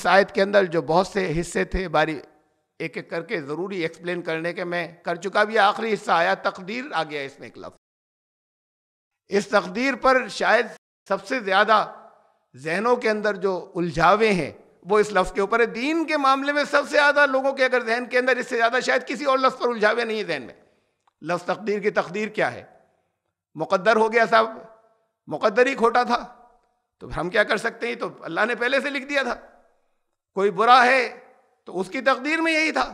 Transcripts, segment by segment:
इस आयत के अंदर जो बहुत से हिस्से थे बारी एक एक करके ज़रूरी एक्सप्लेन करने के मैं कर चुका भी आखिरी हिस्सा आया तकदीर आ गया इसमें एक लफ्ज़ इस तकदीर पर शायद सबसे ज़्यादा जहनों के अंदर जो उलझावे हैं वो इस लफ्ज़ के ऊपर है दीन के मामले में सबसे ज़्यादा लोगों के अगर जहन के अंदर इससे ज़्यादा शायद किसी और लफ्ज़ पर उलझावे नहीं है जहन में लफ्ज़ तकदीर की तकदीर क्या है मुकद्दर हो गया साहब मुकद्दर ही खोटा था तो हम क्या कर सकते हैं तो अल्लाह ने पहले से लिख दिया था कोई बुरा है तो उसकी तकदीर में यही था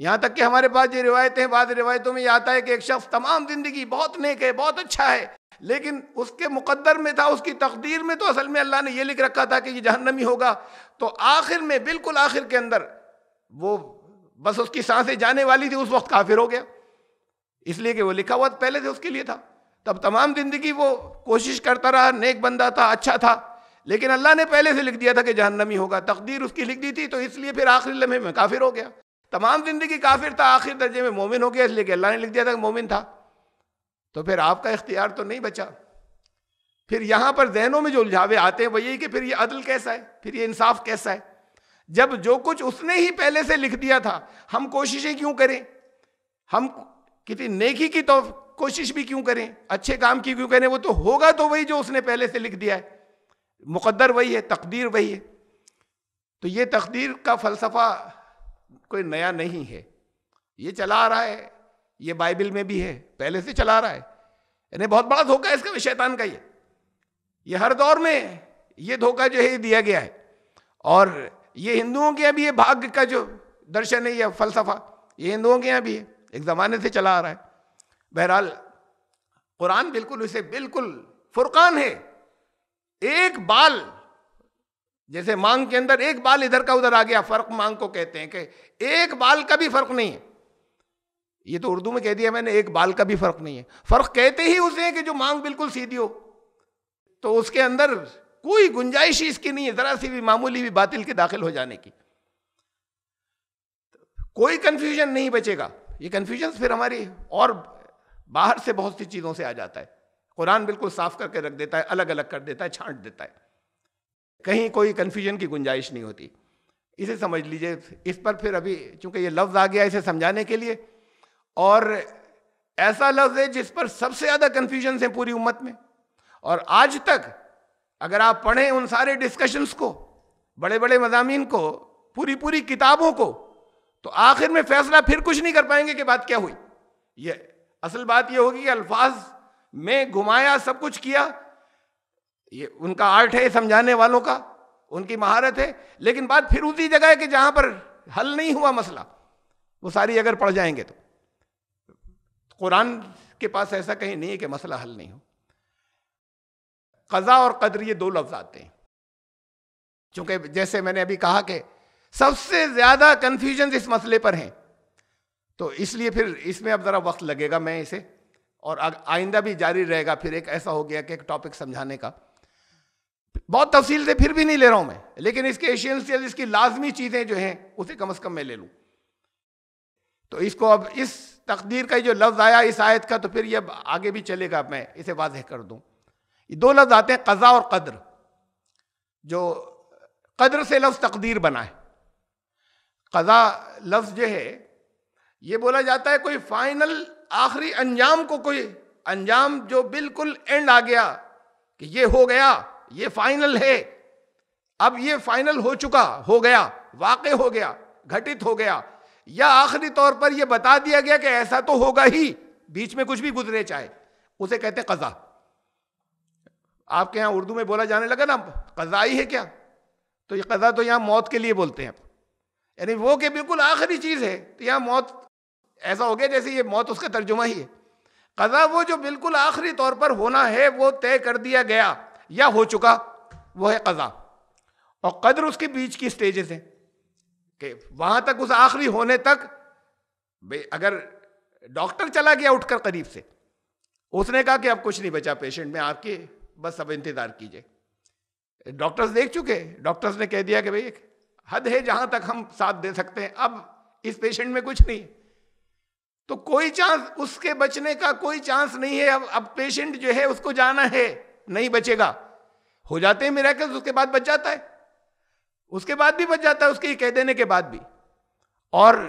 यहाँ तक कि हमारे पास जो रिवायतें बाद रिवायतों में ये आता है कि एक शख्स तमाम ज़िंदगी बहुत नेक है बहुत अच्छा है लेकिन उसके मुकद्दर में था उसकी तकदीर में तो असल में अल्लाह ने ये लिख रखा था कि ये जहन्नमी होगा तो आखिर में बिल्कुल आखिर के अंदर वो बस उसकी सांसें जाने वाली थी उस वक्त काफिर हो गया इसलिए कि वो लिखा हुआ पहले से उसके लिए था तब तमाम ज़िंदगी वो कोशिश करता रहा नेक बंदा था अच्छा था लेकिन अल्लाह ने पहले से लिख दिया था कि जहन्नमी होगा तकदीर उसकी लिख दी थी तो इसलिए फिर आखिरी लम्हे में काफिर हो गया तमाम ज़िंदगी काफिर था आखिर दर्जे में मोमिन हो गया इसलिए कि अल्लाह ने लिख दिया था कि मोमिन था तो फिर आपका इख्तियार तो नहीं बचा फिर यहाँ पर जहनों में जो उलझावे आते हैं वो यही कि फिर ये अदल कैसा है फिर ये इंसाफ कैसा है जब जो कुछ उसने ही पहले से लिख दिया था हम कोशिशें क्यों करें हम किसी नेकी की तो कोशिश भी क्यों करें अच्छे काम की क्यों करें वो तो होगा तो वही जो उसने पहले से लिख दिया है मुकद्दर वही है तकदीर वही है तो ये तकदीर का फलसफा कोई नया नहीं है ये चला आ रहा है ये बाइबल में भी है पहले से चला रहा है यानी बहुत बड़ा धोखा है इसका शैतान का ये ये हर दौर में ये धोखा जो है दिया गया है और ये हिंदुओं के यहाँ भी ये भाग्य का जो दर्शन है या फलसफा ये हिंदुओं के यहाँ भी है एक ज़माने से चला आ रहा है बहरहाल कुरान बिल्कुल इसे बिल्कुल फुरकान है एक बाल जैसे मांग के अंदर एक बाल इधर का उधर आ गया फर्क मांग को कहते हैं कि एक बाल का भी फर्क नहीं है ये तो उर्दू में कह दिया मैंने एक बाल का भी फर्क नहीं है फर्क कहते ही उसे कि जो मांग बिल्कुल सीधी हो तो उसके अंदर कोई गुंजाइश ही इसकी नहीं है जरा सी भी मामूली भी बातिल के दाखिल हो जाने की कोई कंफ्यूजन नहीं बचेगा ये कंफ्यूजन फिर हमारी और बाहर से बहुत सी चीज़ों से आ जाता है कुरान बिल्कुल साफ करके रख देता है अलग अलग कर देता है छांट देता है कहीं कोई कन्फ्यूजन की गुंजाइश नहीं होती इसे समझ लीजिए इस पर फिर अभी चूंकि ये लफ्ज़ आ गया इसे समझाने के लिए और ऐसा लफ्ज़ है जिस पर सबसे ज़्यादा कन्फ्यूजन है पूरी उम्मत में और आज तक अगर आप पढ़ें उन सारे डिस्कशंस को बड़े बड़े मजामी को पूरी पूरी किताबों को तो आखिर में फैसला फिर कुछ नहीं कर पाएंगे कि बात क्या हुई ये असल बात यह होगी कि अल्फाज मैं घुमाया सब कुछ किया ये उनका आर्ट है समझाने वालों का उनकी महारत है लेकिन बात फिर उसी जगह है कि जहां पर हल नहीं हुआ मसला वो सारी अगर पढ़ जाएंगे तो कुरान के पास ऐसा कहीं नहीं है कि मसला हल नहीं हो कज़ा और कदर ये दो लफ्ज आते हैं चूंकि जैसे मैंने अभी कहा कि सबसे ज़्यादा कन्फ्यूजन इस मसले पर हैं तो इसलिए फिर इसमें अब ज़रा वक्त लगेगा मैं इसे और आइंदा भी जारी रहेगा फिर एक ऐसा हो गया कि एक टॉपिक समझाने का बहुत तफसील से फिर भी नहीं ले रहा हूं मैं लेकिन इसके एशियंशियल इसकी लाजमी चीज़ें जो हैं उसे कम अज़ कम मैं ले लूं तो इसको अब इस तकदीर का जो लफ्ज़ आया इस आयत का तो फिर ये आगे भी चलेगा मैं इसे वाजह कर दूं ये दो लफ्ज़ आते हैं कज़ा और कद्र जो कद्र से लफ्ज़ तकदीर बना है कज़ा लफ्ज़ जो है ये बोला जाता है कोई फाइनल आखिरी अंजाम को कोई अंजाम जो बिल्कुल एंड आ गया कि ये हो गया ये फाइनल है अब ये फाइनल हो चुका हो गया वाक़ हो गया घटित हो गया या आखिरी तौर पर यह बता दिया गया कि ऐसा तो होगा ही बीच में कुछ भी गुजरे चाहे उसे कहते हैं कज़ा आपके यहां उर्दू में बोला जाने लगा ना कज़ा ही है क्या तो ये कज़ा तो यहां मौत के लिए बोलते हैं यानी वो कि बिल्कुल आखिरी चीज़ है तो यहां मौत ऐसा हो गया जैसे ये मौत उसका तर्जुमा ही है कज़ा वो जो बिल्कुल आखिरी तौर पर होना है वो तय कर दिया गया या हो चुका वो है कज़ा और कदर उसके बीच की स्टेजेस हैं कि वहां तक उस आखिरी होने तक अगर डॉक्टर चला गया उठकर करीब से उसने कहा कि अब कुछ नहीं बचा पेशेंट में आपके बस अब इंतज़ार कीजिए डॉक्टर्स देख चुके डॉक्टर्स ने कह दिया कि भाई हद है जहां तक हम साथ दे सकते हैं अब इस पेशेंट में कुछ नहीं तो कोई चांस उसके बचने का कोई चांस नहीं है अब अब पेशेंट जो है उसको जाना है नहीं बचेगा हो जाते हैं मेरा उसके बाद बच जाता है उसके बाद भी बच जाता है उसके कह देने के बाद भी और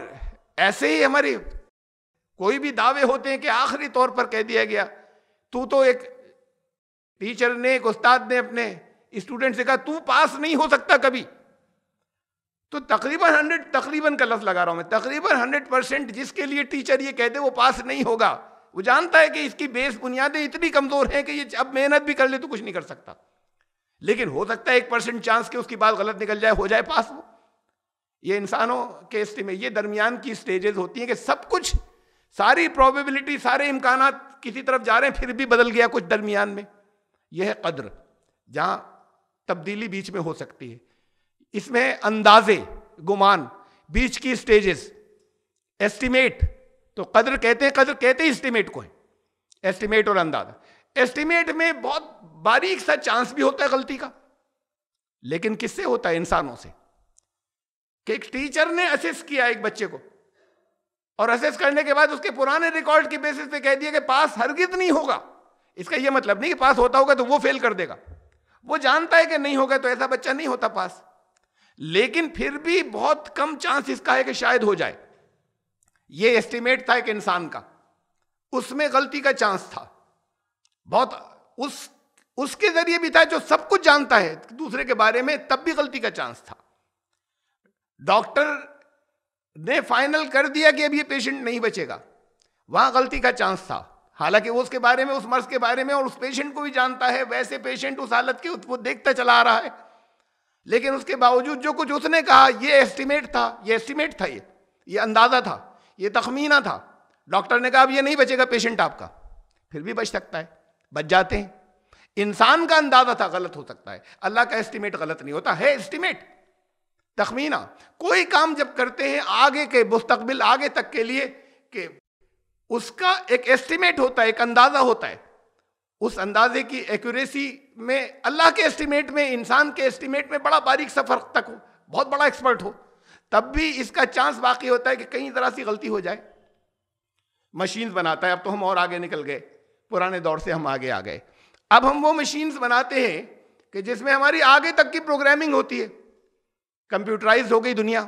ऐसे ही हमारी कोई भी दावे होते हैं कि आखिरी तौर पर कह दिया गया तू तो एक टीचर ने एक उस्ताद ने अपने स्टूडेंट से कहा तू पास नहीं हो सकता कभी तो तकरीबन हंड्रेड तकरीबन का लफ्ज़ लगा रहा हूँ मैं तकरीबन हंड्रेड परसेंट जिसके लिए टीचर ये कहते वो पास नहीं होगा वो जानता है कि इसकी बेस बुनियादें इतनी कमज़ोर हैं कि ये अब मेहनत भी कर ले तो कुछ नहीं कर सकता लेकिन हो सकता है एक परसेंट चांस कि उसकी बात गलत निकल जाए हो जाए पास वो ये इंसानों के में ये दरमियान की स्टेजेस होती हैं कि सब कुछ सारी प्रॉबिलिटी सारे इम्कान किसी तरफ जा रहे हैं फिर भी बदल गया कुछ दरमियान में यह है कदर जहाँ तब्दीली बीच में हो सकती है इसमें अंदाजे गुमान बीच की स्टेजेस एस्टिमेट तो कदर कहते हैं कदर कहते हैं एस्टिमेट को है एस्टिमेट और अंदाजा एस्टिमेट में बहुत बारीक सा चांस भी होता है गलती का लेकिन किससे होता है इंसानों से कि एक टीचर ने असेस किया एक बच्चे को और असेस करने के बाद उसके पुराने रिकॉर्ड के बेसिस पे कह दिया कि पास हरगिज नहीं होगा इसका यह मतलब नहीं कि पास होता होगा तो वो फेल कर देगा वो जानता है कि नहीं होगा तो ऐसा बच्चा नहीं होता पास लेकिन फिर भी बहुत कम चांस इसका है कि शायद हो जाए यह एस्टिमेट था एक इंसान का उसमें गलती का चांस था बहुत उस उसके जरिए भी था जो सब कुछ जानता है दूसरे के बारे में तब भी गलती का चांस था डॉक्टर ने फाइनल कर दिया कि अब ये पेशेंट नहीं बचेगा वहां गलती का चांस था हालांकि वो उसके बारे में उस मर्ज के बारे में और उस पेशेंट को भी जानता है वैसे पेशेंट उस हालत की वो देखता चला आ रहा है लेकिन उसके बावजूद जो कुछ उसने कहा ये एस्टिमेट था ये एस्टिमेट था ये ये अंदाज़ा था ये तखमीना था डॉक्टर ने कहा अब ये नहीं बचेगा पेशेंट आपका फिर भी बच सकता है बच जाते हैं इंसान का अंदाज़ा था गलत हो सकता है अल्लाह का एस्टिमेट गलत नहीं होता है एस्टिमेट तखमीना कोई काम जब करते हैं आगे के मुस्तबिल आगे तक के लिए कि उसका एक एस्टिमेट होता है एक अंदाज़ा होता है उस अंदाजे की एक्यूरेसी में अल्लाह के एस्टीमेट में इंसान के एस्टीमेट में बड़ा बारीक सा फर्क तक हो बहुत बड़ा एक्सपर्ट हो तब भी इसका चांस बाकी होता है कि कहीं तरह सी गलती हो जाए मशीन्स बनाता है अब तो हम और आगे निकल गए पुराने दौर से हम आगे आ गए अब हम वो मशीन्स बनाते हैं कि जिसमें हमारी आगे तक की प्रोग्रामिंग होती है कंप्यूटराइज हो गई दुनिया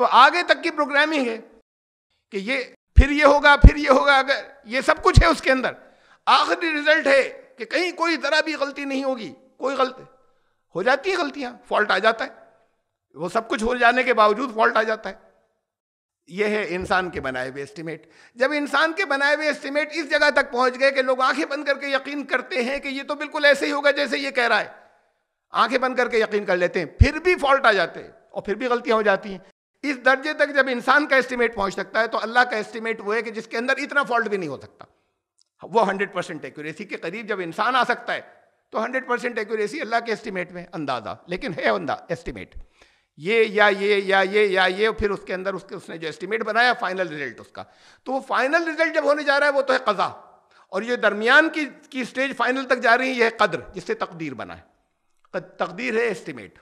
तो आगे तक की प्रोग्रामिंग है कि ये फिर ये होगा फिर ये होगा अगर ये सब कुछ है उसके अंदर आखिरी रिजल्ट है कि कहीं कोई जरा भी गलती नहीं होगी कोई गलती हो जाती है गलतियां फॉल्ट आ जाता है वो सब कुछ हो जाने के बावजूद फॉल्ट आ जाता है यह है इंसान के बनाए हुए एस्टिमेट जब इंसान के बनाए हुए एस्टिमेट इस जगह तक पहुंच गए कि लोग आंखें बंद करके यकीन करते हैं कि ये तो बिल्कुल ऐसे ही होगा जैसे ये कह रहा है आंखें बंद करके यकीन कर लेते हैं फिर भी फॉल्ट आ जाते हैं और फिर भी गलतियां हो जाती हैं इस दर्जे तक जब इंसान का एस्टिमेट पहुंच सकता है तो अल्लाह का एस्टिमेट वो है कि जिसके अंदर इतना फॉल्ट भी नहीं हो सकता वो हंड्रेड परसेंट एक्यूरेसी के करीब जब इंसान आ सकता है तो हंड्रेड परसेंट एक्यूरेसी अल्लाह के एस्टिमेट में अंदाज़ा लेकिन है अंदा एस्टिमेट ये या ये या ये या ये फिर उसके अंदर उसके उसने जो एस्टिमेट बनाया फाइनल रिजल्ट उसका तो वो फाइनल रिजल्ट जब होने जा रहा है वो तो है कज़ा और ये दरमियान की की स्टेज फाइनल तक जा रही है यह कदर जिससे तकदीर बना है तकदीर है एस्टिमेट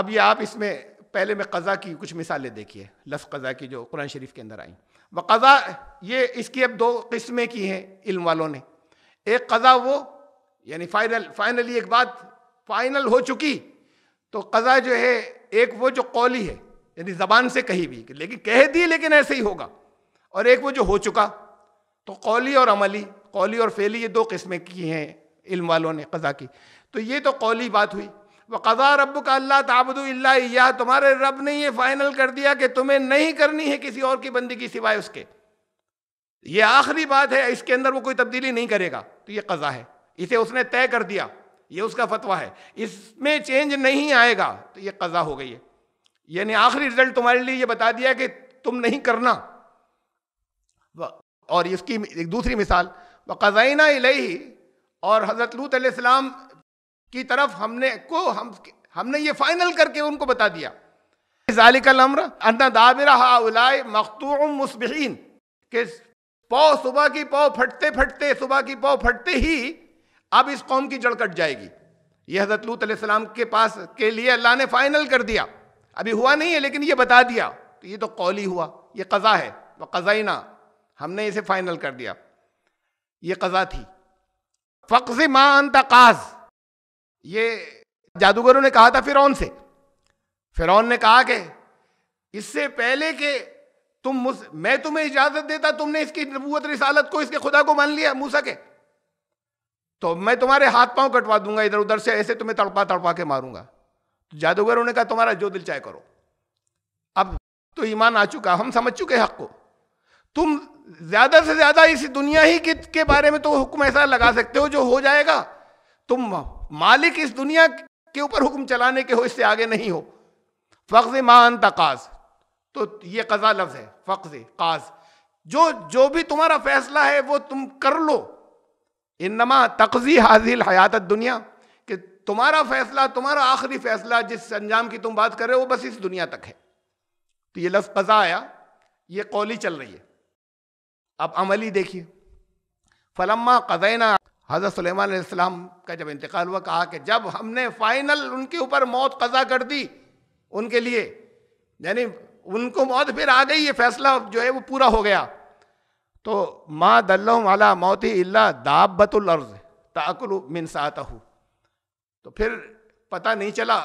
अब ये आप इसमें पहले मैं कज़ा की कुछ मिसालें देखिए लफ कज़ा की जो कुरान शरीफ के अंदर आई व ये इसकी अब दो किस्में की हैं इल्म वालों ने एक कज़ा वो यानी फाइनल फाइनली एक बात फाइनल हो चुकी तो कज़ा जो है एक वो जो कौली है यानी ज़बान से कही भी लेकिन कह दी लेकिन ऐसे ही होगा और एक वो जो हो चुका तो कौली और अमली कौली और फेली ये दो किस्में की हैं इल्म वालों ने कज़ा की तो ये तो कौली बात हुई व कज़ा रब का अल्लाह ताबदुल्ला तुम्हारे रब ने ये फाइनल कर दिया कि तुम्हें नहीं करनी है किसी और की बंदी की सिवाय उसके ये आखिरी बात है इसके अंदर वो कोई तब्दीली नहीं करेगा तो ये कज़ा है इसे उसने तय कर दिया ये उसका फतवा है इसमें चेंज नहीं आएगा तो ये कज़ा हो गई है यानी आखिरी रिजल्ट तुम्हारे लिए ये बता दिया कि तुम नहीं करना और इसकी एक दूसरी मिसाल व कज़ाइना ही और हज़रत लूत अलैहिस्सलाम की तरफ हमने को हम हमने ये फाइनल करके उनको बता दिया जालिकमर अन्ना दाबिरा उलाय मखतूम मुसबिन के पौ सुबह की पौ फटते फटते सुबह की पौ फटते ही अब इस कौम की जड़ कट जाएगी ये हजरत लूतम के पास के लिए अल्लाह ने फाइनल कर दिया अभी हुआ नहीं है लेकिन ये बता दिया तो ये तो कौली हुआ ये कज़ा है वह व ना हमने इसे फाइनल कर दिया ये कज़ा थी फ़क्ज़ मां अंतकाज़ ये जादूगरों ने कहा था फिरौन से फिर ने कहा कि इससे पहले के तुम मैं तुम्हें इजाजत देता तुमने इसकी नबूत रिसालत को इसके खुदा को मान लिया मूसा के तो मैं तुम्हारे हाथ पांव कटवा दूंगा इधर उधर से ऐसे तुम्हें तड़पा तड़पा के मारूंगा तो जादूगरों ने कहा तुम्हारा जो दिल चाहे करो अब तो ईमान आ चुका हम समझ चुके हक को तुम ज्यादा से ज्यादा इस दुनिया ही के बारे में तो हुक्म ऐसा लगा सकते हो जो हो जाएगा तुम मालिक इस दुनिया के ऊपर हुक्म चलाने के हो इससे आगे नहीं हो फ़र्ज मान तकाज तो ये कज़ा लफ्ज़ है फ़र्ज काज जो जो भी तुम्हारा फैसला है वो तुम कर लो इनमा तकजी हाजिल हयात दुनिया कि तुम्हारा फैसला तुम्हारा आखिरी फैसला जिस अंजाम की तुम बात कर रहे हो वो बस इस दुनिया तक है तो ये लफ्ज़ कज़ा आया ये कौली चल रही है अब अमली देखिए फलम्मा कज़ैना हज़रत सलेमान सलेमान का जब इंतकाल हुआ कहा कि जब हमने फाइनल उनके ऊपर मौत कज़ा कर दी उनके लिए यानी उनको मौत फिर आ गई ये फैसला जो है वो पूरा हो गया तो माँ दल्लम वाला मौत ही अल्ला दाबतुलर्ज ताकुल मिनसात तो फिर पता नहीं चला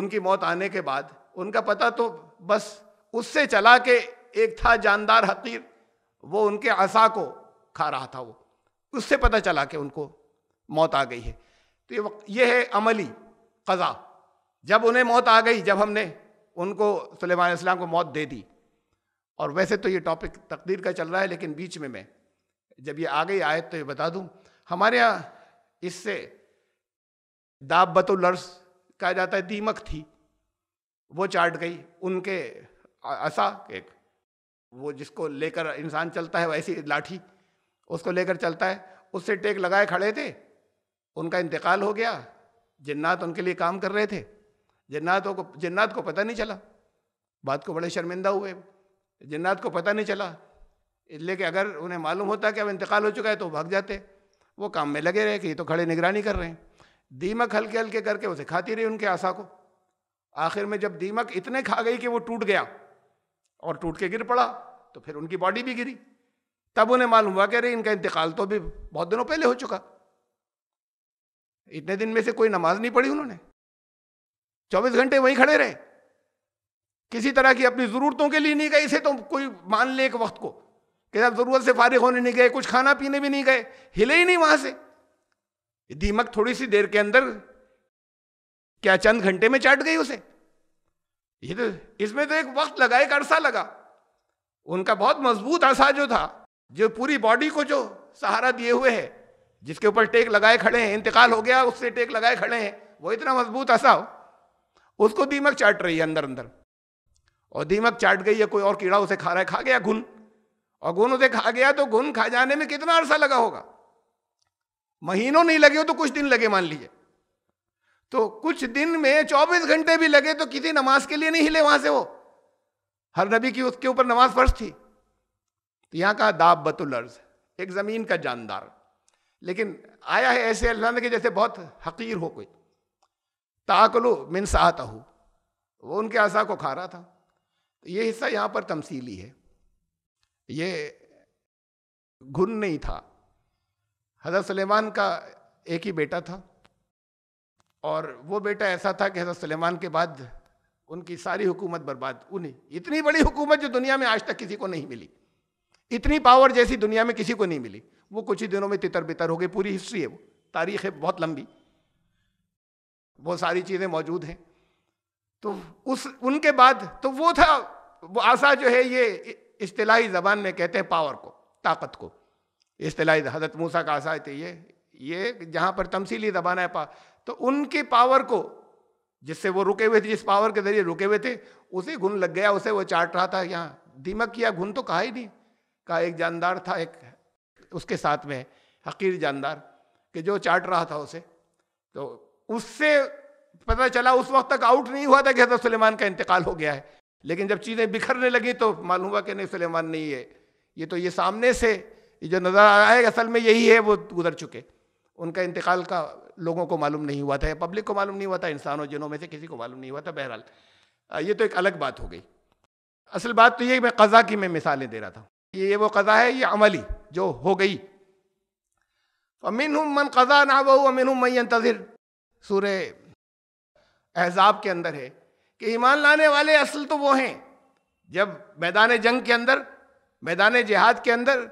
उनकी मौत आने के बाद उनका पता तो बस उससे चला कि एक था जानदार हकीर वो उनके असा को खा रहा था वो उससे पता चला कि उनको मौत आ गई है तो ये ये है अमली कज़ा जब उन्हें मौत आ गई जब हमने उनको सलेमान को मौत दे दी और वैसे तो ये टॉपिक तकदीर का चल रहा है लेकिन बीच में मैं जब ये आ गई आयत तो ये बता दूँ हमारे यहाँ इससे दाबतुलर्स कहा जाता है दीमक थी वो चाट गई उनके असा एक वो जिसको लेकर इंसान चलता है वैसी लाठी उसको लेकर चलता है उससे टेक लगाए खड़े थे उनका इंतकाल हो गया जन्नात उनके लिए काम कर रहे थे जन्नातों को जन्नात को पता नहीं चला बात को बड़े शर्मिंदा हुए जन्नात को पता नहीं चला इसलिए कि अगर उन्हें मालूम होता कि अब इंतकाल हो चुका है तो भाग जाते वो काम में लगे रहे कि ये तो खड़े निगरानी कर रहे हैं दीमक हल्के हल्के करके उसे खाती रही उनके आशा को आखिर में जब दीमक इतने खा गई कि वो टूट गया और टूट के गिर पड़ा तो फिर उनकी बॉडी भी गिरी तब उन्हें मालूम हुआ कि अरे इनका इंतकाल तो अभी बहुत दिनों पहले हो चुका इतने दिन में से कोई नमाज नहीं पढ़ी उन्होंने चौबीस घंटे वहीं खड़े रहे किसी तरह की अपनी ज़रूरतों के लिए नहीं गए इसे तो कोई मान ले एक वक्त को कि आप ज़रूरत से फारिग होने नहीं गए कुछ खाना पीने भी नहीं गए हिले ही नहीं वहां से दीमक थोड़ी सी देर के अंदर क्या चंद घंटे में चाट गई उसे ये तो इसमें तो एक वक्त लगा एक अरसा लगा उनका बहुत मजबूत अरसा जो था जो पूरी बॉडी को जो सहारा दिए हुए है जिसके ऊपर टेक लगाए खड़े हैं इंतकाल हो गया उससे टेक लगाए खड़े हैं वो इतना मजबूत ऐसा हो उसको दीमक चाट रही है अंदर अंदर और दीमक चाट गई है कोई और कीड़ा उसे खा रहा है खा गया घुन और घुन उसे खा गया तो घुन खा जाने में कितना अरसा लगा होगा महीनों नहीं लगे हो तो कुछ दिन लगे मान लीजिए तो कुछ दिन में 24 घंटे भी लगे तो किसी नमाज के लिए नहीं हिले वहां से वो हर नबी की उसके ऊपर नमाज फर्श थी तो यहाँ कहा दाब अर्ज एक ज़मीन का जानदार लेकिन आया है ऐसे अल्लाह के जैसे बहुत हकीर हो कोई ताकलो मिन साहता हो वो उनके आशा को खा रहा था तो ये हिस्सा यहाँ पर तमसीली है ये घुन नहीं था हज़रत सलेमान का एक ही बेटा था और वो बेटा ऐसा था कि हज़रत सलेमान के बाद उनकी सारी हुकूमत बर्बाद उन्हें इतनी बड़ी हुकूमत जो दुनिया में आज तक किसी को नहीं मिली इतनी पावर जैसी दुनिया में किसी को नहीं मिली वो कुछ ही दिनों में तितर बितर हो गई पूरी हिस्ट्री है वो तारीख है बहुत लंबी वो सारी चीज़ें मौजूद हैं तो उस उनके बाद तो वो था वो आशा जो है ये इश्तलाई ज़बान में कहते हैं पावर को ताकत को इश्तलाई हजरत मूसा का आशा थे ये ये जहाँ पर तमसीली ज़बान है पा तो उनकी पावर को जिससे वो रुके हुए थे जिस पावर के जरिए रुके हुए थे उसे घुन लग गया उसे वो चाट रहा था यहाँ दीमक किया घुन तो कहा ही नहीं का एक जानदार था एक उसके साथ में हकीर जानदार कि जो चाट रहा था उसे तो उससे पता चला उस वक्त तक आउट नहीं हुआ था कि हजरत सलेमान का इंतकाल हो गया है लेकिन जब चीज़ें बिखरने लगी तो मालूम हुआ कि नहीं सलेमान नहीं है ये तो ये सामने से ये जो नज़र आ रहा है असल में यही है वो गुजर चुके उनका इंतकाल का लोगों को मालूम नहीं हुआ था पब्लिक को मालूम नहीं हुआ था इंसानों जिनों में से किसी को मालूम नहीं हुआ था बहरहाल ये तो एक अलग बात हो गई असल बात तो ये मैं कज़ा की मैं मिसालें दे रहा था ये वो कज़ा है ये अमली जो हो गई अमिन मन कज़ा ना वह अमिन मैं तजिर सूर एहजाब के अंदर है कि ईमान लाने वाले असल तो वो हैं जब मैदान जंग के अंदर मैदान जिहाद के अंदर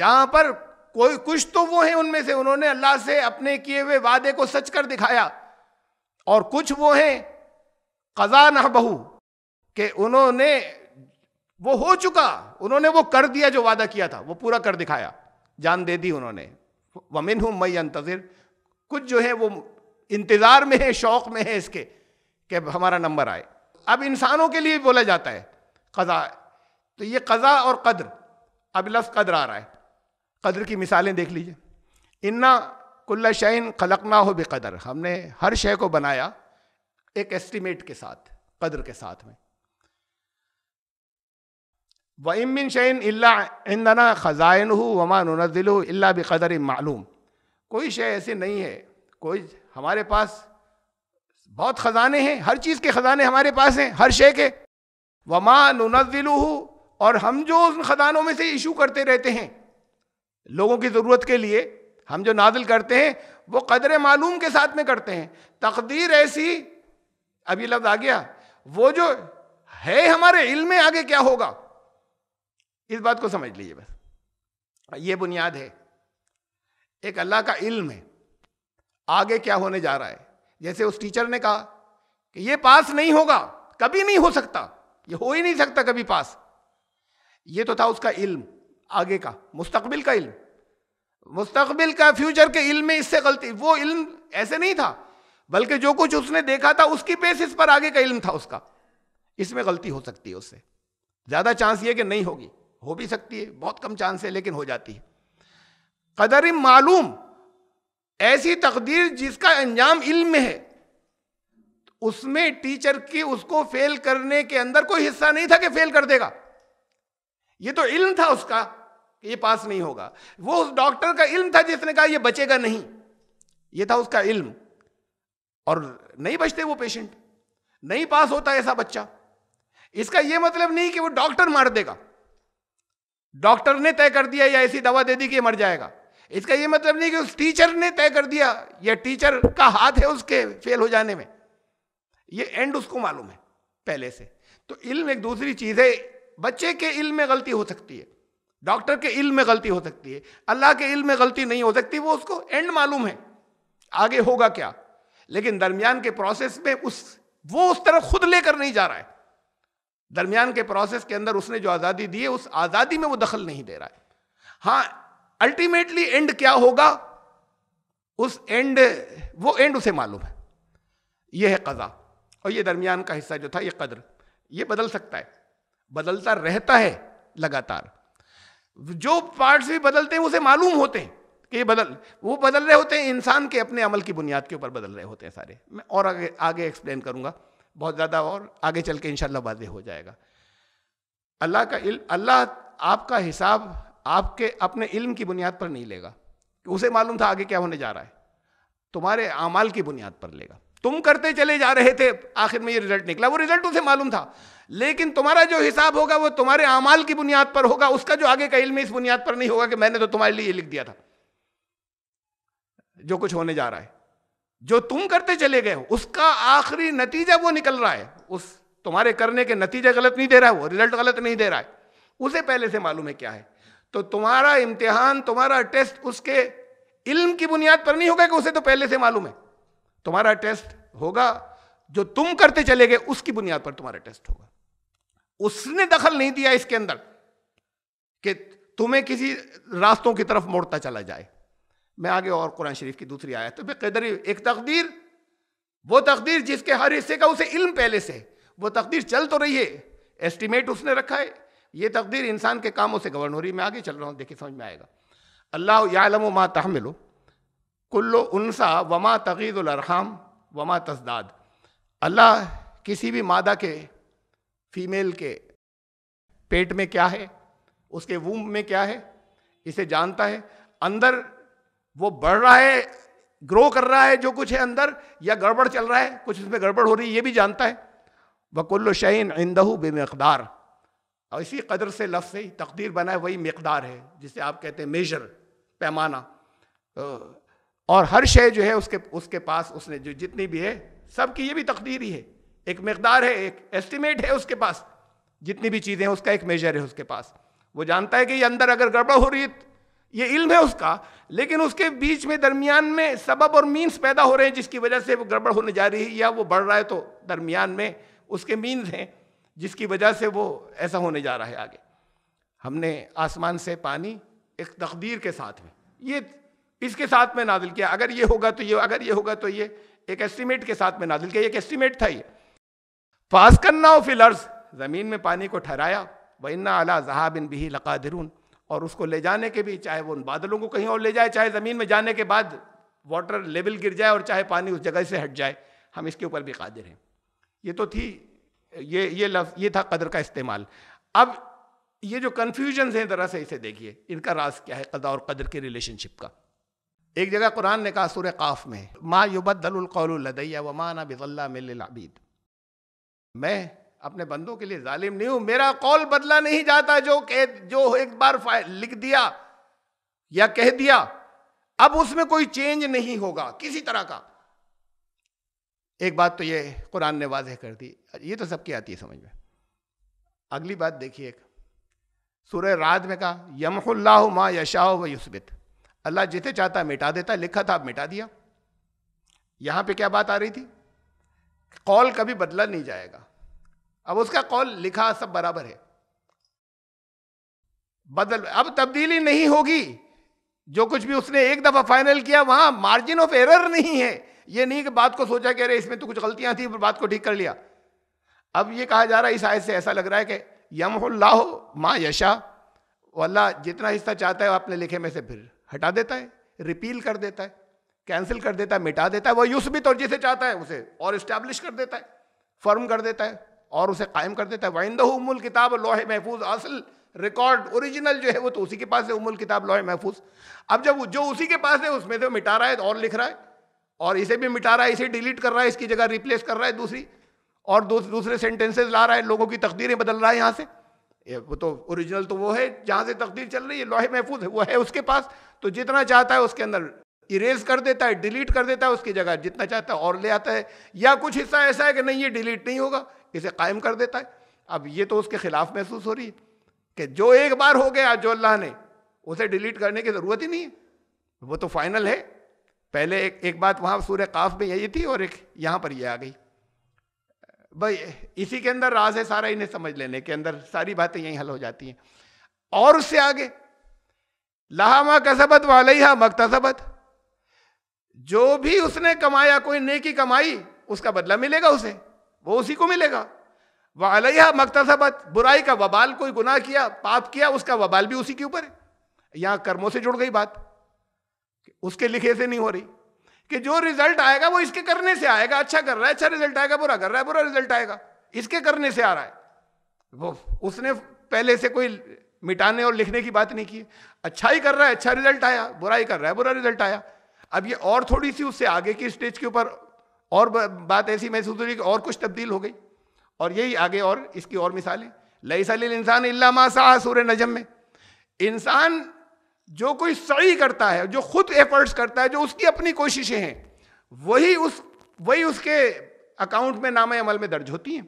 जहां पर कोई कुछ तो वो हैं उनमें से उन्होंने अल्लाह से अपने किए हुए वादे को सच कर दिखाया और कुछ वो हैं कज़ा ना बहू के उन्होंने वो हो चुका उन्होंने वो कर दिया जो वादा किया था वो पूरा कर दिखाया जान दे दी उन्होंने वमिन हूँ मई अंतजिर कुछ जो है वो इंतज़ार में है शौक़ में है इसके कि हमारा नंबर आए अब इंसानों के लिए बोला जाता है कज़ा तो ये कज़ा और कद्र अब लफ कद्र आ रहा है कद्र की मिसालें देख लीजिए इन्ना कुल्ला शैन खलकना हो बेकदर हमने हर शय को बनाया एक एस्टिमेट के साथ कद्र के साथ में वमिन शैन इंदना ख़ज़ाइन हो वमा नज़िल अल्ला बदर मालूम कोई शे ऐसी नहीं है कोई हमारे पास बहुत ख़ज़ाने हैं हर चीज़ के ख़ज़ाने हमारे पास हैं हर शे के वमा नज़िल और हम जो उन ख़ज़ानों में से इशू करते रहते हैं लोगों की ज़रूरत के लिए हम जो नाजिल करते हैं वो कदर मालूम के साथ में करते हैं तकदीर ऐसी अभी लफ्ज़ आ गया वो जो है हमारे इल्म में आगे क्या होगा इस बात को समझ लीजिए बस ये बुनियाद है एक अल्लाह का इल्म है आगे क्या होने जा रहा है जैसे उस टीचर ने कहा कि ये पास नहीं होगा कभी नहीं हो सकता ये हो ही नहीं सकता कभी पास ये तो था उसका इल्म आगे का मुस्तकबिल का इल्म मुस्तकबिल का फ्यूचर के इल्म में इससे गलती वो इल्म ऐसे नहीं था बल्कि जो कुछ उसने देखा था उसकी बेसिस पर आगे का इल्म था उसका इसमें गलती हो सकती है उससे ज़्यादा चांस ये कि नहीं होगी हो भी सकती है बहुत कम चांस है लेकिन हो जाती है कदर मालूम ऐसी तकदीर जिसका अंजाम इल्म है उसमें टीचर की उसको फेल करने के अंदर कोई हिस्सा नहीं था कि फेल कर देगा ये तो इल्म था उसका कि ये पास नहीं होगा वो उस डॉक्टर का इल्म था जिसने कहा ये बचेगा नहीं ये था उसका इल्म और नहीं बचते वो पेशेंट नहीं पास होता ऐसा बच्चा इसका ये मतलब नहीं कि वो डॉक्टर मार देगा डॉक्टर ने तय कर दिया या ऐसी दवा दे दी कि मर जाएगा इसका यह मतलब नहीं कि उस टीचर ने तय कर दिया या टीचर का हाथ है उसके फेल हो जाने में यह एंड उसको मालूम है पहले से तो इल्म एक दूसरी चीज़ है बच्चे के इल्म में गलती हो सकती है डॉक्टर के इल्म में गलती हो सकती है अल्लाह के इल्म में गलती नहीं हो सकती वो उसको एंड मालूम है आगे होगा क्या लेकिन दरमियान के प्रोसेस में उस वो उस तरफ खुद लेकर नहीं जा रहा है दरमियान के प्रोसेस के अंदर उसने जो आज़ादी दी है उस आज़ादी में वो दखल नहीं दे रहा है हाँ अल्टीमेटली एंड क्या होगा उस एंड वो एंड उसे मालूम है ये है कज़ा और ये दरमियान का हिस्सा जो था ये कदर ये बदल सकता है बदलता रहता है लगातार जो पार्ट्स भी बदलते हैं उसे मालूम होते हैं कि ये बदल वो बदल रहे होते हैं इंसान के अपने अमल की बुनियाद के ऊपर बदल रहे होते हैं सारे मैं और आगे आगे एक्सप्लेन करूँगा बहुत ज़्यादा और आगे चल के इंशाल्लाह वादे हो जाएगा अल्लाह का इल्म अल्लाह आपका हिसाब आपके अपने इल्म की बुनियाद पर नहीं लेगा उसे मालूम था आगे क्या होने जा रहा है तुम्हारे अमाल की बुनियाद पर लेगा तुम करते चले जा रहे थे आखिर में ये रिजल्ट निकला वो रिजल्ट उसे मालूम था लेकिन तुम्हारा जो हिसाब होगा वो तुम्हारे अमाल की बुनियाद पर होगा उसका जो आगे का इल्म इस बुनियाद पर नहीं होगा कि मैंने तो तुम्हारे लिए लिख दिया था जो कुछ होने जा रहा है जो तुम करते चले गए हो उसका आखिरी नतीजा वो निकल रहा है उस तुम्हारे करने के नतीजे गलत नहीं दे रहा है वो रिजल्ट गलत नहीं दे रहा है उसे पहले से मालूम है क्या है तो तुम्हारा इम्तिहान तुम्हारा टेस्ट उसके इल्म की बुनियाद पर नहीं होगा कि उसे तो पहले से मालूम है तुम्हारा टेस्ट होगा जो तुम करते चले गए उसकी बुनियाद पर तुम्हारा टेस्ट होगा उसने दखल नहीं दिया इसके अंदर कि तुम्हें किसी रास्तों की तरफ मोड़ता चला जाए मैं आगे और कुरान शरीफ की दूसरी आयत तो कदर एक तकदीर वो तकदीर जिसके हर हिस्से का उसे इल्म पहले से वो तकदीर चल तो रही है एस्टिमेट उसने रखा है ये तकदीर इंसान के कामों से गवर्न हो रही है मैं आगे चल रहा हूँ देखिए समझ में आएगा अल्लाह यालम माँ तहमिलो कुल्लो उनसा वमा तगीदुलरहम वमा तस्दाद अल्लाह किसी भी मादा के फीमेल के पेट में क्या है उसके वूम में क्या है इसे जानता है अंदर वो बढ़ रहा है ग्रो कर रहा है जो कुछ है अंदर या गड़बड़ चल रहा है कुछ उसमें गड़बड़ हो रही है ये भी जानता है वकुल्ल शैन इंदहू बेमकदार और इसी कदर से लफ्स ही तकदीर बना है वही मकदार है जिसे आप कहते हैं मेजर पैमाना और हर शय जो है उसके उसके पास उसने जो जितनी भी है सब की ये भी तकदीर ही है एक मकदार है एक एस्टिमेट है उसके पास जितनी भी चीज़ें हैं उसका एक मेजर है उसके पास वो जानता है कि ये अंदर अगर गड़बड़ हो रही है ये इल्म है उसका लेकिन उसके बीच में दरमियान में सबब और मीन्स पैदा हो रहे हैं जिसकी वजह से वो गड़बड़ होने जा रही है या वो बढ़ रहा है तो दरमियान में उसके मीन्स हैं जिसकी वजह से वो ऐसा होने जा रहा है आगे हमने आसमान से पानी एक तकदीर के साथ में ये इसके साथ में नादिल किया अगर ये होगा तो ये अगर ये होगा तो ये एक एस्टिमेट के साथ में नादिल किया एक एस्टिमेट था ये पास करना हो फिलर्स ज़मीन में पानी को ठहराया वन्ना अला जहाबिन बिही लकादरून और उसको ले जाने के भी चाहे वो उन बादलों को कहीं और ले जाए चाहे ज़मीन में जाने के बाद वाटर लेवल गिर जाए और चाहे पानी उस जगह से हट जाए हम इसके ऊपर भी कादिर हैं ये तो थी ये ये लफ्ज़ ये था कदर का इस्तेमाल अब ये जो कन्फ्यूजन हैं ज़रा से इसे देखिए इनका राज क्या है कदा और कदर के रिलेशनशिप का एक जगह कुरान ने कहा सुर काफ में माँ लदैया व ना बिजल्ला मिलबीद मैं अपने बंदों के लिए जालिम नहीं हूं मेरा कौल बदला नहीं जाता जो कह जो एक बार लिख दिया या कह दिया अब उसमें कोई चेंज नहीं होगा किसी तरह का एक बात तो ये कुरान ने वाजह कर दी ये तो सबकी आती है समझ में अगली बात देखिए एक सूर्य रात में कहा यमहुल्ला मा यशाओ व युस्बित अल्लाह जिसे चाहता मिटा देता लिखा था अब मिटा दिया यहां पे क्या बात आ रही थी कौल कभी बदला नहीं जाएगा अब उसका कौल लिखा सब बराबर है बदल अब तब्दीली नहीं होगी जो कुछ भी उसने एक दफा फाइनल किया वहां मार्जिन ऑफ एरर नहीं है ये नहीं कि बात को सोचा कह रहे इसमें तो कुछ गलतियां थी बात को ठीक कर लिया अब ये कहा जा रहा है इस आयत से ऐसा लग रहा है कि हो माँ यशा अल्लाह जितना हिस्सा चाहता है अपने लिखे में से फिर हटा देता है रिपील कर देता है कैंसिल कर देता है मिटा देता है वह युष भी तो जिसे चाहता है उसे और इस्टेब्लिश कर देता है फर्म कर देता है और उसे कायम कर देता है वाइंदा उमुल किताब लोहे महफूज असल रिकॉर्ड ओरिजिनल जो है वो तो उसी के पास है उमुल किताब लोहे महफूज अब जब जो उसी के पास है उसमें से मिटा रहा है और लिख रहा है और इसे भी मिटा रहा है इसे डिलीट कर रहा है इसकी जगह रिप्लेस कर रहा है दूसरी और दूसरे सेंटेंसेज ला रहा है लोगों की तकदीरें बदल रहा है यहाँ से ये वो तो ओरिजिनल तो वो है जहाँ से तकदीर चल रही है लोहे महफूज है वो है उसके पास तो जितना चाहता है उसके अंदर इरेज कर देता है डिलीट कर देता है उसकी जगह जितना चाहता है और ले आता है या कुछ हिस्सा ऐसा है कि नहीं ये डिलीट नहीं होगा इसे कायम कर देता है अब ये तो उसके खिलाफ महसूस हो रही है कि जो एक बार हो गया जो अल्लाह ने उसे डिलीट करने की ज़रूरत ही नहीं है वो तो फाइनल है पहले एक एक बात वहाँ सूर्य काफ में यही थी और एक यहाँ पर ये आ गई भाई इसी के अंदर राज है सारा इन्हें समझ लेने के अंदर सारी बातें यहीं हल हो जाती हैं और उससे आगे लहामा कसबत वाले हा मकतसबत जो भी उसने कमाया कोई नेकी कमाई उसका बदला मिलेगा उसे वो उसी को मिलेगा वह अलैया मकतसबत बुराई का वबाल कोई गुनाह किया पाप किया उसका वबाल भी उसी के ऊपर है यहां कर्मों से जुड़ गई बात उसके लिखे से नहीं हो रही कि जो रिजल्ट आएगा वो इसके करने से आएगा अच्छा कर रहा है अच्छा रिजल्ट आएगा बुरा कर रहा है बुरा रिजल्ट आएगा इसके करने से आ रहा है वो उसने पहले से कोई मिटाने और लिखने की बात नहीं की अच्छा ही कर रहा है अच्छा रिजल्ट आया बुराई कर रहा है बुरा रिजल्ट आया अब ये और थोड़ी सी उससे आगे की स्टेज के ऊपर और बात ऐसी महसूस हो रही कि और कुछ तब्दील हो गई और यही आगे और इसकी और मिसालें लई सलील इंसान इलामा शाह सूर्य नजम में इंसान जो कोई सही करता है जो खुद एफर्ट्स करता है जो उसकी अपनी कोशिशें हैं वही उस वही उसके अकाउंट में नाम अमल में दर्ज होती हैं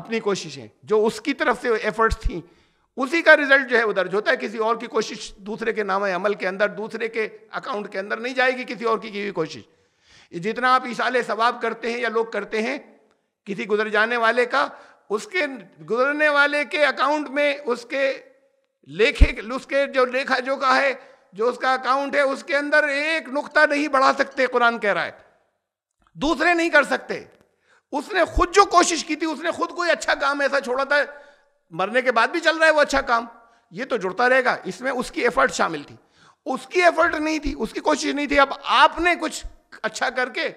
अपनी कोशिशें जो उसकी तरफ से एफर्ट्स थी उसी का रिजल्ट जो है वो दर्ज होता है किसी और की कोशिश दूसरे के नाम अमल के अंदर दूसरे के अकाउंट के अंदर नहीं जाएगी किसी और की की हुई कोशिश जितना आप इशाले सवाब करते हैं या लोग करते हैं किसी गुजर जाने वाले का उसके गुजरने वाले के अकाउंट में उसके लेखे उसके जो लेखा का है जो उसका अकाउंट है उसके अंदर एक नुकता नहीं बढ़ा सकते कुरान कह रहा है दूसरे नहीं कर सकते उसने खुद जो कोशिश की थी उसने खुद कोई अच्छा काम ऐसा छोड़ा था मरने के बाद भी चल रहा है वो अच्छा काम ये तो जुड़ता रहेगा इसमें उसकी एफर्ट शामिल थी उसकी एफर्ट नहीं थी उसकी कोशिश नहीं थी अब आपने कुछ अच्छा करके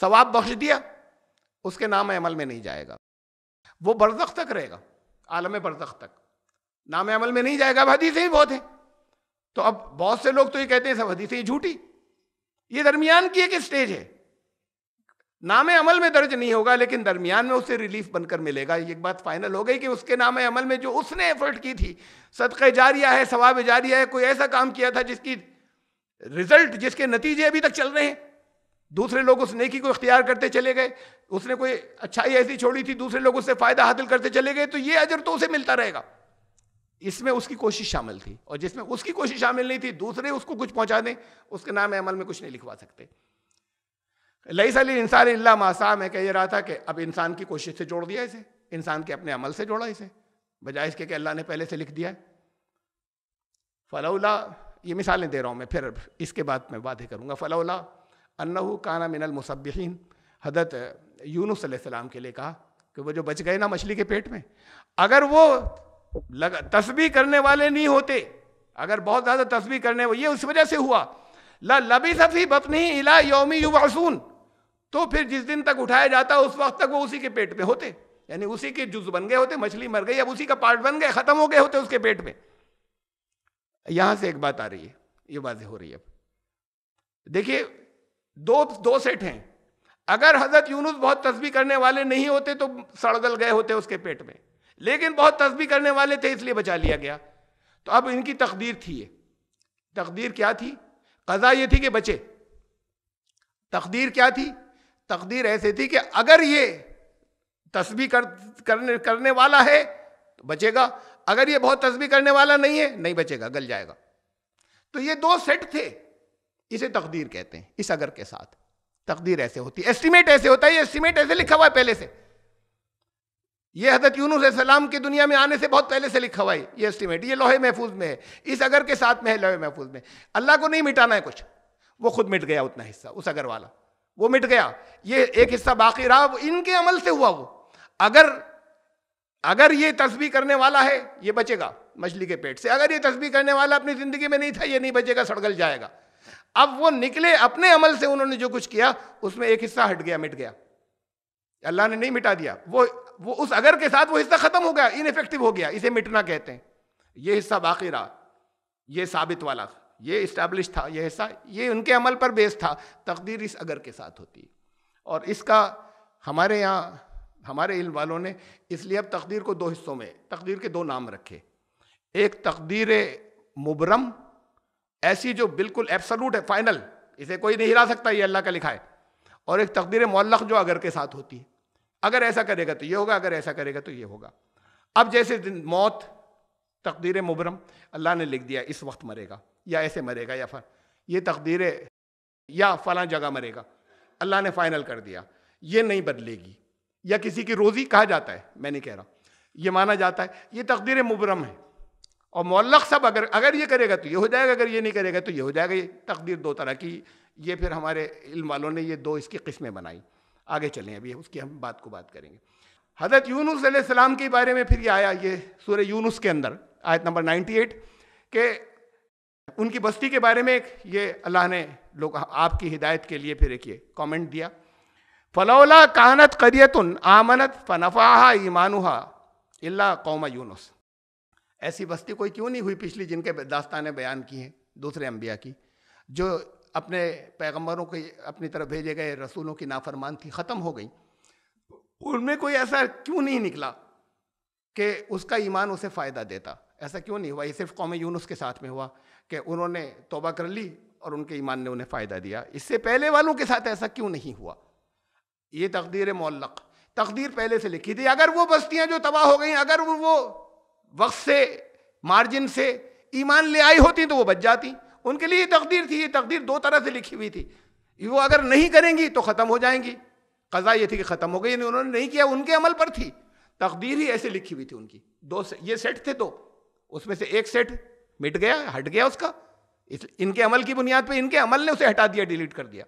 सवाब बख्श दिया उसके नाम अमल में नहीं जाएगा वो बरदख तक रहेगा आलम बरदख तक नाम अमल में नहीं जाएगा अब हदीसें ही बहुत हैं तो अब बहुत से लोग तो ये कहते हैं सब हदीसें ही झूठी ये दरमियान की एक स्टेज है नाम अमल में दर्ज नहीं होगा लेकिन दरमियान में उसे रिलीफ बनकर मिलेगा एक बात फाइनल हो गई कि उसके नाम अमल में जो उसने एफर्ट की थी सदक़ जारिया है सवाब जारिया है कोई ऐसा काम किया था जिसकी रिजल्ट जिसके नतीजे अभी तक चल रहे हैं दूसरे लोग उस नेकी को इख्तियार करते चले गए उसने कोई अच्छाई ऐसी छोड़ी थी दूसरे लोग उससे फ़ायदा हासिल करते चले गए तो ये अजर तो उसे मिलता रहेगा इसमें उसकी कोशिश शामिल थी और जिसमें उसकी कोशिश शामिल नहीं थी दूसरे उसको कुछ पहुंचा दें उसके नाम अमल में कुछ नहीं लिखवा सकते लई सली इंसान अल्ला मासा मैं कह रहा था कि अब इंसान की कोशिश से जोड़ दिया इसे इंसान के अपने अमल से जोड़ा इसे बजाय इसके कि अल्लाह ने पहले से लिख दिया है फ़लाउला ये मिसालें दे रहा हूँ मैं फिर इसके बाद मैं वादे करूँगा फ़लाउला अन्नहू काना मिनल मुसबिन हजरत यूनुस सलाम के लिए कहा कि वो जो बच गए ना मछली के पेट में अगर वो लगा तस्बी करने वाले नहीं होते अगर बहुत ज़्यादा तस्बी करने वो ये उस वजह से हुआ ला लबी सफ़ी बपनी इला योमी युवासून तो फिर जिस दिन तक उठाया जाता उस वक्त तक वो उसी के पेट में होते यानी उसी के जुज बन गए होते मछली मर गई अब उसी का पार्ट बन गए ख़त्म हो गए होते उसके पेट में यहां से एक बात आ रही है ये बातें हो रही है अब देखिए दो दो सेट हैं अगर हजरत यूनुस बहुत तस्बी करने वाले नहीं होते तो सड़गल गए होते उसके पेट में लेकिन बहुत तस्बी करने वाले थे इसलिए बचा लिया गया तो अब इनकी तकदीर थी ये तकदीर क्या थी कज़ा ये थी कि बचे तकदीर क्या थी तकदीर ऐसे थी कि अगर ये तस्बी कर करने करने वाला है तो बचेगा अगर ये बहुत तस्बी करने वाला नहीं है नहीं बचेगा गल जाएगा तो ये दो सेट थे इसे तकदीर कहते हैं इस अगर के साथ तकदीर ऐसे होती है एस्टिमेट ऐसे होता है ये एस्टिमेट ऐसे लिखा हुआ है पहले से ये हजरत यूनुस सलाम की दुनिया में आने से बहुत पहले से लिखा हुआ है ये एस्टिमेट ये लोहे महफूज में है इस अगर के साथ में है लोहे महफूज में अल्लाह को नहीं मिटाना है कुछ वो खुद मिट गया उतना हिस्सा उस अगर वाला वो मिट गया ये एक हिस्सा बाकी रहा इनके अमल से हुआ वो अगर अगर ये तस्बी करने वाला है ये बचेगा मछली के पेट से अगर ये तस्बी करने वाला अपनी ज़िंदगी में नहीं था ये नहीं बचेगा सड़गल जाएगा अब वो निकले अपने अमल से उन्होंने जो कुछ किया उसमें एक हिस्सा हट गया मिट गया अल्लाह ने नहीं मिटा दिया वो वो उस अगर के साथ वो हिस्सा खत्म हो गया इनफेक्टिव हो गया इसे मिटना कहते हैं ये हिस्सा बाकी रहा ये साबित वाला ये इस्टेब्लिश था ये हिस्सा ये उनके अमल पर बेस था तकदीर इस अगर के साथ होती है और इसका हमारे यहाँ हमारे इल्म वालों ने इसलिए अब तकदीर को दो हिस्सों में तकदीर के दो नाम रखे एक तकदीर मुबरम ऐसी जो बिल्कुल एब्सोलूट है फाइनल इसे कोई नहीं हिला सकता ये अल्लाह का लिखा है और एक तकदीर मौलक जो अगर के साथ होती है अगर ऐसा करेगा तो ये होगा अगर ऐसा करेगा तो ये होगा अब जैसे दिन मौत तकदीर मुबरम अल्लाह ने लिख दिया इस वक्त मरेगा या ऐसे मरेगा या फल ये तकदीर या फला जगह मरेगा अल्लाह ने फाइनल कर दिया ये नहीं बदलेगी या किसी की रोज़ी कहा जाता है मैं नहीं कह रहा ये माना जाता है ये तकदीर मुबरम है और मौलक सब अगर अगर ये करेगा तो ये हो जाएगा अगर ये नहीं करेगा तो ये हो जाएगा ये तकदीर दो तरह की ये फिर हमारे इल्म वालों ने ये दो इसकी किस्में बनाई आगे चलें अभी उसकी हम बात को बात करेंगे हज़रत यूनुस सलाम के बारे में फिर ये आया ये सूर्य यूनुस के अंदर आयत नंबर 98 के उनकी बस्ती के बारे में एक ये अल्लाह ने लोग आपकी हिदायत के लिए फिर एक ये कॉमेंट दिया फलौला कानत करियतुन आमनत फ़नफ़ाहा ईमानुहा अल्ला कौम यूनुस ऐसी बस्ती कोई क्यों नहीं हुई पिछली जिनके दास्तानें बयान की हैं दूसरे अम्बिया की जो अपने पैगम्बरों के अपनी तरफ भेजे गए रसूलों की नाफरमान थी ख़त्म हो गई उनमें कोई ऐसा क्यों नहीं निकला कि उसका ईमान उसे फ़ायदा देता ऐसा क्यों नहीं हुआ ये सिर्फ कौम यूनुस के साथ में हुआ कि उन्होंने तोबा कर ली और उनके ईमान ने उन्हें फ़ायदा दिया इससे पहले वालों के साथ ऐसा क्यों नहीं हुआ ये तकदीर मौलक तकदीर पहले से लिखी थी अगर वो बस्तियाँ जो तबाह हो गई अगर वो वक्त से मार्जिन से ईमान ले आई होती तो वो बच जाती उनके लिए तकदीर थी ये तकदीर दो तरह से लिखी हुई थी वो अगर नहीं करेंगी तो ख़त्म हो जाएंगी कज़ा ये थी कि ख़त्म हो गई उन्होंने नहीं किया उनके अमल पर थी तकदीर ही ऐसे लिखी हुई थी उनकी दो से, ये सेट थे दो उसमें से एक सेट मिट गया हट गया उसका इस इनके अमल की बुनियाद पर इनके अमल ने उसे हटा दिया डिलीट कर दिया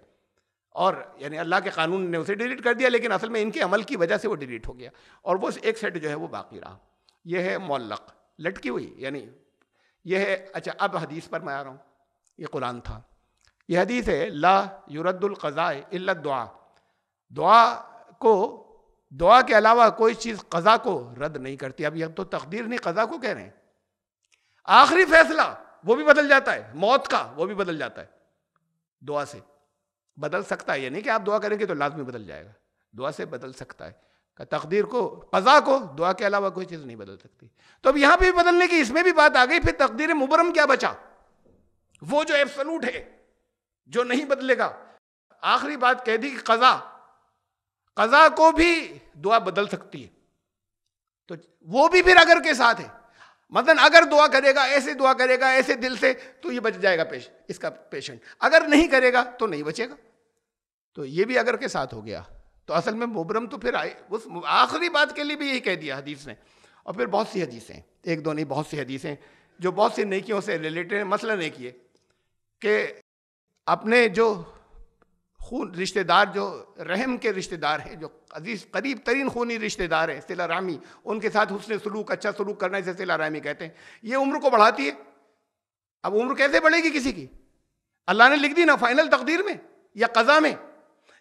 और यानी अल्लाह के कानून ने उसे डिलीट कर दिया लेकिन असल में इनके अमल की वजह से वो डिलीट हो गया और वो एक सेट जो है वो बाकी रहा यह है मोल्लक लटकी हुई यानी यह है अच्छा अब हदीस पर मैं आ रहा हूँ ये कुरान था यह हदीस है ला युरद्दुल्क़ाए इल्लत दुआ दुआ को दुआ के अलावा कोई चीज़ कज़ा को रद्द नहीं करती अब यह तो तकदीर नहीं कज़ा को कह रहे हैं आखिरी फैसला वो भी बदल जाता है मौत का वो भी बदल जाता है दुआ से बदल सकता है यानी कि आप दुआ करेंगे तो लाजमी बदल जाएगा दुआ से बदल सकता है का तकदीर को कज़ा को दुआ के अलावा कोई चीज़ नहीं बदल सकती तो अब यहाँ पर भी बदलने की इसमें भी बात आ गई फिर तकदीर मुबरम क्या बचा वो जो एब्सलूट है जो नहीं बदलेगा आखिरी बात कह दी कि कज़ा कज़ा को भी दुआ बदल सकती है तो वो भी फिर अगर के साथ है मतलब अगर दुआ करेगा ऐसे दुआ करेगा ऐसे दिल से तो ये बच जाएगा पेश इसका पेशेंट अगर नहीं करेगा तो नहीं बचेगा तो ये भी अगर के साथ हो गया तो असल में मुबरम तो फिर आए उस आखिरी बात के लिए भी यही कह दिया हदीस ने और फिर बहुत सी हदीसें एक दो नहीं बहुत सी हदीसें जो बहुत सी नकियों से रिलेटेड मसला नहीं किए कि अपने जो खून रिश्तेदार जो रहम के रिश्तेदार हैं जो अजीज करीब तरीन खूनी रिश्तेदार हैं सिला रामी उनके साथ उसने सलूक अच्छा सलूक करना इसे सिला रामी कहते हैं ये उम्र को बढ़ाती है अब उम्र कैसे बढ़ेगी किसी की अल्लाह ने लिख दी ना फाइनल तकदीर में या कज़ा में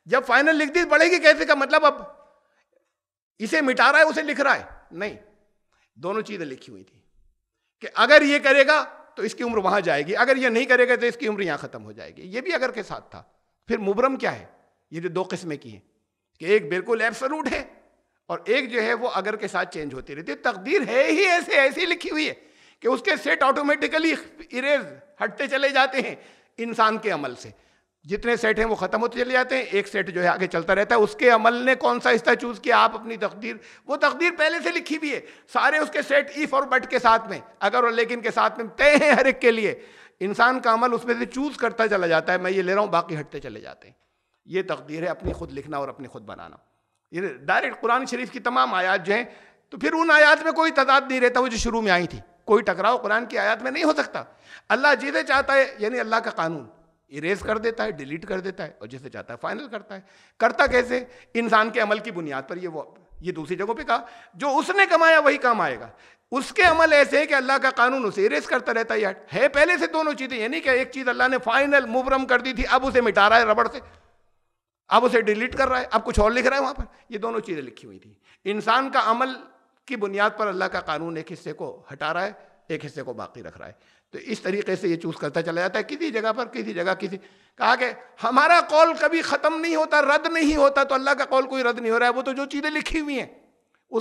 जब फाइनल लिख दी बढ़ेगी कैसे का मतलब अब इसे मिटा रहा है उसे लिख रहा है नहीं दोनों चीजें लिखी हुई थी कि अगर ये करेगा तो इसकी उम्र वहां जाएगी अगर ये नहीं करेगा तो इसकी उम्र यहां खत्म हो जाएगी ये भी अगर के साथ था फिर मुबरम क्या है ये जो दो किस्में की हैं कि एक बिल्कुल एब्सोलूट है और एक जो है वो अगर के साथ चेंज होती रहती है तकदीर है ही ऐसे ऐसी लिखी हुई है कि उसके सेट ऑटोमेटिकली इरेज हटते चले जाते हैं इंसान के अमल से जितने सेट हैं वो ख़त्म होते चले जाते हैं एक सेट जो है आगे चलता रहता है उसके अमल ने कौन सा हिस्सा चूज़ किया आप अपनी तकदीर वो तकदीर पहले से लिखी भी है सारे उसके सेट इफ़ और बट के साथ में अगर और लेकिन के साथ में तय हैं हर एक के लिए इंसान का अमल उसमें से चूज़ करता चला जाता है मैं ये ले रहा हूँ बाकी हटते चले जाते हैं ये तकदीर है अपनी खुद लिखना और अपनी खुद बनाना ये डायरेक्ट कुरान शरीफ की तमाम आयात जो हैं तो फिर उन आयात में कोई तादाद नहीं रहता वो जो शुरू में आई थी कोई टकराव कुरान की आयात में नहीं हो सकता अल्लाह जीते चाहता है यानी अल्लाह का कानून इरेज कर देता है डिलीट कर देता है और जैसे चाहता है फाइनल करता है करता कैसे इंसान के अमल की बुनियाद पर ये वो ये दूसरी जगहों पे कहा जो उसने कमाया वही काम आएगा उसके अमल ऐसे है कि अल्लाह का कानून उसे इरेज करता रहता है है पहले से दोनों चीज़ें ये नहीं कि एक चीज़ अल्लाह ने फाइनल मुबरम कर दी थी अब उसे मिटा रहा है रबड़ से अब उसे डिलीट कर रहा है अब कुछ और लिख रहा है वहां पर ये दोनों चीज़ें लिखी हुई थी इंसान का अमल की बुनियाद पर अल्लाह का कानून एक हिस्से को हटा रहा है एक हिस्से को बाकी रख रहा है तो इस तरीके से ये चूज करता चला जाता है किसी जगह पर किसी जगह किसी कहा कि हमारा कॉल कभी ख़त्म नहीं होता रद्द नहीं होता तो अल्लाह का कॉल कोई रद्द नहीं हो रहा है वो तो जो चीज़ें लिखी हुई हैं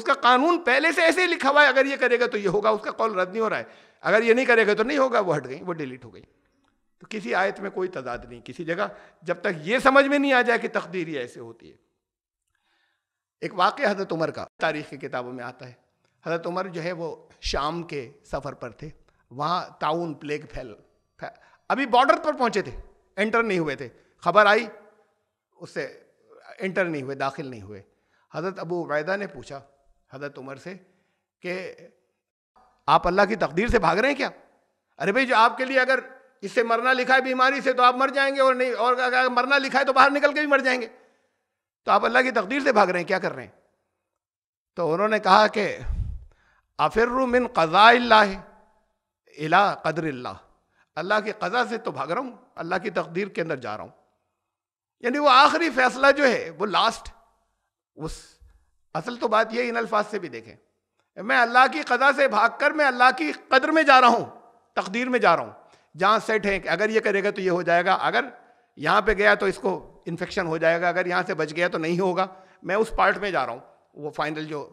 उसका कानून पहले से ऐसे ही लिखा हुआ है अगर ये करेगा तो ये होगा उसका कॉल रद्द नहीं हो रहा है अगर ये नहीं करेगा तो नहीं होगा वो हट गई वो डिलीट हो गई तो किसी आयत में कोई तादाद नहीं किसी जगह जब तक ये समझ में नहीं आ जाए कि तकदीरी ऐसे होती है एक वाक़ हज़रत उमर का तारीख़ की किताबों में आता है हज़रत उमर जो है वो शाम के सफ़र पर थे वहां ताउन प्लेग फैल अभी बॉर्डर पर पहुंचे थे एंटर नहीं हुए थे खबर आई उससे एंटर नहीं हुए दाखिल नहीं हुए हज़रत अबू उबैदा ने पूछा हज़रत उमर से कि आप अल्लाह की तकदीर से भाग रहे हैं क्या अरे भाई जो आपके लिए अगर इससे मरना लिखा है बीमारी से तो आप मर जाएंगे और नहीं और अगर मरना लिखा है तो बाहर निकल के भी मर जाएंगे तो आप अल्लाह की तकदीर से भाग रहे हैं क्या कर रहे हैं तो उन्होंने कहा कि अफिर मिन कज़ा इला कदर अल्लाह की कज़ा से तो भाग रहा हूँ अल्लाह की तकदीर के अंदर जा रहा हूँ यानी वो आखिरी फैसला जो है वो लास्ट उस असल तो बात यह इन अल्फाज से भी देखें मैं अल्लाह की कज़ा से भाग कर मैं अल्लाह की कदर में जा रहा हूँ तकदीर में जा रहा हूँ जहाँ सेट है अगर ये करेगा तो ये हो जाएगा अगर यहाँ पे गया तो इसको इन्फेक्शन हो जाएगा अगर यहाँ से बच गया तो नहीं होगा मैं उस पार्ट में जा रहा हूँ वो फाइनल जो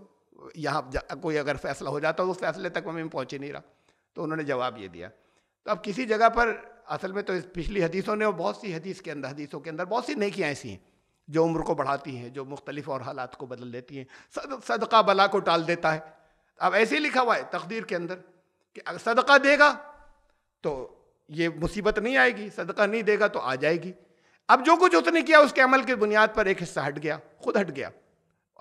यहाँ कोई अगर फैसला हो जाता है तो उस फैसले तक मैं पहुँच ही नहीं रहा तो उन्होंने जवाब ये दिया तो अब किसी जगह पर असल में तो इस पिछली हदीसों ने और बहुत सी हदीस के अंदर हदीसों के अंदर बहुत सी नेकियाँ ऐसी हैं जो उम्र को बढ़ाती हैं जो मुख्तलिफ और हालात को बदल देती हैं सद, सदका बला को टाल देता है अब ऐसे ही लिखा हुआ है तकदीर के अंदर कि अगर सदका देगा तो ये मुसीबत नहीं आएगी सदका नहीं देगा तो आ जाएगी अब जो कुछ उसने किया उसके अमल की बुनियाद पर एक हिस्सा हट गया खुद हट गया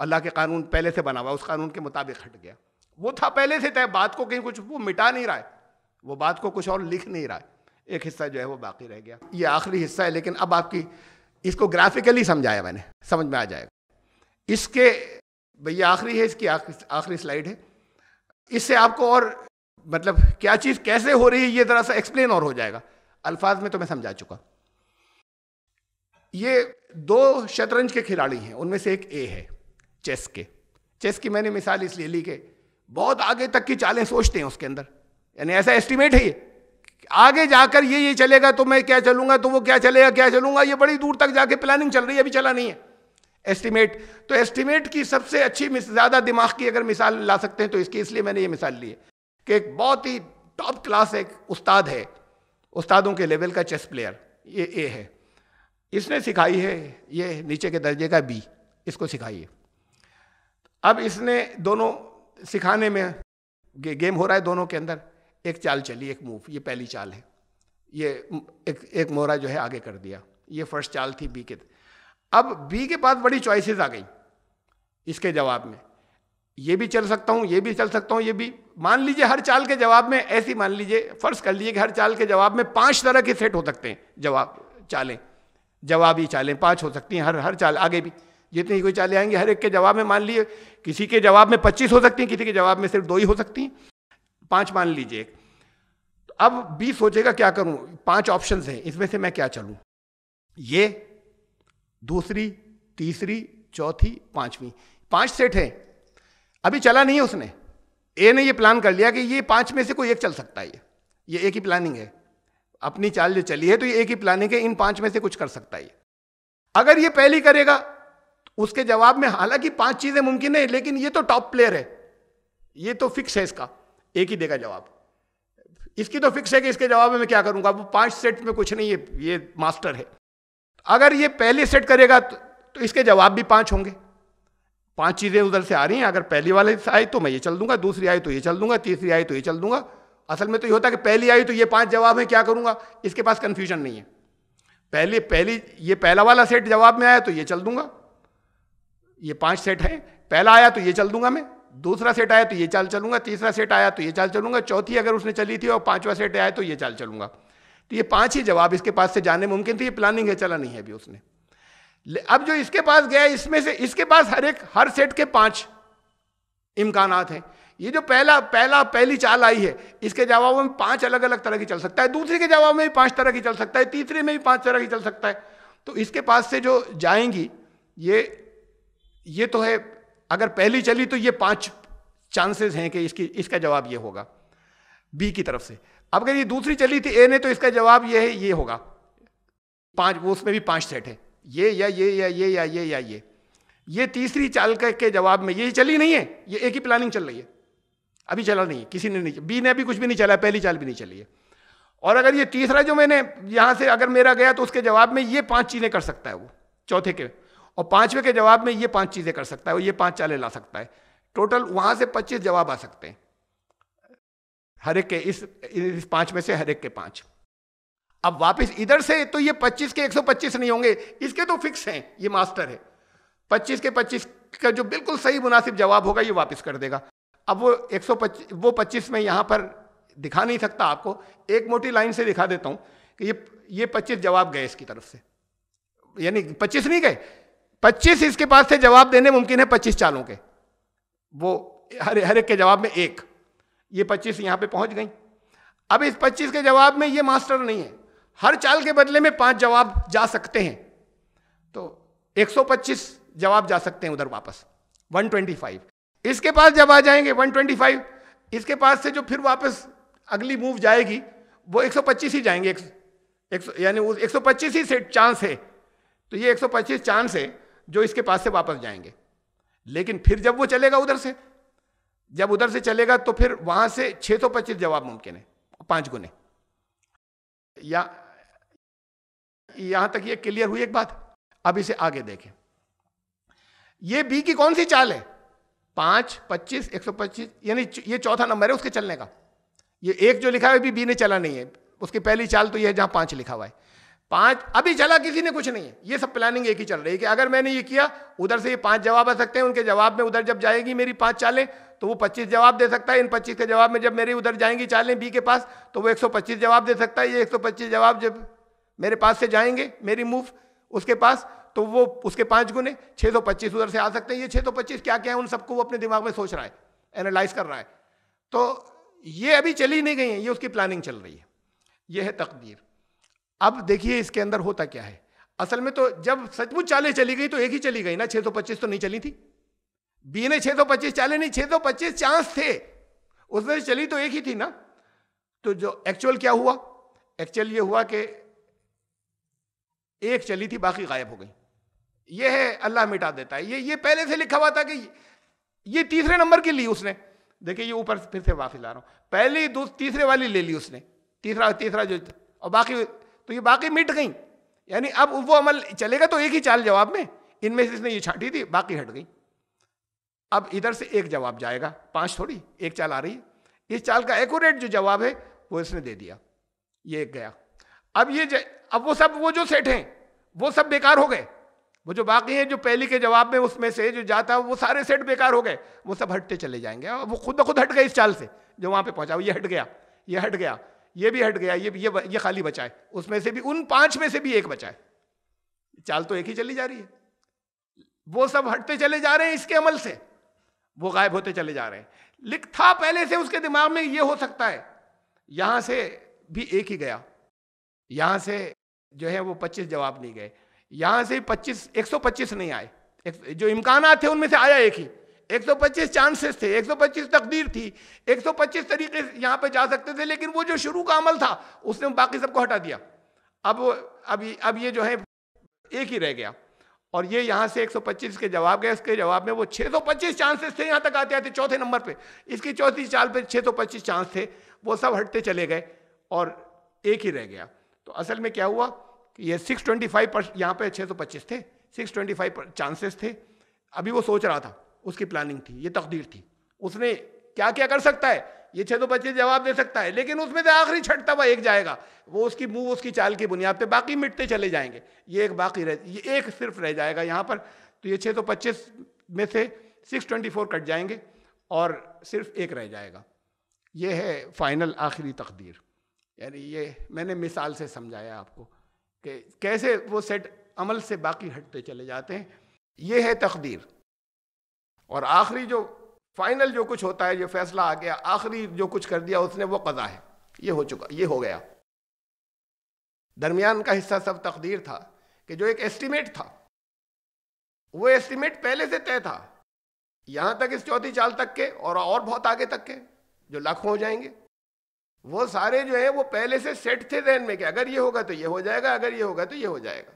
अल्लाह के कानून पहले से बना हुआ उस कानून के मुताबिक हट गया वो था पहले से तय बात को कहीं कुछ वो मिटा नहीं रहा है वो बात को कुछ और लिख नहीं रहा है एक हिस्सा जो है वो बाकी रह गया ये आखिरी हिस्सा है लेकिन अब आपकी इसको ग्राफिकली समझाया मैंने समझ में आ जाएगा इसके भैया आखिरी है इसकी आखिरी स्लाइड है इससे आपको और मतलब क्या चीज़ कैसे हो रही है ये ज़रा सा एक्सप्लेन और हो जाएगा अल्फाज में तो मैं समझा चुका ये दो शतरंज के खिलाड़ी हैं उनमें से एक ए है चेस के चेस की मैंने मिसाल इसलिए ली के बहुत आगे तक की चालें सोचते हैं उसके अंदर यानी ऐसा एस्टिमेट है ये आगे जाकर ये ये चलेगा तो मैं क्या चलूंगा तो वो क्या चलेगा क्या चलूंगा ये बड़ी दूर तक जाके प्लानिंग चल रही है अभी चला नहीं है एस्टिमेट तो एस्टिमेट की सबसे अच्छी ज़्यादा दिमाग की अगर मिसाल ला सकते हैं तो इसकी इसलिए मैंने ये मिसाल ली है कि एक बहुत ही टॉप क्लास एक उस्ताद है उस्तादों के लेवल का चेस प्लेयर ये ए है इसने सिखाई है ये नीचे के दर्जे का बी इसको सिखाई है अब इसने दोनों सिखाने में गे, गेम हो रहा है दोनों के अंदर एक चाल चली एक मूव ये पहली चाल है ये एक एक मोहरा जो है आगे कर दिया ये फर्स्ट चाल थी बी के अब बी के पास बड़ी चॉइसेस आ गई इसके जवाब में ये भी चल सकता हूँ ये भी चल सकता हूँ ये भी मान लीजिए हर चाल के जवाब में ऐसी मान लीजिए फर्श कर लीजिए कि हर चाल के जवाब में पांच तरह के सेट हो सकते हैं जवाब चालें जवाबी चालें पांच हो सकती हैं हर हर चाल आगे भी जितनी कोई चाले आएंगे हर एक के जवाब में मान लिए किसी के जवाब में पच्चीस हो सकती हैं किसी के जवाब में सिर्फ दो ही हो सकती हैं पांच मान लीजिए तो अब बी सोचेगा क्या करूं पांच ऑप्शंस हैं इसमें से मैं क्या चलूं ये दूसरी तीसरी चौथी पांचवी पांच सेट हैं अभी चला नहीं है उसने ए ने ये प्लान कर लिया कि ये पांच में से कोई एक चल सकता है ये ये एक ही प्लानिंग है अपनी चाल जो चली है तो ये एक ही प्लानिंग है इन पांच में से कुछ कर सकता है अगर ये पहली करेगा उसके जवाब में हालांकि पांच चीजें मुमकिन है लेकिन ये तो टॉप प्लेयर है ये तो फिक्स है इसका एक ही देगा जवाब इसकी तो फिक्स है कि इसके जवाब में मैं क्या करूंगा वो पांच सेट में कुछ नहीं है ये मास्टर है अगर ये पहले सेट करेगा तो, तो इसके जवाब भी पांच होंगे पांच चीज़ें उधर से आ रही हैं अगर पहली वाले से आई तो मैं ये चल दूंगा दूसरी आई तो ये चल दूंगा तीसरी आई तो ये चल दूंगा असल में तो ये होता है कि पहली आई तो ये पांच जवाब है क्या करूंगा इसके पास कन्फ्यूजन नहीं है पहले पहली ये पहला वाला सेट जवाब में आया तो ये चल दूंगा ये पांच सेट है पहला आया तो ये चल दूंगा मैं दूसरा सेट आया तो ये चाल चलूंगा तीसरा सेट आया तो ये चाल चलूंगा चौथी अगर उसने चली थी और पांचवा सेट आया तो ये चाल चलूंगा तो ये पांच ही जवाब इसके पास से जाने मुमकिन थे ये प्लानिंग है चला नहीं है अभी उसने अब जो इसके पास गया इसमें से इसके पास हर एक हर सेट के पांच इम्कान हैं ये जो पहला पहला पहली चाल आई है इसके जवाब में पांच अलग अलग तरह की चल सकता है दूसरे के जवाब में भी पांच तरह की चल सकता है तीसरे में भी पांच तरह की चल सकता है तो इसके पास से जो जाएंगी ये ये तो है अगर पहली चली तो ये पांच चांसेस हैं कि इसकी इसका जवाब ये होगा बी की तरफ से अब अगर ये दूसरी चली थी ए ने तो इसका जवाब ये है ये होगा पांच वो उसमें भी पांच सेट है ये या ये या ये या ये या ये ये तीसरी चाल के जवाब में ये चली नहीं है ये एक ही प्लानिंग चल रही है अभी चला नहीं है किसी ने नहीं बी ने अभी कुछ भी नहीं चला पहली चाल भी नहीं चली है और अगर ये तीसरा जो मैंने यहाँ से अगर मेरा गया तो उसके जवाब में ये पांच चीज़ें कर सकता है वो चौथे के और पांचवे के जवाब में ये पांच चीज़ें कर सकता है और ये पांच चाले ला सकता है टोटल वहां से पच्चीस जवाब आ सकते हैं हर एक के इस इस पांच में से हर एक के पांच अब वापस इधर से तो ये 25 के 125 नहीं होंगे इसके तो फिक्स हैं ये मास्टर है 25 के 25 का जो बिल्कुल सही मुनासिब जवाब होगा ये वापस कर देगा अब वो 125 वो 25 में यहां पर दिखा नहीं सकता आपको एक मोटी लाइन से दिखा देता हूं कि ये ये 25 जवाब गए इसकी तरफ से यानी 25 नहीं गए पच्चीस इसके पास से जवाब देने मुमकिन है पच्चीस चालों के वो हर हर एक के जवाब में एक ये पच्चीस यहां पे पहुंच गई अब इस पच्चीस के जवाब में ये मास्टर नहीं है हर चाल के बदले में पांच जवाब जा सकते हैं तो एक सौ पच्चीस जवाब जा सकते हैं उधर वापस वन ट्वेंटी फाइव इसके पास जब आ जाएंगे वन ट्वेंटी फाइव इसके पास से जो फिर वापस अगली मूव जाएगी वो एक सौ पच्चीस ही जाएंगे एक, एक यानी सौ पच्चीस ही से चांस है तो ये एक सौ पच्चीस चांस है जो इसके पास से वापस जाएंगे लेकिन फिर जब वो चलेगा उधर से जब उधर से चलेगा तो फिर वहां से सौ पच्चीस जवाब मुमकिन है पांच गुने या यहां तक ये क्लियर हुई एक बात अब इसे आगे देखें ये बी की कौन सी चाल है पांच पच्चीस एक सौ पच्चीस यानी ये चौथा नंबर है उसके चलने का ये एक जो लिखा है बी ने चला नहीं है उसकी पहली चाल तो यह जहां पांच लिखा हुआ है पांच अभी चला किसी ने कुछ नहीं है ये सब प्लानिंग एक ही चल रही है कि अगर मैंने ये किया उधर से ये पांच जवाब आ सकते हैं उनके जवाब में उधर जब जाएगी मेरी पांच चालें तो वो पच्चीस जवाब दे सकता है इन पच्चीस के जवाब में जब मेरी उधर जाएंगी चालें बी के पास तो वो एक सौ पच्चीस जवाब दे सकता है ये एक सौ पच्चीस जवाब जब मेरे पास से जाएंगे मेरी मूव उसके पास तो वो उसके पाँच गुने छः सौ पच्चीस उधर से आ सकते हैं ये छः सौ पच्चीस क्या क्या है उन सबको वो अपने दिमाग में सोच रहा है एनालाइज कर रहा है तो ये अभी चली नहीं गई है ये उसकी प्लानिंग चल रही है ये है तकदीर अब देखिए इसके अंदर होता क्या है असल में तो जब सचमुच चाले चली गई तो एक ही चली गई ना छे तो नहीं चली थी बी ने 625 चाले नहीं 625 चांस थे उसमें चली तो एक ही थी ना तो जो एक्चुअल क्या हुआ एक्चुअल ये हुआ कि एक चली थी बाकी गायब हो गई ये है अल्लाह मिटा देता है ये ये पहले से लिखा हुआ था कि ये तीसरे नंबर की ली उसने देखिए ये ऊपर फिर से वापस ला रहा हूं पहली तीसरे वाली ले ली उसने तीसरा तीसरा जो और बाकी तो ये बाकी मिट गई यानी अब वो अमल चलेगा तो एक ही चाल जवाब में इनमें से इसने ये छाटी थी बाकी हट गई अब इधर से एक जवाब जाएगा पांच थोड़ी एक चाल आ रही है इस चाल का एकट जो जवाब है वो इसने दे दिया ये एक गया अब ये अब वो सब वो जो सेट हैं वो सब बेकार हो गए वो जो बाकी हैं जो पहले के जवाब में उसमें से जो जाता है वो सारे सेट बेकार हो गए वो सब हटते चले जाएंगे वो खुद ब खुद हट गए इस चाल से जो वहाँ पे पहुँचा ये हट गया ये हट गया ये भी हट गया ये ये ये खाली बचा है उसमें से भी उन पांच में से भी एक बचा है चाल तो एक ही चली जा रही है वो सब हटते चले जा रहे हैं इसके अमल से वो गायब होते चले जा रहे हैं लिख था पहले से उसके दिमाग में ये हो सकता है यहां से भी एक ही गया यहां से जो है वो पच्चीस जवाब नहीं गए यहां से पच्चीस एक सौ पच्चीस नहीं आए जो इम्कान थे उनमें से आया एक ही 125 चांसेस थे 125 तकदीर थी 125 तरीके से यहाँ पे जा सकते थे लेकिन वो जो शुरू का अमल था उसने बाकी सबको हटा दिया अब अब अब ये जो है एक ही रह गया और ये यहाँ से 125 के जवाब गए उसके जवाब में वो 625 चांसेस थे यहाँ तक आते आते चौथे नंबर पे इसकी चौथी चाल पे 625 चांस थे वो सब हटते चले गए और एक ही रह गया तो असल में क्या हुआ कि ये 625 पर यहाँ पे 625 थे 625 पर चांसेस थे अभी वो सोच रहा था उसकी प्लानिंग थी ये तकदीर थी उसने क्या क्या कर सकता है ये छः दो बच्चे जवाब दे सकता है लेकिन उसमें से आखिरी छटता हुआ एक जाएगा वो उसकी मुंह उसकी चाल की बुनियाद पे बाकी मिटते चले जाएंगे ये एक बाकी रह ये एक सिर्फ रह जाएगा यहाँ पर तो ये छः सौ पच्चीस में से सिक्स ट्वेंटी फोर कट जाएंगे और सिर्फ एक रह जाएगा ये है फाइनल आखिरी तकदीर यानी ये मैंने मिसाल से समझाया आपको कि कैसे वो सेट अमल से बाकी हटते चले जाते हैं ये है तकदीर और आखिरी जो फाइनल जो कुछ होता है जो फैसला आ गया आखिरी जो कुछ कर दिया उसने वो कज़ा है ये हो चुका ये हो गया दरमियान का हिस्सा सब तकदीर था कि जो एक एस्टीमेट था वो एस्टीमेट पहले से तय था यहाँ तक इस चौथी चाल तक के और और बहुत आगे तक के जो लाखों हो जाएंगे वो सारे जो हैं वो पहले से सेट थे जहन में कि अगर ये होगा तो ये हो जाएगा अगर ये होगा तो ये हो जाएगा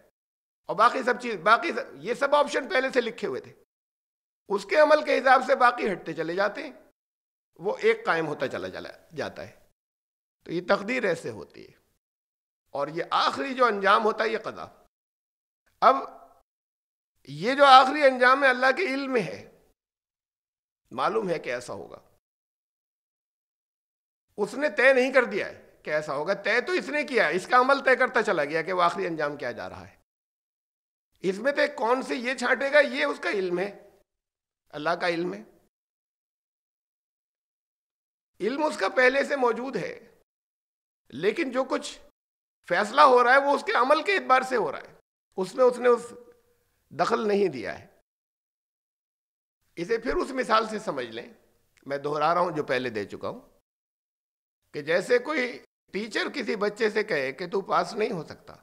और बाकी सब चीज़ बाकी सब, ये सब ऑप्शन पहले से लिखे हुए थे उसके अमल के हिसाब से बाकी हटते चले जाते हैं वो एक कायम होता चला चला जाता है तो ये तकदीर ऐसे होती है और ये आखिरी जो अंजाम होता है ये कदा अब ये जो आखिरी अंजाम है अल्लाह के इल्म है मालूम है कि ऐसा होगा उसने तय नहीं कर दिया है कि ऐसा होगा तय तो इसने किया है इसका अमल तय करता चला गया कि वह आखिरी अंजाम क्या जा रहा है इसमें तो कौन से ये छांटेगा ये उसका इल्म है अल्लाह का इल्म है इल्म उसका पहले से मौजूद है लेकिन जो कुछ फैसला हो रहा है वो उसके अमल के एतबार से हो रहा है उसमें उसने उस दखल नहीं दिया है इसे फिर उस मिसाल से समझ लें मैं दोहरा रहा हूं जो पहले दे चुका हूं कि जैसे कोई टीचर किसी बच्चे से कहे कि तू पास नहीं हो सकता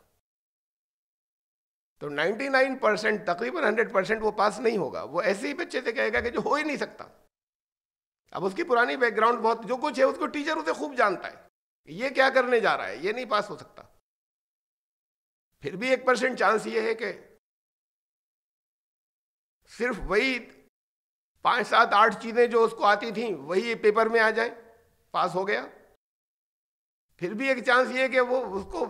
तो 99 परसेंट तकरीबन 100 परसेंट वो पास नहीं होगा वो ऐसे ही बच्चे से कहेगा कि जो हो ही नहीं सकता अब उसकी पुरानी बैकग्राउंड बहुत जो कुछ है उसको टीचर उसे खूब जानता है ये क्या करने जा रहा है ये नहीं पास हो सकता फिर भी एक परसेंट चांस ये है कि सिर्फ वही पाँच सात आठ चीज़ें जो उसको आती थी वही पेपर में आ जाए पास हो गया फिर भी एक चांस ये कि वो उसको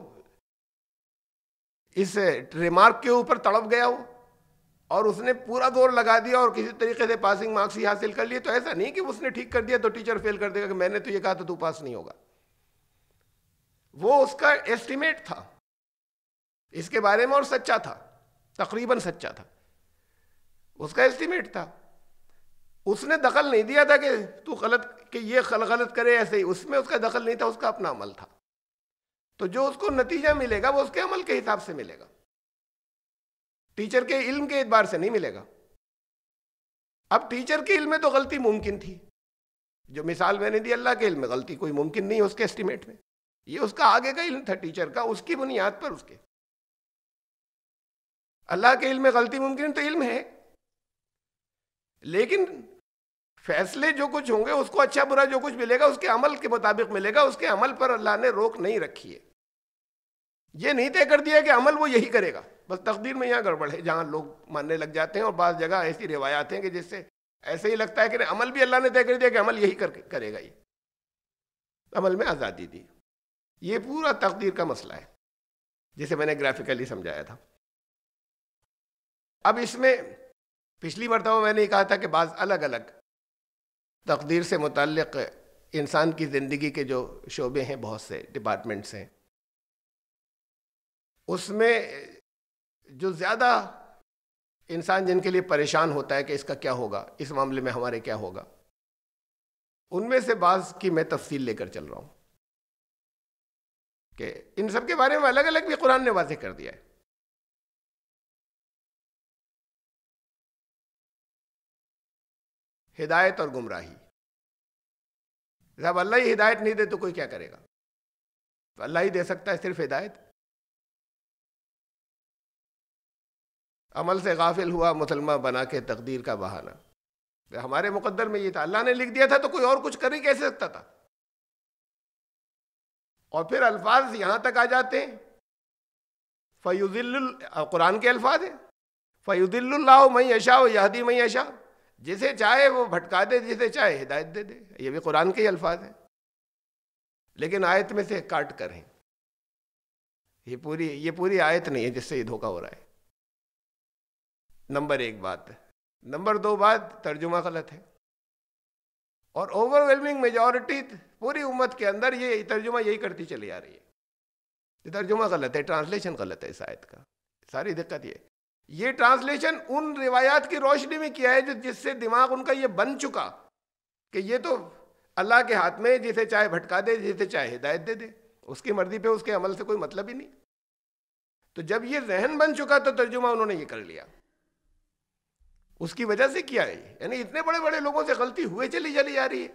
इस रिमार्क के ऊपर तड़प गया वो और उसने पूरा दौर लगा दिया और किसी तरीके से पासिंग मार्क्स ही हासिल कर लिए तो ऐसा नहीं कि उसने ठीक कर दिया तो टीचर फेल कर देगा कि मैंने तो ये कहा था तू पास नहीं होगा वो उसका एस्टिमेट था इसके बारे में और सच्चा था तकरीबन सच्चा था उसका एस्टिमेट था उसने दखल नहीं दिया था कि तू गलत कि ये गलत करे ऐसे ही उसमें उसका दखल नहीं था उसका अपना अमल था तो जो उसको नतीजा मिलेगा वो उसके अमल के हिसाब से मिलेगा टीचर के इल्म के एतबार से नहीं मिलेगा अब टीचर के इल्म में तो गलती मुमकिन थी जो मिसाल मैंने दी अल्लाह के इल्म में गलती कोई मुमकिन नहीं उसके एस्टिमेट में ये उसका आगे का इल्म था टीचर का उसकी बुनियाद पर उसके अल्लाह के इल्म में गलती मुमकिन तो इल्म है लेकिन फैसले जो कुछ होंगे उसको अच्छा बुरा जो कुछ मिलेगा उसके अमल के मुताबिक मिलेगा उसके अमल पर अल्लाह ने रोक नहीं रखी है ये नहीं तय कर दिया कि अमल वो यही करेगा बस तकदीर में यहाँ गड़बड़ है जहाँ लोग मानने लग जाते हैं और बाद जगह ऐसी रिवायात हैं कि जिससे ऐसे ही लगता है कि अमल भी अल्लाह ने तय कर दिया कि अमल यही कर, करेगा ये अमल में आज़ादी दी ये पूरा तकदीर का मसला है जिसे मैंने ग्राफिकली समझाया था अब इसमें पिछली मरतबा मैंने कहा था कि बाज़ अलग अलग तकदीर से मुतल इंसान की ज़िंदगी के जो शोबे हैं बहुत से डिपार्टमेंट्स हैं उसमें जो ज़्यादा इंसान जिनके लिए परेशान होता है कि इसका क्या होगा इस मामले में हमारे क्या होगा उनमें से बाज की मैं तफसील लेकर चल रहा हूँ कि इन सब के बारे में अलग अलग भी कुरान ने वाजे कर दिया है हिदायत और गुमराही जब अल्लाह ही हिदायत नहीं दे तो कोई क्या करेगा तो अल्लाह ही दे सकता है सिर्फ हिदायत अमल से गाफिल हुआ मुसलमा बना के तकदीर का बहाना हमारे मुकद्दर में ये था अल्लाह ने लिख दिया था तो कोई और कुछ कर ही कैसे सकता था और फिर अल्फाज यहाँ तक आ जाते हैं फ़युदिल कुरान के अल्फाज हैं फ़युदिल्ला मई अशा यहदी मई अशा जिसे चाहे वो भटका दे जिसे चाहे हिदायत दे दे ये भी कुरान के ही अल्फाज हैं लेकिन आयत में से काट करें ये पूरी ये पूरी आयत नहीं है जिससे ये धोखा हो रहा है नंबर एक बात नंबर दो बात तर्जुमा गलत है और ओवरवेलमिंग मेजॉरिटी पूरी उम्मत के अंदर ये तर्जुमा यही करती चली आ रही है ये तर्जुमा गलत है ट्रांसलेशन गलत है इस आयत का सारी दिक्कत ये ये ट्रांसलेशन उन रिवायात की रोशनी में किया है जो जिससे दिमाग उनका ये बन चुका कि ये तो अल्लाह के हाथ में जिसे चाहे भटका दे जिसे चाहे हिदायत दे दे उसकी मर्जी पे उसके अमल से कोई मतलब ही नहीं तो जब ये जहन बन चुका तो तर्जुमा उन्होंने ये कर लिया उसकी वजह से किया है यानी इतने बड़े बड़े लोगों से गलती हुए चली चली जा रही है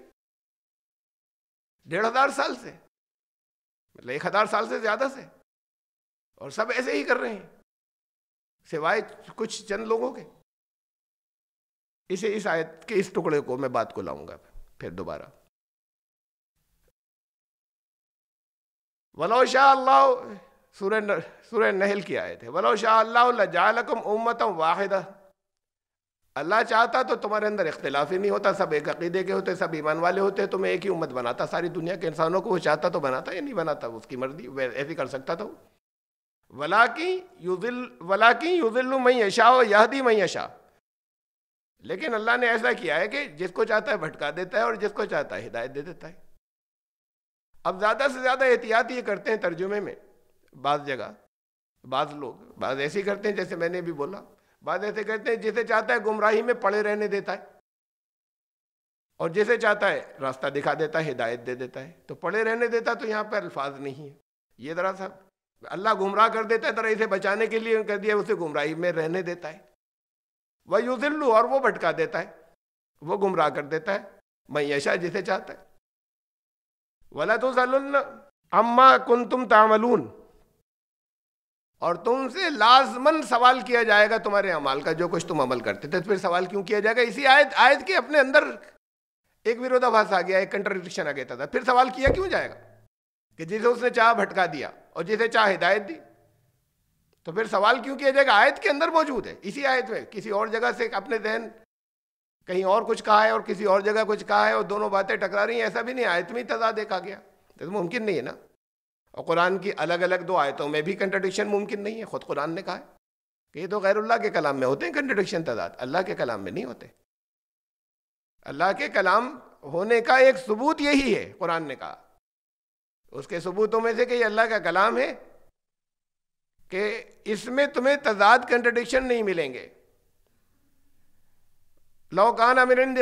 डेढ़ हजार साल से मतलब एक हजार साल से ज्यादा से और सब ऐसे ही कर रहे हैं सिवाय कुछ चंद लोगों के इसे इस आयत के इस टुकड़े को मैं बात को लाऊंगा फिर दोबारा वलो शाह अल्लाह सूर्य सूर्य नहल की आयत है वलो शाह अल्लाह लजालकम उम्मतम वाहिदा अल्लाह चाहता तो तुम्हारे अंदर इख्तिलाफ ही नहीं होता सब एक अकीदे के होते सब ईमान वाले होते तो मैं एक ही उम्मत बनाता सारी दुनिया के इंसानों को वो चाहता तो बनाता या नहीं बनाता उसकी मर्जी ऐसी कर सकता था तो। वला की युजिल वला की युजिल्लू मई और यहदी मई अशा लेकिन अल्लाह ने ऐसा किया है कि जिसको चाहता है भटका देता है और जिसको चाहता है हिदायत दे देता है अब ज़्यादा से ज़्यादा एहतियात ये करते हैं तर्जुमे में बाज़ जगह बाज़ लोग बाज़ ऐसे करते हैं जैसे मैंने भी बोला बाद ऐसे कहते हैं जिसे चाहता है गुमराही में पड़े रहने देता है और जिसे चाहता है रास्ता दिखा देता है हिदायत दे देता है तो पड़े रहने देता तो यहाँ पर अल्फाज नहीं है ये जरा साहब अल्लाह गुमराह कर देता है जरा इसे बचाने के लिए कर दिया उसे गुमराही में रहने देता है वह युजिल्लू और वो भटका देता है वो गुमराह कर देता है मैं यशा जिसे चाहता है वला तो सलुल अम्मा कुन तुम तामलून और तुमसे लाजमन सवाल किया जाएगा तुम्हारे अमाल का जो कुछ तुम अमल करते थे तो फिर सवाल क्यों किया जाएगा इसी आयत आयत के अपने अंदर एक विरोधाभास आ गया एक कंट्रडिक्शन आ गया था फिर सवाल किया क्यों जाएगा कि जिसे उसने चाह भटका दिया और जिसे चाह हिदायत दी तो फिर सवाल क्यों किया जाएगा आयत के अंदर मौजूद है इसी आयत में किसी और जगह से अपने जहन कहीं और कुछ कहा है और किसी और जगह कुछ कहा है और दोनों बातें टकरा रही हैं ऐसा भी नहीं आयत में ही तजाद देखा गया तो, तो मुमकिन नहीं है ना और कुरान की अलग अलग दो आयतों में भी कंट्रडिक्शन मुमकिन नहीं है खुद कुरान ने कहा है कि ये तो गैरुल्ला के कलाम में होते हैं कंट्रडिक्शन तादाद अल्लाह के कलाम में नहीं होते अल्लाह के कलाम होने का एक सबूत यही है कुरान ने कहा उसके सबूतों में से कि अल्लाह का कलाम है कि इसमें तुम्हें तजाद कंट्रडिक्शन नहीं मिलेंगे लौकाना मिरंद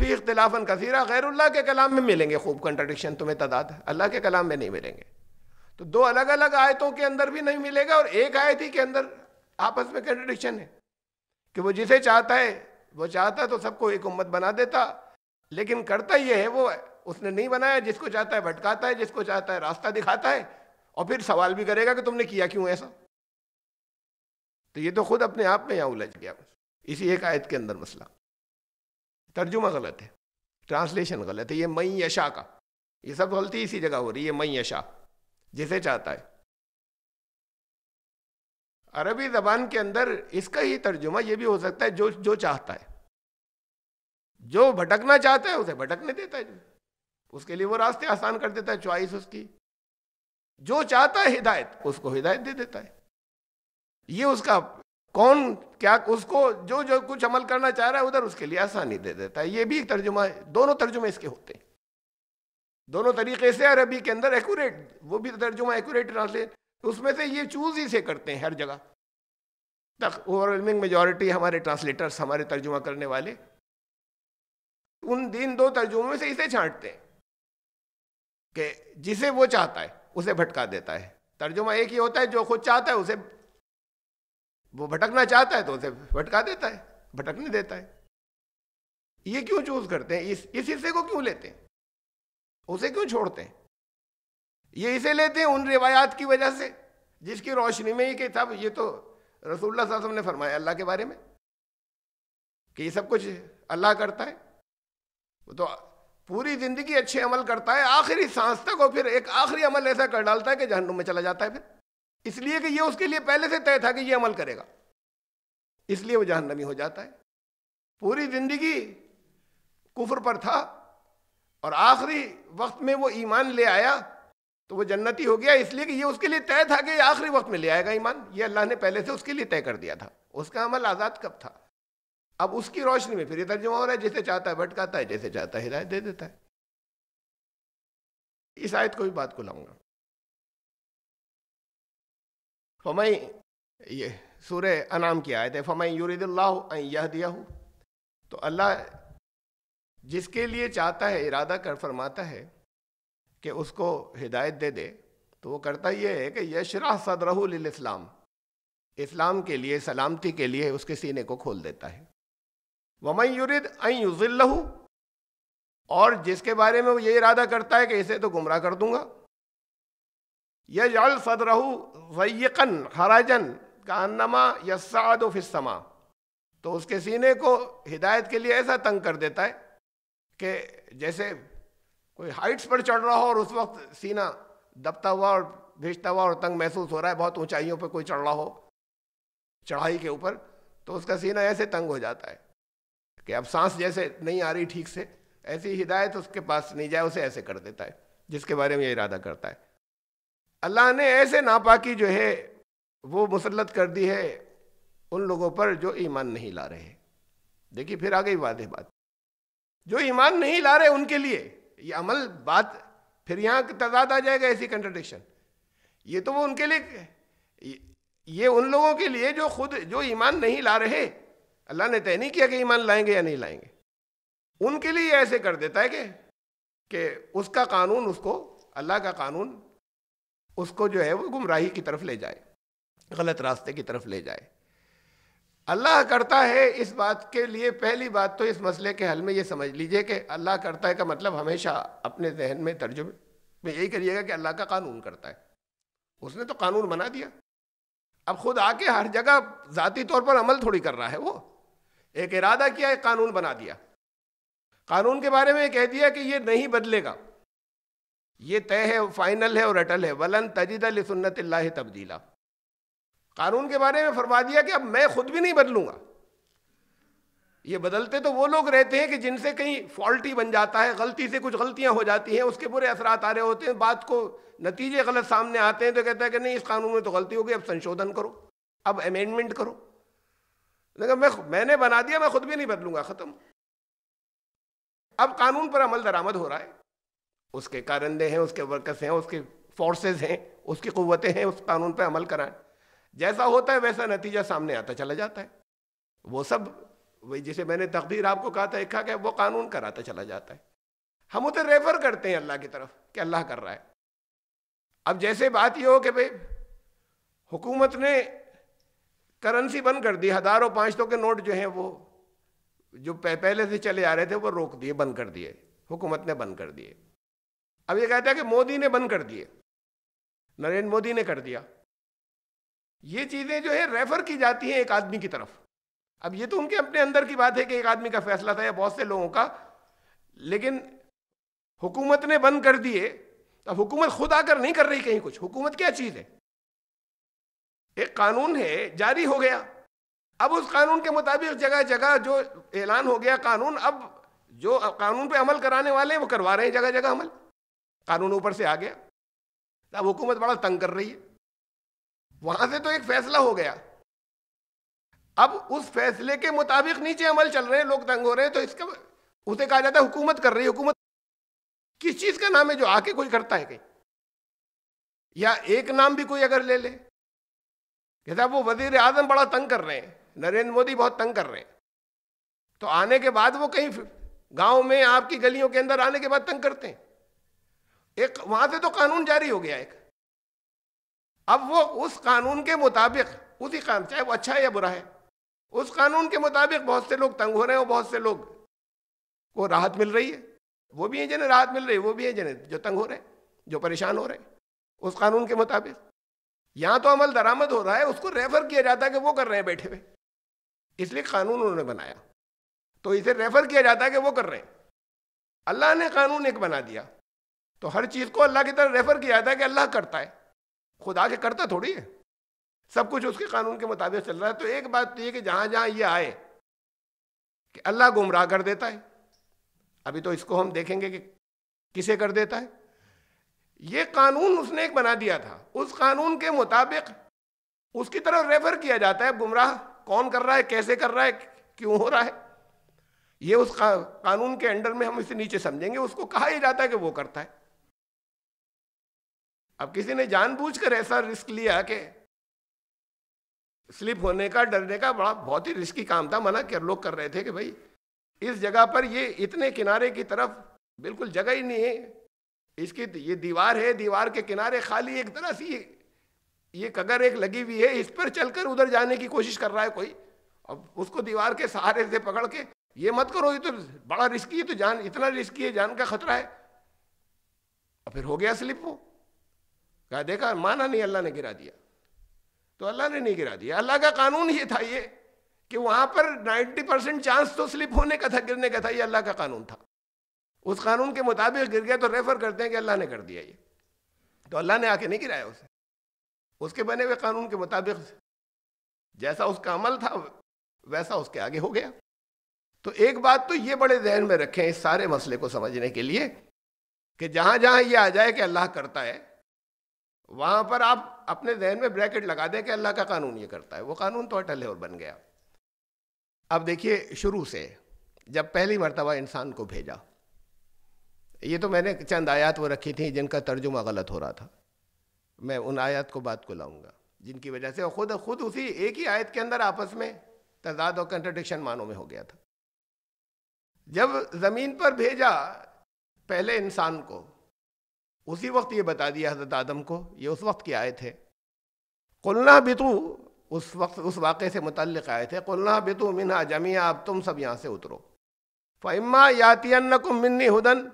फी इख्तलाफन कसीरा गैरुल्ला के कलाम में मिलेंगे खूब कंट्रडिक्शन तुम्हें तादाद अल्लाह के कलाम में नहीं मिलेंगे तो दो अलग अलग आयतों के अंदर भी नहीं मिलेगा और एक आयत ही के अंदर आपस में कंट्रडिक्शन है कि वो जिसे चाहता है वो चाहता तो सबको एक उम्मत बना देता लेकिन करता ये है वो उसने नहीं बनाया जिसको चाहता है भटकाता है जिसको चाहता है रास्ता दिखाता है और फिर सवाल भी करेगा कि तुमने किया क्यों ऐसा तो ये तो खुद अपने आप में यहाँ उलझ गया इसी एक आयत के अंदर मसला तर्जुमा गलत है ट्रांसलेशन गलत है ये मई यशा का ये सब गलती इसी जगह हो रही है मई यशा जिसे चाहता है अरबी जबान के अंदर इसका ही तर्जुमा ये भी हो सकता है जो जो चाहता है जो भटकना चाहता है उसे भटकने देता है उसके लिए वो रास्ते आसान कर देता है च्वाइस उसकी जो चाहता है हिदायत उसको हिदायत दे देता है ये उसका कौन क्या उसको जो जो कुछ अमल करना चाह रहा है उधर उसके लिए आसानी दे देता है ये भी एक तर्जुमा है दोनों तर्जुमे इसके होते हैं दोनों तरीके से अरबी के अंदर एक्यूरेट वो भी तर्जुमा एक्यूरेट ट्रांसलेट तो उसमें से ये चूज ही से करते हैं हर जगह तक ओवरवेलमिंग मेजोरिटी हमारे ट्रांसलेटर्स हमारे तर्जुमा करने वाले उन दिन दो तर्जुमों से इसे छांटते हैं कि जिसे वो चाहता है उसे भटका देता है तर्जुमा एक ही होता है जो खुद चाहता है उसे वो भटकना चाहता है तो उसे भटका देता है भटकने देता है ये क्यों चूज करते हैं इस इस हिस्से को क्यों लेते हैं उसे क्यों छोड़ते हैं ये इसे लेते हैं उन रिवायात की वजह से जिसकी रोशनी में ही कि तब ये तो रसूल साहब ने फरमाया अल्लाह के बारे में कि ये सब कुछ अल्लाह करता है वो तो पूरी जिंदगी अच्छे अमल करता है आखिरी सांस तक और फिर एक आखिरी अमल ऐसा कर डालता है कि जहनुम में चला जाता है फिर इसलिए कि यह उसके लिए पहले से तय था कि यह अमल करेगा इसलिए वो जहन्नमी हो जाता है पूरी जिंदगी कुफर पर था और आखिरी वक्त में वो ईमान ले आया तो वो जन्नती हो गया इसलिए कि ये उसके लिए तय था कि आखिरी वक्त में ले आएगा ईमान ये अल्लाह ने पहले से उसके लिए तय कर दिया था उसका अमल आज़ाद कब था अब उसकी रोशनी में फिर ये तर्जुमा हो रहा है जैसे चाहता है भटकाता है जैसे चाहता है हिदायत दे देता है इस आयत को भी बात को लाऊंगा फमई ये सूर अनाम की आयत है फमई यूरिदल्लाह यह दिया तो अल्लाह जिसके लिए चाहता है इरादा कर फरमाता है कि उसको हिदायत दे दे तो वो करता ये है कि यशरा सदरहुल इस्लाम इस्लाम के लिए सलामती के लिए उसके सीने को खोल देता है वमई युरिद अयुजिल्लहू और जिसके बारे में वो ये इरादा करता है कि इसे तो गुमराह कर दूंगा यजअल सदरहु सदरहू खराजन हराजन कानमा यसाद फिसमा तो उसके सीने को हिदायत के लिए ऐसा तंग कर देता है कि जैसे कोई हाइट्स पर चढ़ रहा हो और उस वक्त सीना दबता हुआ और भेजता हुआ और तंग महसूस हो रहा है बहुत ऊंचाइयों पर कोई चढ़ रहा हो चढ़ाई के ऊपर तो उसका सीना ऐसे तंग हो जाता है कि अब सांस जैसे नहीं आ रही ठीक से ऐसी हिदायत उसके पास नहीं जाए उसे ऐसे कर देता है जिसके बारे में ये इरादा करता है अल्लाह ने ऐसे नापाकी जो है वो मुसलत कर दी है उन लोगों पर जो ईमान नहीं ला रहे देखिए फिर आ गई वादे बात जो ईमान नहीं ला रहे उनके लिए ये अमल बात फिर यहाँ तजाद आ जाएगा ऐसी कंट्रडिक्शन ये तो वो उनके लिए ये उन लोगों के लिए जो खुद जो ईमान नहीं ला रहे अल्लाह ने तय नहीं किया कि ईमान लाएंगे या नहीं लाएंगे उनके लिए ऐसे कर देता है कि उसका कानून उसको अल्लाह का कानून उसको जो है वो गुमराही की तरफ ले जाए गलत रास्ते की तरफ ले जाए अल्लाह करता है इस बात के लिए पहली बात तो इस मसले के हल में ये समझ लीजिए कि अल्लाह करता है का मतलब हमेशा अपने जहन में तर्जुमे में यही करिएगा कि अल्लाह का कानून करता है उसने तो कानून बना दिया अब खुद आके हर जगह ज़ाती तौर पर अमल थोड़ी कर रहा है वो एक इरादा किया एक कानून बना दिया कानून के बारे में कह दिया कि ये नहीं बदलेगा ये तय है फाइनल है और अटल है वलन अली सुन्नत ला तब्दीला कानून के बारे में फरमा दिया कि अब मैं खुद भी नहीं बदलूंगा ये बदलते तो वो लोग रहते हैं कि जिनसे कहीं फॉल्टी बन जाता है गलती से कुछ गलतियां हो जाती हैं उसके बुरे असर आ रहे होते हैं बात को नतीजे गलत सामने आते हैं तो कहता है कि नहीं इस कानून में तो गलती होगी अब संशोधन करो अब अमेंडमेंट करो लेकिन मैं मैंने बना दिया मैं खुद भी नहीं बदलूंगा ख़त्म अब कानून पर अमल दरामद हो रहा है उसके कारंदे हैं उसके वर्कर्स हैं उसके फोर्सेस हैं उसकी क़वतें हैं उस कानून पर अमल कराएं जैसा होता है वैसा नतीजा सामने आता चला जाता है वो सब वही जिसे मैंने तकदीर आपको कहा था एक क्या वो कानून कराता चला जाता है हम उसे रेफर करते हैं अल्लाह की तरफ कि अल्लाह कर रहा है अब जैसे बात ये हो कि भाई हुकूमत ने करेंसी बंद कर दी हज़ारों पाँच सौ के नोट जो हैं वो जो पहले से चले आ रहे थे वो रोक दिए बंद कर दिए हुकूमत ने बंद कर दिए अब ये कहता है कि मोदी ने बंद कर दिए नरेंद्र मोदी ने कर दिया ये चीज़ें जो है रेफर की जाती हैं एक आदमी की तरफ अब ये तो उनके अपने अंदर की बात है कि एक आदमी का फैसला था या बहुत से लोगों का लेकिन हुकूमत ने बंद कर दिए अब हुकूमत खुद आकर नहीं कर रही कहीं कुछ हुकूमत क्या चीज़ है एक कानून है जारी हो गया अब उस कानून के मुताबिक जगह जगह जो ऐलान हो गया कानून अब जो कानून पे अमल कराने वाले हैं वो करवा रहे हैं जगह जगह अमल कानून ऊपर से आ गया अब हुकूमत बड़ा तंग कर रही है वहां से तो एक फैसला हो गया अब उस फैसले के मुताबिक नीचे अमल चल रहे हैं लोग तंग हो रहे हैं तो इसका उसे कहा जाता है हुकूमत कर रही है हुकूमत किस चीज का नाम है जो आके कोई करता है कहीं या एक नाम भी कोई अगर ले ले कहता वो वजीर आजम बड़ा तंग कर रहे हैं नरेंद्र मोदी बहुत तंग कर रहे हैं तो आने के बाद वो कहीं गांव में आपकी गलियों के अंदर आने के बाद तंग करते हैं एक वहां से तो कानून जारी हो गया एक अब वो उस कानून के मुताबिक उसी कानून चाहे वो अच्छा है या बुरा है उस कानून के मुताबिक बहुत से लोग तंग हो रहे हैं और बहुत से लोग को राहत मिल रही है वो भी है जिन्हें राहत मिल रही है वो भी है जिन्हें जो तंग हो रहे हैं जो परेशान हो रहे हैं उस कानून के मुताबिक यहाँ तो अमल दरामद हो रहा है उसको रेफर किया जाता है कि वो कर रहे हैं बैठे हुए इसलिए कानून उन्होंने बनाया तो इसे रेफर किया जाता है कि वो कर रहे हैं अल्लाह ने कानून एक बना दिया तो हर चीज़ को अल्लाह की तरफ रेफर किया जाता है कि अल्लाह करता है खुदा के करता थोड़ी है सब कुछ उसके कानून के मुताबिक चल रहा है तो एक बात तो ये कि जहां जहां ये आए कि अल्लाह गुमराह कर देता है अभी तो इसको हम देखेंगे कि किसे कर देता है ये कानून उसने एक बना दिया था उस कानून के मुताबिक उसकी तरफ रेफर किया जाता है गुमराह कौन कर रहा है कैसे कर रहा है क्यों हो रहा है ये उस कानून के अंडर में हम इसे नीचे समझेंगे उसको कहा ही जाता है कि वो करता है अब किसी ने जानबूझकर ऐसा रिस्क लिया कि स्लिप होने का डरने का बड़ा बहुत ही रिस्की काम था मना कर लोग कर रहे थे कि भाई इस जगह पर ये इतने किनारे की तरफ बिल्कुल जगह ही नहीं है इसकी ये दीवार है दीवार के किनारे खाली एक तरह सी ये कगर एक लगी हुई है इस पर चलकर उधर जाने की कोशिश कर रहा है कोई अब उसको दीवार के सहारे से पकड़ के ये मत करो ये तो बड़ा रिस्की है तो जान इतना रिस्की है जान का खतरा है और फिर हो गया स्लिप वो कहा देखा माना नहीं अल्लाह ने गिरा दिया तो अल्लाह ने नहीं गिरा दिया अल्लाह का कानून ये था ये कि वहां पर 90 परसेंट चांस तो स्लिप होने का था गिरने का था ये अल्लाह का कानून था उस कानून के मुताबिक गिर गया तो रेफर करते हैं कि अल्लाह ने कर दिया ये तो अल्लाह ने आके नहीं गिराया उसे उसके बने हुए कानून के मुताबिक जैसा उसका अमल था वैसा उसके आगे हो गया तो एक बात तो ये बड़े जहन में रखें इस सारे मसले को समझने के लिए कि जहां जहां ये आ जाए कि अल्लाह करता है वहाँ पर आप अपने जहन में ब्रैकेट लगा दें कि अल्लाह का कानून ये करता है वो कानून तो अटल है और बन गया अब देखिए शुरू से जब पहली मरतबा इंसान को भेजा ये तो मैंने चंद आयात वो रखी थी जिनका तर्जुमा गलत हो रहा था मैं उन आयात को बात को लाऊंगा जिनकी वजह से खुद खुद उसी एक ही आयत के अंदर आपस में तजाद और कंट्रडिक्शन मानों में हो गया था जब ज़मीन पर भेजा पहले इंसान को उसी वक्त ये बता दिया हज़रत आदम को ये उस वक्त की आयत है कुल्ला बितु उस वक्त उस वाक़े से मुतल आए थे कुल्ला बितु मिना जमिया अब तुम सब यहाँ से उतरो फ़ैमा यातियन को मिन्नी हुदन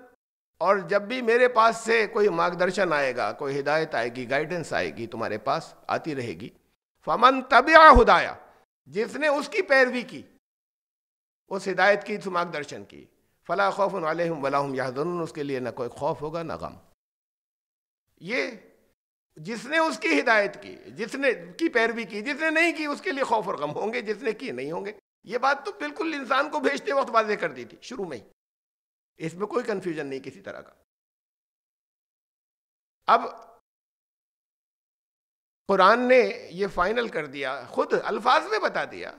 और जब भी मेरे पास से कोई मार्गदर्शन आएगा कोई हिदायत आएगी गाइडेंस आएगी तुम्हारे पास आती रहेगी फमन तबिया हुदाया जिसने उसकी पैरवी की उस हिदायत की उस मार्गदर्शन की फ़ला खौफ वालम वलाम यादन उसके लिए ना कोई खौफ होगा ना गम ये जिसने उसकी हिदायत की जिसने की पैरवी की जिसने नहीं की उसके लिए खौफ और गम होंगे जिसने की नहीं होंगे ये बात तो बिल्कुल इंसान को भेजते वक्त वाजे कर दी थी शुरू में ही इसमें कोई कंफ्यूजन नहीं किसी तरह का अब कुरान ने ये फाइनल कर दिया खुद अल्फाज में बता दिया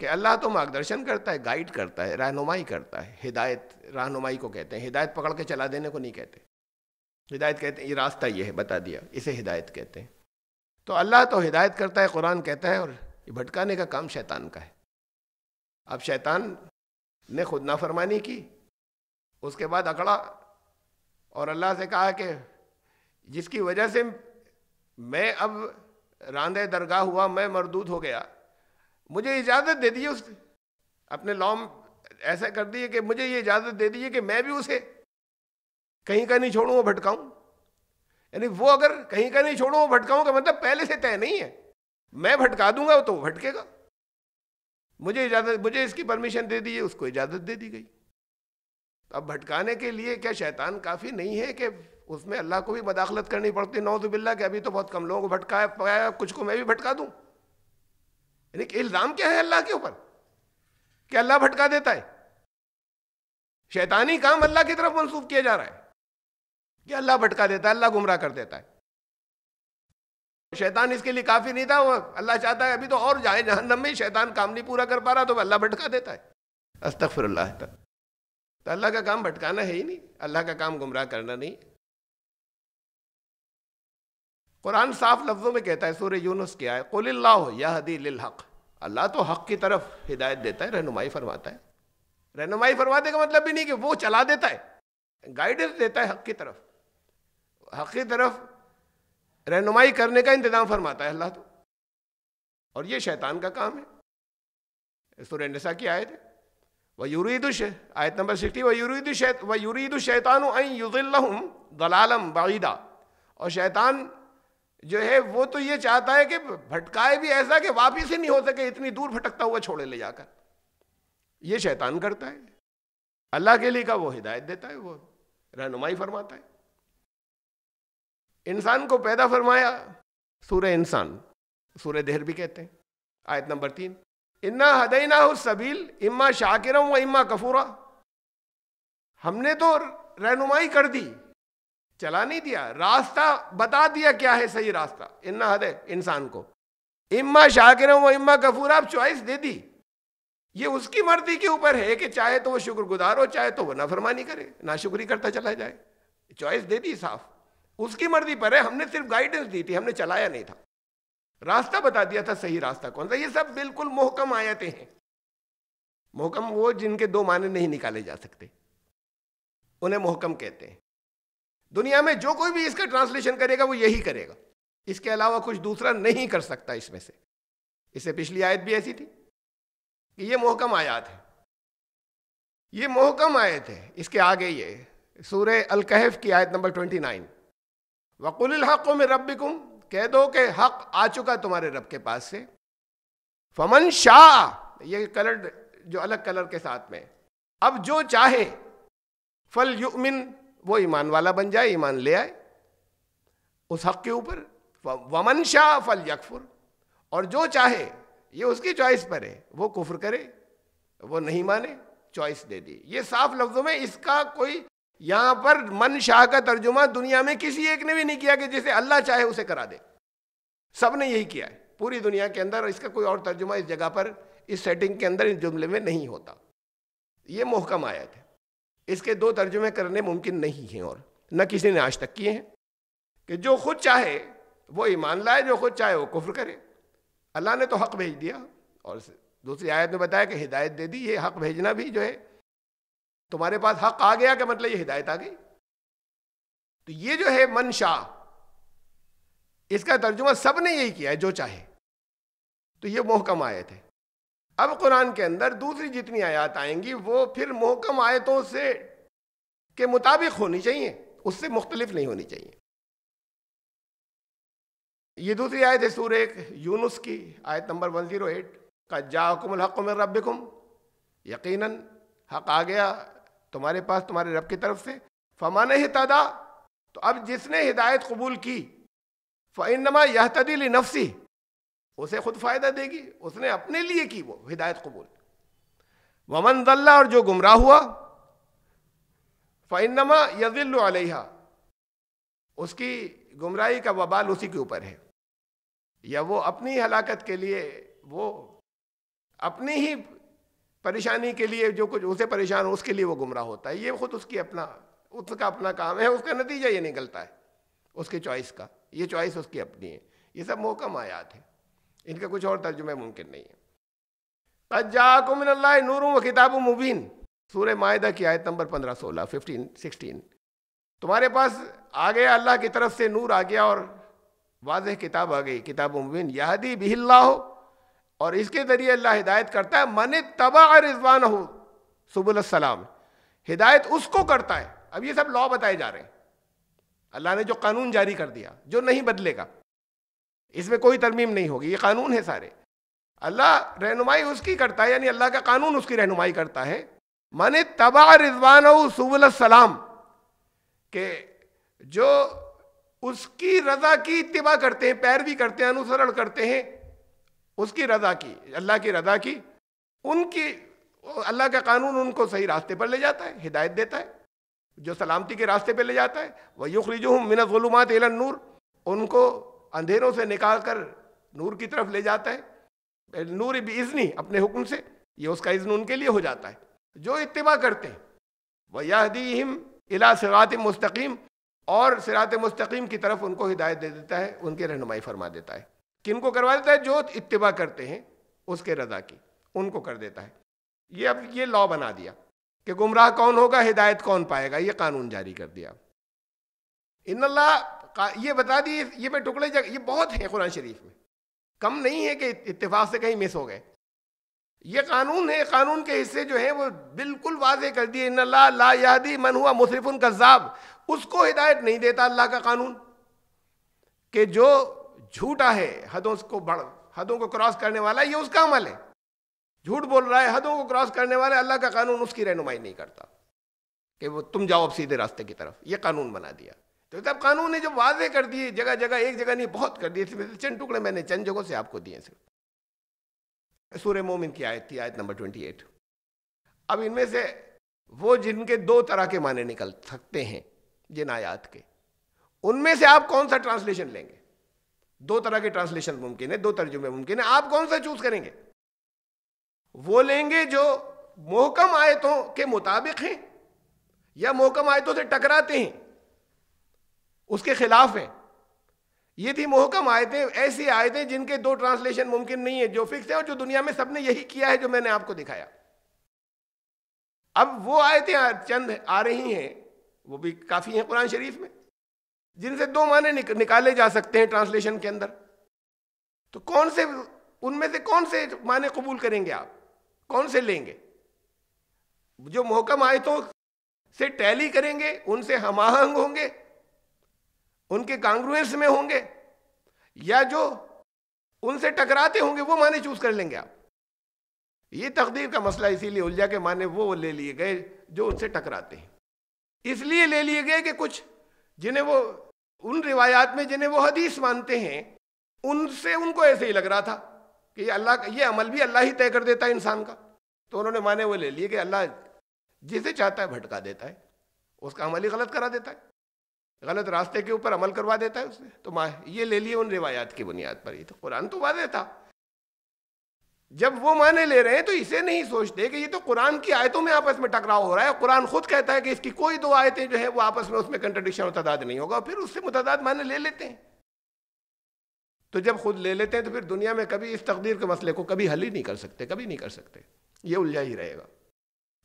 कि अल्लाह तो मार्गदर्शन करता है गाइड करता है रहनुमाई करता है हिदायत रहनुमाई को कहते हैं हिदायत पकड़ के चला देने को नहीं कहते हिदायत कहते हैं ये रास्ता ये है बता दिया इसे हिदायत कहते हैं तो अल्लाह तो हिदायत करता है कुरान कहता है और ये भटकाने का काम शैतान का है अब शैतान ने खुद नाफरमानी की उसके बाद अकड़ा और अल्लाह से कहा कि जिसकी वजह से मैं अब रांधे दरगाह हुआ मैं मरदूद हो गया मुझे इजाज़त दे दी उस अपने लॉम ऐसा कर दिए कि मुझे ये इजाज़त दे दी कि मैं भी उसे कहीं का नहीं छोड़ूं भटकाऊं यानी वो अगर कहीं का नहीं छोड़ूं भटकाऊं का तो मतलब पहले से तय नहीं है मैं भटका दूंगा तो भटकेगा मुझे इजाज़त मुझे इसकी परमिशन दे दी है उसको इजाज़त दे दी गई अब भटकाने के लिए क्या शैतान काफ़ी नहीं है कि उसमें अल्लाह को भी मदाखलत करनी पड़ती है नौजुबिल्ला के अभी तो बहुत कम लोगों को भटकाया पाया कुछ को मैं भी भटका दूँ यानी कि इल्ज़ाम क्या है अल्लाह के ऊपर कि अल्लाह भटका देता है शैतानी काम अल्लाह की तरफ मनसूख किया जा रहा है कि अल्लाह भटका देता है अल्लाह गुमराह कर देता है शैतान इसके लिए काफ़ी नहीं था वो अल्लाह चाहता है अभी तो और जाए जहां में शैतान काम नहीं पूरा कर पा रहा तो अल्लाह भटका देता है अस्तफर अल्लाह तक तो अल्लाह का काम भटकाना है ही नहीं अल्लाह का काम गुमराह करना नहीं कुरान साफ लफ्ज़ों में कहता है सूर्य यूनुस क्या है कुल्ला यहदी हक़ अल्लाह तो हक़ की तरफ हिदायत देता है रहनुमाई फरमाता है रहनुमाई फरमाने का मतलब भी नहीं कि वो चला देता है गाइडेंस देता है हक़ की तरफ हक़ तरफ रहनुमाई करने का इंतज़ाम फरमाता है अल्लाह तो और ये शैतान का काम है सुरेंडसा की आयत है व यूरीदुश आयत नंबर सिक्सटी वह यूरीद व यूरीद शैतान युजिल्लहम दलालम बाईदा और शैतान जो है वो तो ये चाहता है कि भटकाए भी ऐसा कि वापिस ही नहीं हो सके इतनी दूर भटकता हुआ छोड़े ले जाकर ये शैतान करता है अल्लाह के लिए का वो हिदायत देता है वो रहनुमाई फरमाता है इंसान को पैदा फरमाया सूर्य इंसान सूर्य देहर भी कहते हैं आयत नंबर तीन इन्ना हदयना हो सबील इम्मा शाकिरम व इम्मा कफूरा हमने तो रहनुमाई कर दी चला नहीं दिया रास्ता बता दिया क्या है सही रास्ता इन्ना हदय इंसान को इम्मा शाकिरम व इम्मा कफूरा आप चॉइस दे दी ये उसकी मर्जी के ऊपर है कि चाहे तो वो शुक्रगुजार हो चाहे तो वह नाफरमानी करे ना शुक्री करता चला जाए चॉइस दे दी साफ उसकी मर्जी पर है हमने सिर्फ गाइडेंस दी थी हमने चलाया नहीं था रास्ता बता दिया था सही रास्ता कौन सा ये सब बिल्कुल मोहकम आयतें हैं मोहकम वो जिनके दो माने नहीं निकाले जा सकते उन्हें मोहकम कहते हैं दुनिया में जो कोई भी इसका ट्रांसलेशन करेगा वो यही करेगा इसके अलावा कुछ दूसरा नहीं कर सकता इसमें से इससे पिछली आयत भी ऐसी थी कि ये मोहकम आयात है ये मोहकम आयत है इसके आगे ये सूर्य अलकहफ की आयत नंबर ट्वेंटी नाइन वकुल हक में रब कह दो कि हक आ चुका तुम्हारे रब के पास से फमन शाह ये कलर जो अलग कलर के साथ में अब जो चाहे फल युमिन वो ईमान वाला बन जाए ईमान ले आए उस हक के ऊपर वमन शाह फल यकफुर और जो चाहे ये उसकी चॉइस पर है वो कुफर करे वो नहीं माने चॉइस दे दी ये साफ लफ्जों में इसका कोई यहां पर मन शाह का तर्जुमा दुनिया में किसी एक ने भी नहीं किया कि जिसे अल्लाह चाहे उसे करा दे सब ने यही किया है पूरी दुनिया के अंदर इसका कोई और तर्जुमा इस जगह पर इस सेटिंग के अंदर इस जुमले में नहीं होता ये मोहकम आया है इसके दो तर्जुमे करने मुमकिन नहीं हैं और न किसी ने आज तक किए हैं कि जो खुद चाहे वो ईमान लाए जो खुद चाहे वो कुफ्र करे अल्लाह ने तो हक भेज दिया और दूसरी आयत में बताया कि हिदायत दे दी ये हक भेजना भी जो है तुम्हारे पास हक आ गया क्या मतलब ये हिदायत आ गई तो ये जो है मनशा इसका तर्जुमा सब ने यही किया है जो चाहे तो ये मोहकम आयत है अब कुरान के अंदर दूसरी जितनी आयात आएंगी वो फिर मोहकम आयतों से के मुताबिक होनी चाहिए उससे मुख्तलिफ नहीं होनी चाहिए ये दूसरी आयत है सूर्य यूनुस की आयत नंबर वन जीरो एट का जाकुम हक में रब यकीनन हक आ गया तुम्हारे पास तुम्हारे रब की तरफ से फमान हितादा तो अब जिसने हिदायत कबूल की फ़ैनमा यह तदिल नफसी उसे खुद फ़ायदा देगी उसने अपने लिए की वो हिदायत कबूल वमन दल्ला और जो गुमराह हुआ फ़ैनमा यजिल्ल उसकी गुमराही का वबाल उसी के ऊपर है या वो अपनी हलाकत के लिए वो अपनी ही परेशानी के लिए जो कुछ उसे परेशान हो उसके लिए वो गुमराह होता है ये खुद उसकी अपना उसका अपना काम है उसका नतीजा ये निकलता है उसके चॉइस का ये चॉइस उसकी अपनी है ये सब मोहकम आयात है इनका कुछ और तर्जुमे मुमकिन नहीं है तजाकुमिन नूर व किताब मुबीन सूर्य मायदा की आयत नंबर पंद्रह सोलह फिफ्टीन सिक्सटीन तुम्हारे पास आ गया अल्लाह की तरफ से नूर आ गया और वाज किताब आ गई किताब मुबीन यहदी बिहिल्ला हो और इसके ज़रिए अल्लाह हिदायत करता है मन तबा रिजवान हो सुबुलसलाम हिदायत उसको करता है अब ये सब लॉ बताए जा रहे हैं अल्लाह ने जो कानून जारी कर दिया जो नहीं बदलेगा इसमें कोई तरमीम नहीं होगी ये कानून है सारे अल्लाह रहनुमाई उसकी करता है यानी अल्लाह का कानून उसकी रहनुमाई करता है मन तबा रिजवान सलाम के जो उसकी रजा की इतवा करते हैं पैरवी करते हैं अनुसरण करते हैं उसकी रजा की अल्लाह की रजा की उनकी अल्लाह का कानून उनको सही रास्ते पर ले जाता है हिदायत देता है जो सलामती के रास्ते पर ले जाता है वह मिनत मिनतुलूमत एलन नूर उनको अंधेरों से निकाल कर नूर की तरफ ले जाता है नूर इजनी अपने हुक्म से ये उसका इज्न उनके लिए हो जाता है जो इतबा करते हैं वह यहदीम इला सरात मुस्तकीम और सरात मुस्तकीम की तरफ उनको हिदायत दे देता है उनकी रहनुमाई फरमा देता है किन को करवा देता है जो इतवा करते हैं उसके रजा की उनको कर देता है ये अब ये लॉ बना दिया कि गुमराह कौन होगा हिदायत कौन पाएगा ये कानून जारी कर दिया इन ये बता दी ये मैं टुकड़े जगह ये बहुत है कुरान शरीफ में कम नहीं है कि इतफाक से कहीं मिस हो गए ये कानून है कानून के हिस्से जो है वो बिल्कुल वाजे कर दिए इन ला यादी मन हुआ मुसरफुन कज़ाब उसको हिदायत नहीं देता अल्लाह का कानून के जो झूठा है हदों को बढ़ हदों को क्रॉस करने वाला ये उसका अमल है झूठ बोल रहा है हदों को क्रॉस करने वाला अल्लाह का कानून उसकी रहनुमाई नहीं करता कि वो तुम जाओ अब सीधे रास्ते की तरफ ये कानून बना दिया तो तब कानून ने जब वाजे कर दिए जगह जगह एक जगह नहीं बहुत कर दिए इसमें चंद टुकड़े मैंने चंद जगहों से आपको दिए सिर्फ सूर्य मोमिन की आयत थी आयत नंबर ट्वेंटी एट अब इनमें से वो जिनके दो तरह के माने निकल सकते हैं जिन आयात के उनमें से आप कौन सा ट्रांसलेशन लेंगे दो तरह के ट्रांसलेशन मुमकिन है दो तर्जुमे मुमकिन है आप कौन सा चूज करेंगे वो लेंगे जो मोहकम आयतों के मुताबिक हैं या मोहकम आयतों से टकराते हैं उसके खिलाफ हैं ये थी मोहकम आयतें ऐसी आयतें जिनके दो ट्रांसलेशन मुमकिन नहीं है जो फिक्स है और जो दुनिया में सबने यही किया है जो मैंने आपको दिखाया अब वो आयतें चंद आ रही हैं वो भी काफ़ी हैं कुरान शरीफ में जिनसे दो माने निक, निकाले जा सकते हैं ट्रांसलेशन के अंदर तो कौन से उनमें से कौन से माने कबूल करेंगे आप कौन से लेंगे जो मोहकम आयतों से टैली करेंगे उनसे हमाहंग होंगे उनके कांग्रुएंस में होंगे या जो उनसे टकराते होंगे वो माने चूज कर लेंगे आप ये तकदीर का मसला इसीलिए उलझा के माने वो ले लिए गए जो उनसे टकराते हैं इसलिए ले लिए गए कि कुछ जिन्हें वो उन रिवायात में जिन्हें वो हदीस मानते हैं उनसे उनको ऐसे ही लग रहा था कि अल्लाह ये अमल भी अल्लाह ही तय कर देता है इंसान का तो उन्होंने माने वो ले लिए कि अल्लाह जिसे चाहता है भटका देता है उसका अमल ही गलत करा देता है गलत रास्ते के ऊपर अमल करवा देता है उसने तो माँ ये ले लिए उन रिवायात की बुनियाद पर ही तो कुरान तो वादे था जब वो माने ले रहे हैं तो इसे नहीं सोचते कि ये तो कुरान की आयतों में आपस में टकराव हो रहा है कुरान खुद कहता है कि इसकी कोई दो आयतें जो है वो आपस में उसमें कंट्रडिक्शन मुतदाद नहीं होगा फिर उससे मुतदाद माने ले लेते हैं तो जब खुद ले लेते हैं तो फिर दुनिया में कभी इस तकदीर के मसले को कभी हल ही नहीं कर सकते कभी नहीं कर सकते ये उलझा ही रहेगा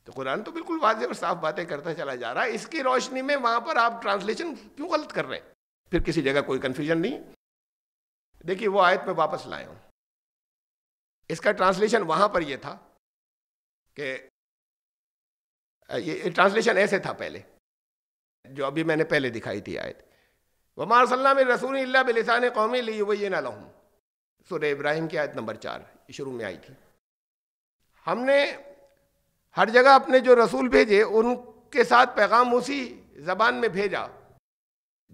तो कुरान तो बिल्कुल वाजे और साफ बातें करता चला जा रहा है इसकी रोशनी में वहां पर आप ट्रांसलेशन क्यों गलत कर रहे हैं फिर किसी जगह कोई कन्फ्यूजन नहीं देखिए वो आयत में वापस लाए हूँ इसका ट्रांसलेशन वहाँ पर यह था कि ये ट्रांसलेशन ऐसे था पहले जो अभी मैंने पहले दिखाई थी आयत वमार मार्ला में रसूल बलिसान कौमी ली वही ना लहूँ सुर इब्राहिम की आयत नंबर चार शुरू में आई थी हमने हर जगह अपने जो रसूल भेजे उनके साथ पैगाम उसी ज़बान में भेजा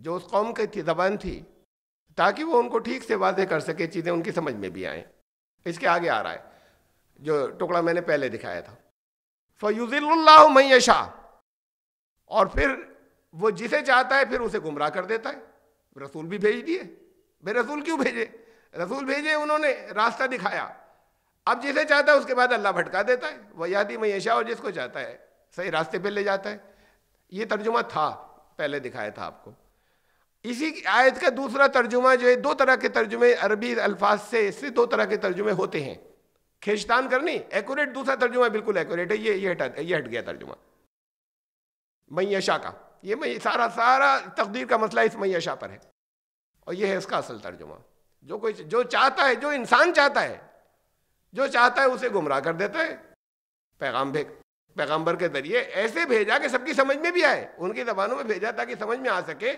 जो उस कौम की थी ज़बान थी ताकि वो उनको ठीक से वादे कर सके चीज़ें उनकी समझ में भी आएँ इसके आगे आ रहा है जो टुकड़ा मैंने पहले दिखाया था फयुजिल्लाह मैशा और फिर वो जिसे चाहता है फिर उसे गुमराह कर देता है रसूल भी भेज दिए भाई रसूल क्यों भेजे रसूल भेजे उन्होंने रास्ता दिखाया अब जिसे चाहता है उसके बाद अल्लाह भटका देता है वह यादी मैशा और जिसको चाहता है सही रास्ते पर ले जाता है ये तर्जुमा था पहले दिखाया था आपको इसी आयत का दूसरा तर्जुमा जो है दो तरह के तर्जुमे अरबी अल्फाज से इससे दो तरह के तर्जुमे होते हैं खेचतान करनी एक्यूरेट दूसरा तर्जुमा बिल्कुल एक्यूरेट है ये ये हट ये हट गया तर्जुमा मैयशा का ये मैं सारा सारा तकदीर का मसला इस मैयशा पर है और ये है इसका असल तर्जुमा जो कोई जो चाहता है जो इंसान चाहता है जो चाहता है उसे गुमराह कर देता है पैगाम भेज पैगाम्बर के जरिए ऐसे भेजा कि सबकी समझ में भी आए उनकी जबानों में भेजा ताकि समझ में आ सके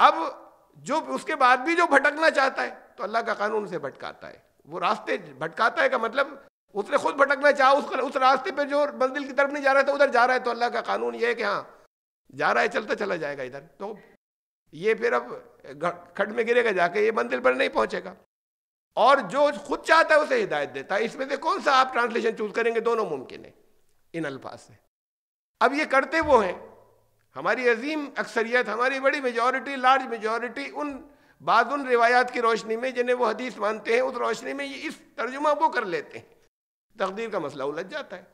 अब जो उसके बाद भी जो भटकना चाहता है तो अल्लाह का कानून से भटकाता है वो रास्ते भटकाता है का मतलब उसने खुद भटकना चाह उस, उस रास्ते पर जो मंजिल की तरफ नहीं जा रहा था तो उधर जा रहा है तो अल्लाह का कानून ये है कि हाँ जा रहा है चलता चला जाएगा इधर तो ये फिर अब खड में गिरेगा जाके ये मंजिल पर नहीं पहुंचेगा और जो खुद चाहता है उसे हिदायत देता है इसमें से कौन सा आप ट्रांसलेशन चूज करेंगे दोनों मुमकिन है इन अल्फाज से अब ये करते वो हैं हमारी अजीम अक्सरियत हमारी बड़ी मेजॉरिटी लार्ज मेजॉरिटी उन बाद उन रिवायात की रोशनी में जिन्हें वो हदीस मानते हैं उस रोशनी में ये इस तर्जुमा को कर लेते हैं तकदीर का मसला उलझ जाता है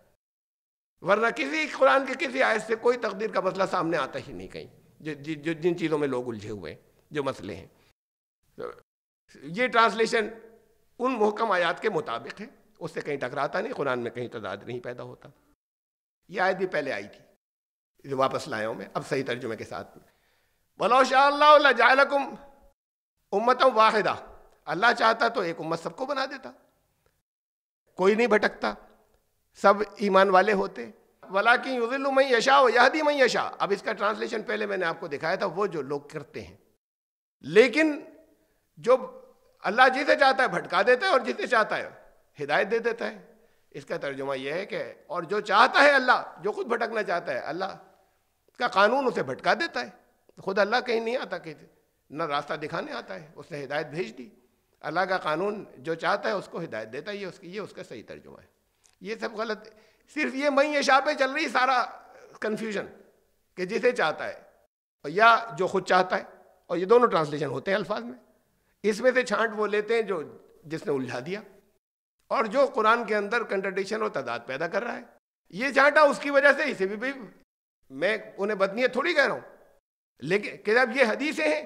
वरना किसी कुरान के किसी आयत से कोई तकदीर का मसला सामने आता ही नहीं कहीं जो, जो जिन चीज़ों में लोग उलझे हुए हैं जो मसले हैं तो ये ट्रांसलेशन उन मोहकम आयात के मुताबिक है उससे कहीं टकराता नहीं कुरान में कहीं तजाद नहीं पैदा होता ये आयत भी पहले आई थी जो वापस लाया हूँ मैं अब सही तर्जुमे के साथ वलोशालाकुम उम्मत वाहिदा अल्लाह चाहता तो एक उम्मत सबको बना देता कोई नहीं भटकता सब ईमान वाले होते वला कि युजिल मई यशा यहदी मई यशा अब इसका ट्रांसलेशन पहले मैंने आपको दिखाया था वो जो लोग करते हैं लेकिन जो अल्लाह जिसे चाहता है भटका देता है और जिसे चाहता है हिदायत दे देता है इसका तर्जुमा यह है कि और जो चाहता है अल्लाह जो खुद भटकना चाहता है अल्लाह का कानून उसे भटका देता है तो खुद अल्लाह कहीं नहीं आता कहते न रास्ता दिखाने आता है उसने हिदायत भेज दी अल्लाह का कानून जो चाहता है उसको हिदायत देता है ये उसकी ये उसका सही तर्जुमा है ये सब गलत सिर्फ ये मई ये पे चल रही सारा कन्फ्यूजन कि जिसे चाहता है या जो खुद चाहता है और ये दोनों ट्रांसलेशन होते हैं अल्फाज में इसमें से छांट वो लेते हैं जो जिसने उलझा दिया और जो कुरान के अंदर कंट्रडिक्शन और तादाद पैदा कर रहा है ये छांटा उसकी वजह से इसे भी, भी मैं उन्हें बदनीत थोड़ी कह रहा हूं लेकिन कि जब ये हदीसें हैं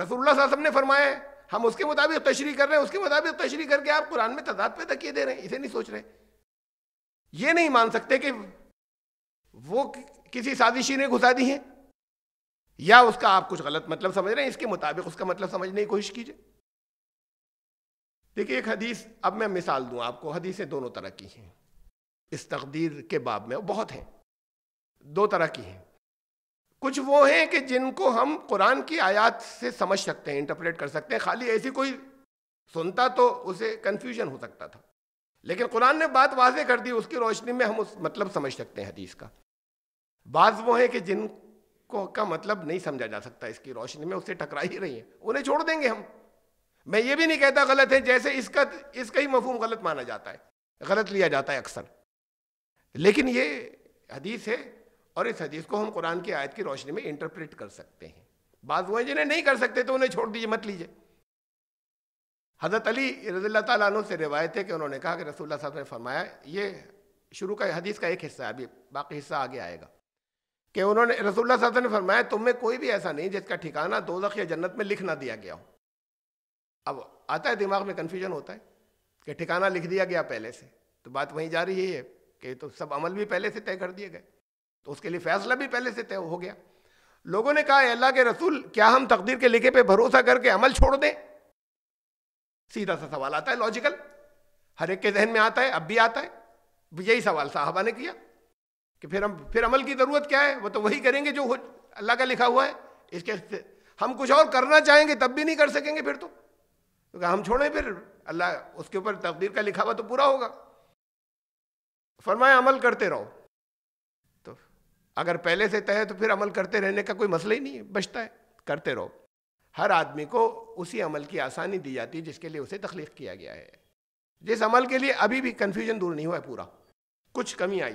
रसूलुल्लाह साहब ने फरमाया है हम उसके मुताबिक तशरी कर रहे हैं उसके मुताबिक तशरी करके आप कुरान में तजाद पे तकिए दे रहे हैं इसे नहीं सोच रहे ये नहीं मान सकते कि वो किसी साजिशी ने घुसा दी है या उसका आप कुछ गलत मतलब समझ रहे हैं इसके मुताबिक उसका मतलब समझने की कोशिश कीजिए देखिए एक हदीस अब मैं मिसाल दूं आपको हदीसें दोनों तरह की हैं इस तकदीर के बाब में बहुत हैं दो तरह की हैं कुछ वो हैं कि जिनको हम कुरान की आयात से समझ सकते हैं इंटरप्रेट कर सकते हैं खाली ऐसी कोई सुनता तो उसे कन्फ्यूजन हो सकता था लेकिन कुरान ने बात वाजे कर दी उसकी रोशनी में हम उस मतलब समझ सकते हैं हदीस का बाज वो हैं कि जिनको का मतलब नहीं समझा जा सकता इसकी रोशनी में उससे टकरा ही रही है उन्हें छोड़ देंगे हम मैं ये भी नहीं कहता गलत है जैसे इसका इसका ही मफहम गलत माना जाता है गलत लिया जाता है अक्सर लेकिन ये हदीस है और इस हदीस को हम कुरान की आयत की रोशनी में इंटरप्रेट कर सकते हैं बाद वो जिन्हें नहीं कर सकते तो उन्हें छोड़ दीजिए मत लीजिए हज़रत अली रज़ील्ला तु से रिवायत है कि उन्होंने कहा कि रसूल साहब ने फरमाया ये शुरू का हदीस का एक हिस्सा है अभी बाकी हिस्सा आगे आएगा कि उन्होंने रसूलुल्लाह साहब ने फरमाया तुम में कोई भी ऐसा नहीं जिसका ठिकाना दो या जन्नत में लिख ना दिया गया हो अब आता है दिमाग में कन्फ्यूजन होता है कि ठिकाना लिख दिया गया पहले से तो बात वहीं जा रही है कि तो सब अमल भी पहले से तय कर दिए गए तो उसके लिए फैसला भी पहले से तय हो गया लोगों ने कहा अल्लाह के रसूल क्या हम तकदीर के लिखे पे भरोसा करके अमल छोड़ दें सीधा सा सवाल आता है लॉजिकल हर एक के जहन में आता है अब भी आता है यही सवाल साहबा ने किया कि फिर हम फिर अमल की ज़रूरत क्या है वो तो वही करेंगे जो अल्लाह का लिखा हुआ है इसके हम कुछ और करना चाहेंगे तब भी नहीं कर सकेंगे फिर तो, तो हम छोड़ें फिर अल्लाह उसके ऊपर तकदीर का लिखा हुआ तो पूरा होगा फरमाया अमल करते रहो अगर पहले से तय है तो फिर अमल करते रहने का कोई मसला ही नहीं है बचता है करते रहो हर आदमी को उसी अमल की आसानी दी जाती है जिसके लिए उसे तख्लीक किया गया है जिस अमल के लिए अभी भी कन्फ्यूजन दूर नहीं हुआ है पूरा कुछ कमी आई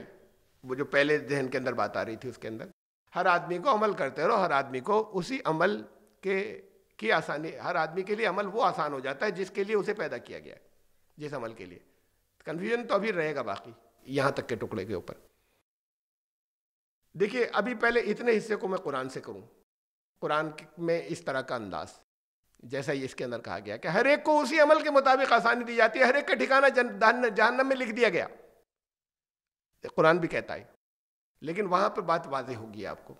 वो जो पहले जहन के अंदर बात आ रही थी उसके अंदर हर आदमी को अमल करते रहो हर आदमी को उसी अमल के की आसानी हर आदमी के लिए अमल वो आसान हो जाता है जिसके लिए उसे पैदा किया गया है जिस अमल के लिए कन्फ्यूजन तो अभी रहेगा बाकी यहाँ तक के टुकड़े के ऊपर देखिए अभी पहले इतने हिस्से को मैं कुरान से करूं कुरान में इस तरह का अंदाज जैसा ये इसके अंदर कहा गया कि हर एक को उसी अमल के मुताबिक आसानी दी जाती है हर एक का ठिकाना जहन्नम में लिख दिया गया कुरान भी कहता है लेकिन वहां पर बात वाजह होगी आपको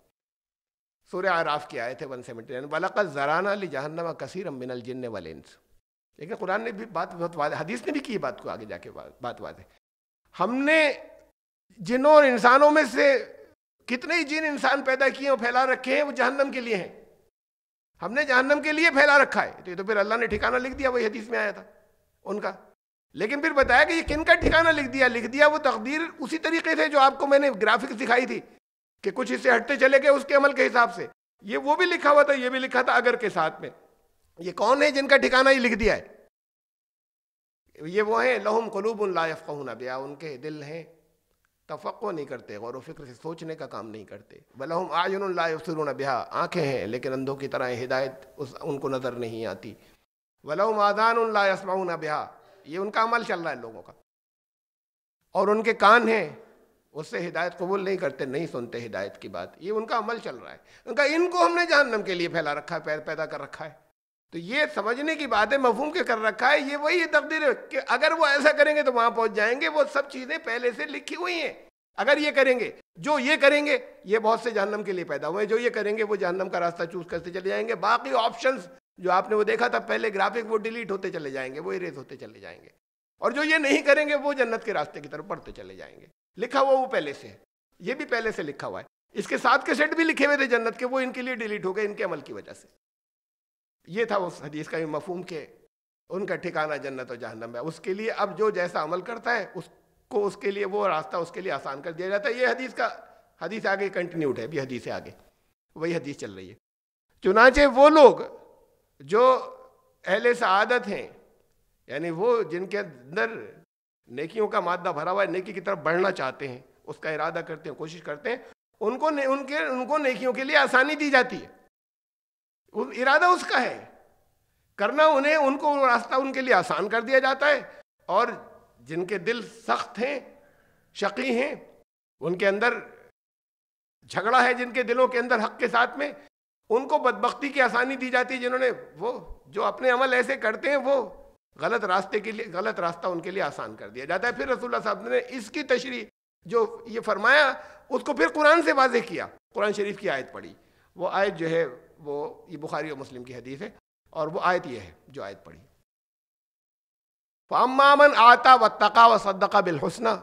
सूर्य आराफ के आए थे वन सेवेंटी नाइन वाला जराना ली जहनम कसीर मिनल जिन्न वाले लेकिन कुरान ने भी बात बहुत वाज हदीस ने भी की बात को आगे जाके बात वाजे हमने जिनों और इंसानों में से कितने ही जीन इंसान पैदा किए और फैला रखे हैं वो जहन्नम के लिए हैं हमने जहन्नम के लिए फैला रखा है तो ये तो फिर अल्लाह ने ठिकाना लिख दिया वही हदीस में आया था उनका लेकिन फिर बताया कि ये किन का ठिकाना लिख दिया लिख दिया वो तकदीर उसी तरीके से जो आपको मैंने ग्राफिक्स दिखाई थी कि कुछ हिस्से हटते चले गए उसके अमल के हिसाब से ये वो भी लिखा हुआ था ये भी लिखा था अगर के साथ में ये कौन है जिनका ठिकाना ही लिख दिया है ये वो हैं लहुम कलूब लायफ़ कहूना ब्या उनके दिल हैं तफक् नहीं करते गौर फिक्र से सोचने का काम नहीं करते बलहम आयन लासरून ब्याह आँखें हैं लेकिन अंधों की तरह हिदायत उस उनको नज़र नहीं आती वलहम आदान लासमाउन ब्याह ये उनका अमल चल रहा है लोगों का और उनके कान हैं उससे हिदायत कबूल नहीं करते नहीं सुनते हिदायत की बात ये उनका अमल चल रहा है उनका इनको हमने जहनम के लिए फैला रखा है पैदा कर रखा है तो ये समझने की बात है मफहूम के कर रखा है ये वही है तकदीर कि अगर वो ऐसा करेंगे तो वहां पहुंच जाएंगे वो सब चीजें पहले से लिखी हुई हैं अगर ये करेंगे जो ये करेंगे ये बहुत से जहन्नम के लिए पैदा हुए जो ये करेंगे वो जहन्नम का रास्ता चूज करते चले जाएंगे बाकी ऑप्शन जो आपने वो देखा था पहले ग्राफिक वो डिलीट होते चले जाएंगे वो इरेज होते चले जाएंगे और जो ये नहीं करेंगे वो जन्नत के रास्ते की तरफ बढ़ते चले जाएंगे लिखा हुआ वो पहले से है ये भी पहले से लिखा हुआ है इसके साथ के सेट भी लिखे हुए थे जन्नत के वो इनके लिए डिलीट हो गए इनके अमल की वजह से ये था उस हदीस का मफहम के उनका ठिकाना जन्नत और जहन्नम है उसके लिए अब जो जैसा अमल करता है उसको उसके लिए वो रास्ता उसके लिए आसान कर दिया जाता है ये हदीस का हदीस आगे कंटिन्यूड है अभी हदीस आगे वही हदीस चल रही है चुनाचे वो लोग जो अहले सआदत हैं यानी वो जिनके अंदर नेकियों का मादा भरा हुआ है नेकी की तरफ बढ़ना चाहते हैं उसका इरादा करते हैं कोशिश करते हैं उनको ने, उनके उनको नेकियों के लिए आसानी दी जाती है इरादा उसका है करना उन्हें उनको रास्ता उनके लिए आसान कर दिया जाता है और जिनके दिल सख्त हैं शकी हैं उनके अंदर झगड़ा है जिनके दिलों के अंदर हक के साथ में उनको बदबख्ती की आसानी दी जाती है जिन्होंने वो जो अपने अमल ऐसे करते हैं वो गलत रास्ते के लिए गलत रास्ता उनके लिए आसान कर दिया जाता है फिर रसूल साहब ने इसकी तशरी जो ये फरमाया उसको फिर कुरान से वाजे किया कुरान शरीफ की आयत पढ़ी वो आयत जो है वो ये बुखारी और मुस्लिम की हदीस है और वो आयत ये है जो आयत पढ़ी फमामन आता व तका व सदका बिलहसना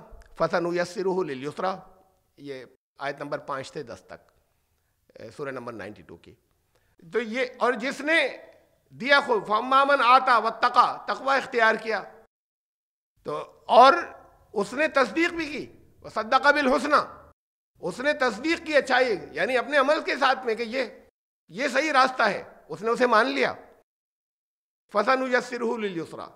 फसन यसरहसरा ये आयत नंबर पाँच से दस तक सूर्य नंबर नाइन्टी टू की तो ये और जिसने दिया खुद फमामन आता व तका तकवा इख्तियार किया तो और उसने तस्दीक भी की वह सद्दा बिल हुसना उसने तस्दीक की अच्छाई यानी अपने अमल के साथ में कि ये ये सही रास्ता है उसने उसे मान लिया फसन सिरहुलसरा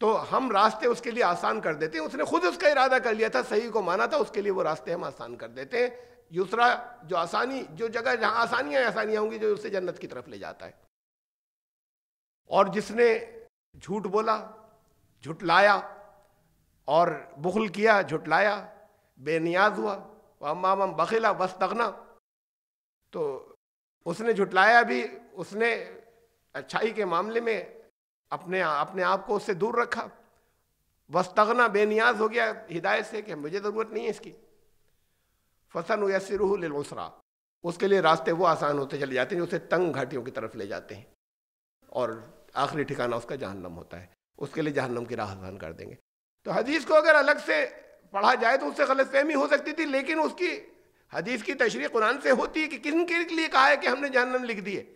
तो हम रास्ते उसके लिए आसान कर देते हैं उसने खुद उसका इरादा कर लिया था सही को माना था उसके लिए वो रास्ते हम आसान कर देते हैं यूसरा जो आसानी जो जगह जहां आसानियां आसानियां होंगी जो उससे जन्नत की तरफ ले जाता है और जिसने झूठ बोला झुटलाया और बुखल किया झुटलाया बेनियाज हुआ वाम बखिला बस तो उसने झुटलाया भी उसने अच्छाई के मामले में अपने अपने आप को उससे दूर रखा बस तगना बेनियाज हो गया हिदायत से कि मुझे ज़रूरत नहीं है इसकी फसन यसरू लसरा उसके लिए रास्ते वो आसान होते चले जाते हैं जो उसे तंग घाटियों की तरफ ले जाते हैं और आखिरी ठिकाना उसका जहन्नम होता है उसके लिए जहन्नम की राह आसान कर देंगे तो हदीस को अगर अलग से पढ़ा जाए तो उससे गलत फहमी हो सकती थी लेकिन उसकी हदीस की तशरी कुरान से होती है कि किन के लिए कहा है कि हमने जहनम लिख दिए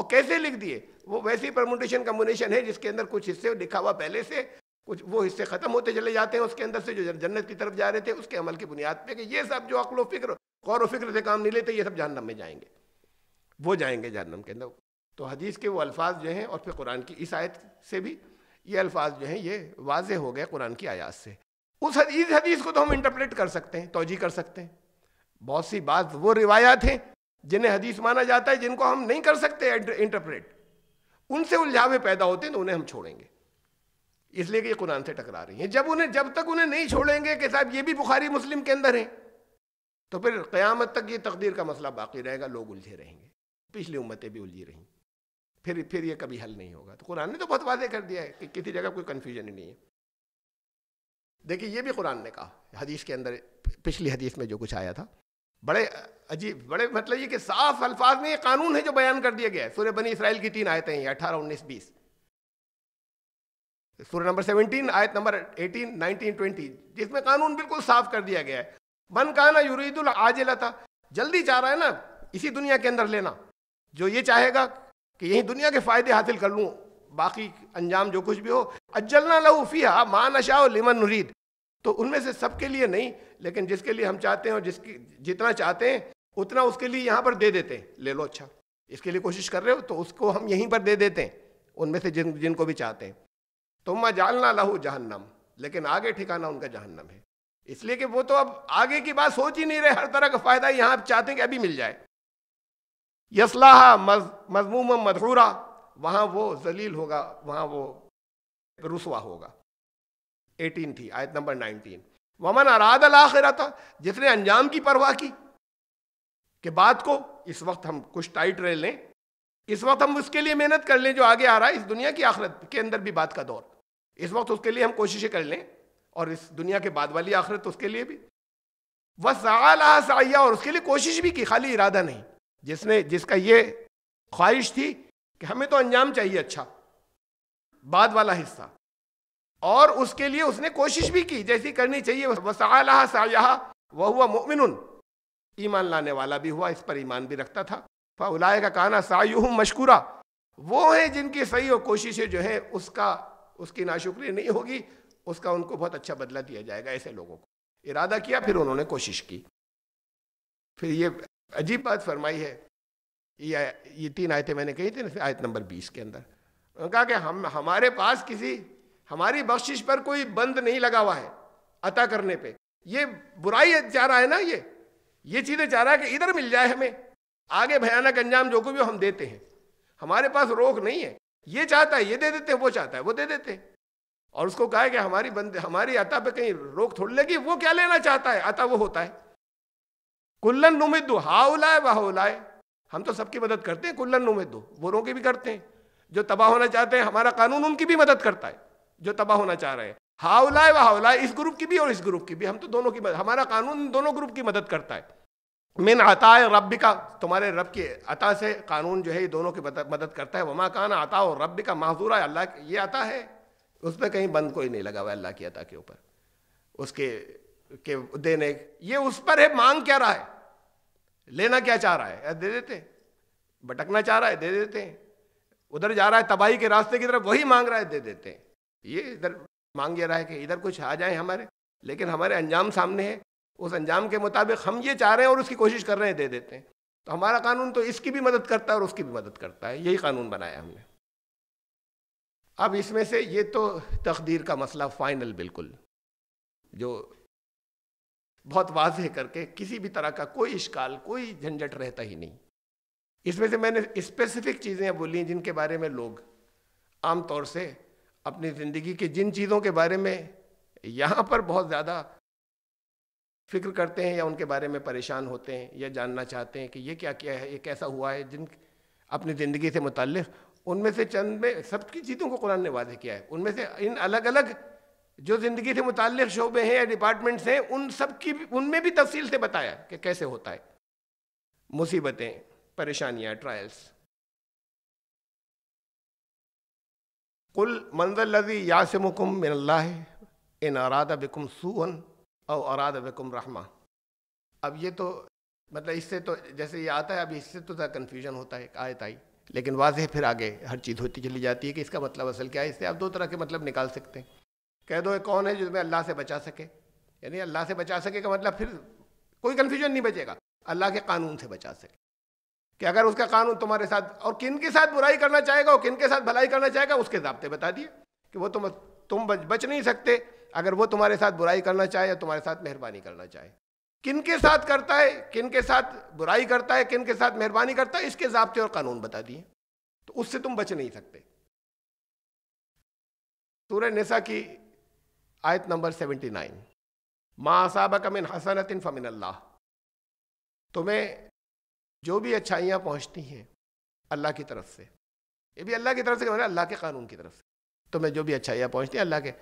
और कैसे लिख दिए वो वैसी परमोटेशन कम्बोनेशन है जिसके अंदर कुछ हिस्से लिखा हुआ पहले से कुछ वो हिस्से ख़त्म होते चले जाते हैं उसके अंदर से जो जन्नत की तरफ जा रहे थे उसके अमल की बुनियाद पे कि ये सब जो अकलो फ़िक्र गौर फिक्र से काम नहीं लेते ये सब जहनम में जाएंगे वो जाएंगे जहनम के अंदर तो हदीस के वो अल्फाज जो हैं और फिर कुरान की इस आयत से भी ये अल्फाज जो हैं ये वाज हो गए कुरान की आयात से उस हदीस हदीस को तो हम इंटरप्रेट कर सकते हैं तोजी कर सकते हैं बहुत सी बात वो रिवायात हैं जिन्हें हदीस माना जाता है जिनको हम नहीं कर सकते इंटरप्रेट उनसे उलझावे पैदा होते हैं तो उन्हें हम छोड़ेंगे इसलिए कि ये कुरान से टकरा रही हैं जब उन्हें जब तक उन्हें नहीं छोड़ेंगे कि साहब ये भी बुखारी मुस्लिम के अंदर है तो फिर क़यामत तक ये तकदीर का मसला बाकी रहेगा लोग उलझे रहेंगे पिछली उम्मतें भी उलझी रहीं फिर फिर ये कभी हल नहीं होगा तो कुरान ने तो बहुत वादे कर दिया है कि किसी जगह कोई कन्फ्यूजन ही नहीं है देखिए ये भी कुरान ने कहा हदीस के अंदर पिछली हदीस में जो कुछ आया था बड़े अजीब बड़े मतलब ये कि साफ अल्फाज में ये कानून है जो बयान कर दिया गया है सूर्य बनी इसराइल की तीन आयतें हैं अठारह उन्नीस बीस सूर्य नंबर सेवनटीन आयत नंबर एटीन नाइनटीन ट्वेंटी जिसमें कानून बिल्कुल साफ कर दिया गया है मन काना युरीदुल आजिलता जल्दी चाह रहा है ना इसी दुनिया के अंदर लेना जो ये चाहेगा कि यही दुनिया के फायदे हासिल कर लूँ बाकी अंजाम जो कुछ भी हो अज्जलना लहू फी मा नशा लिमन नुरीद तो उनमें से सबके लिए नहीं लेकिन जिसके लिए हम चाहते हैं और जिसकी जितना चाहते हैं उतना उसके लिए यहाँ पर दे देते हैं ले लो अच्छा इसके लिए कोशिश कर रहे हो तो उसको हम यहीं पर दे देते हैं उनमें से जिन जिनको भी चाहते हैं तुम मैं जालना लहू जहन्नम लेकिन आगे ठिकाना उनका जहन्नम है इसलिए कि वो तो अब आगे की बात सोच ही नहीं रहे हर तरह का फायदा यहाँ चाहते हैं कि अभी मिल जाए यसलाहा मज, मजमूम मधूरा वहाँ वो जलील होगा वहाँ वो रुसवा होगा 18 थी आयत नंबर वमन अराद आखिरा था जिसने अंजाम की परवाह की कि बात को इस वक्त हम कुछ टाइट रह लें इस वक्त हम उसके लिए मेहनत कर लें जो आगे आ रहा है इस दुनिया की आखिरत के अंदर भी बात का दौर इस वक्त उसके लिए हम कोशिशें कर लें और इस दुनिया के बाद वाली आखिरत उसके लिए भी वह आला साया और उसके लिए कोशिश भी की खाली इरादा नहीं जिसने जिसका ये ख्वाहिश थी कि हमें तो अंजाम चाहिए अच्छा बाद वाला हिस्सा और उसके लिए उसने कोशिश भी की जैसी करनी चाहिए वह हुआ मोमिन ईमान लाने वाला भी हुआ इस पर ईमान भी रखता था फलाय का कहना सायुह मशकूरा वो है जिनकी सही और कोशिशें जो है उसका उसकी नाशुक्री नहीं होगी उसका उनको बहुत अच्छा बदला दिया जाएगा ऐसे लोगों को इरादा किया फिर उन्होंने कोशिश की फिर ये अजीब बात फरमाई है ये ये तीन आयतें मैंने कही थी ना आयत नंबर बीस के अंदर उन्होंने कहा कि हम हमारे पास किसी हमारी बख्शिश पर कोई बंद नहीं लगा हुआ है अता करने पे ये बुराई जा रहा है ना ये ये चीज़ें जा रहा है कि इधर मिल जाए हमें आगे भयानक अंजाम जो को भी हम देते हैं हमारे पास रोक नहीं है ये चाहता है ये दे देते हैं वो चाहता है वो दे देते हैं और उसको कहा है कि हमारी बंद हमारी अता पे कहीं रोक थोड़ी लगी वो क्या लेना चाहता है अता वो होता है कुल्लन नुमिदु हाउलाए उलाए हम तो सबकी मदद करते हैं कुल्लन नुमिदु वो की भी करते हैं जो तबाह होना चाहते हैं हमारा कानून उनकी भी मदद करता है जो तबाह होना चाह रहे हैं हावलाए व हावलाए इस ग्रुप की भी और इस ग्रुप की भी हम तो दोनों की हमारा कानून दोनों ग्रुप की मदद करता है मिन आता है रब का तुम्हारे रब की अता से कानून जो है ये दोनों की मदद करता है वमा कान आता और रब का है अल्लाह ये आता है उस पर कहीं बंद कोई नहीं लगा हुआ अल्लाह की अता के ऊपर उसके के देने ये उस पर है मांग क्या रहा है लेना क्या चाह रहा है दे देते भटकना चाह रहा है दे देते हैं उधर जा रहा है तबाही के रास्ते की तरफ वही मांग रहा है दे देते हैं ये इधर मांग ये रहा है कि इधर कुछ आ जाए हमारे लेकिन हमारे अंजाम सामने है उस अंजाम के मुताबिक हम ये चाह रहे हैं और उसकी कोशिश कर रहे हैं दे देते हैं तो हमारा कानून तो इसकी भी मदद करता है और उसकी भी मदद करता है यही कानून बनाया हमने अब इसमें से ये तो तकदीर का मसला फाइनल बिल्कुल जो बहुत वाजह करके किसी भी तरह का कोई इश्काल कोई झंझट रहता ही नहीं इसमें से मैंने स्पेसिफिक चीज़ें बोली जिनके बारे में लोग आमतौर से अपनी ज़िंदगी के जिन चीज़ों के बारे में यहाँ पर बहुत ज़्यादा फिक्र करते हैं या उनके बारे में परेशान होते हैं या जानना चाहते हैं कि ये क्या किया है ये कैसा हुआ है जिन अपनी ज़िंदगी से मुतल उनमें से चंद में सबकी चीज़ों को कुरान ने वादे किया है उनमें से इन अलग अलग जो ज़िंदगी से मुतल शोबे हैं या डिपार्टमेंट्स हैं उन सब की उनमें भी तफसील से बताया कि कैसे होता है मुसीबतें परेशानियाँ ट्रायल्स कुल मंदल्लि यासमुकुम मिनल्ला इन अरादा बिकुम सूअन और अरादा बिकुम रहमा अब ये तो मतलब इससे तो जैसे ये आता है अब इससे तो ज़्यादा कन्फ्यूजन होता है आयत आई लेकिन वाजह फिर आगे हर चीज़ होती चली जाती है कि इसका मतलब असल क्या है इससे आप दो तरह के मतलब निकाल सकते हैं कह दो कौन है जिसमें अल्लाह से बचा सके यानी अल्लाह से बचा सके का मतलब फिर कोई कन्फ्यूजन नहीं बचेगा अल्लाह के कानून से बचा सके कि अगर उसका कानून तुम्हारे साथ और किन के साथ बुराई करना चाहेगा और किन के साथ भलाई करना चाहेगा उसके जबते बता दिए कि वो तुम तुम बच, बच नहीं सकते अगर वो तुम्हारे साथ बुराई करना चाहे या तुम्हारे साथ मेहरबानी करना चाहे किन के साथ करता है किन के साथ बुराई करता है किन के साथ मेहरबानी करता है इसके जबते और कानून बता दिए तो उससे तुम बच नहीं सकते सूर नसा की आयत नंबर सेवेंटी नाइन माँ असाबक मिन हसनतिन फ़मिन तुम्हें जो भी अच्छाइयाँ पहुँचती हैं अल्लाह की तरफ से ये भी अल्लाह की तरफ से अल्लाह के कानून की तरफ से तो मैं जो भी अच्छाइयाँ पहुँचती हैं अल्लाह के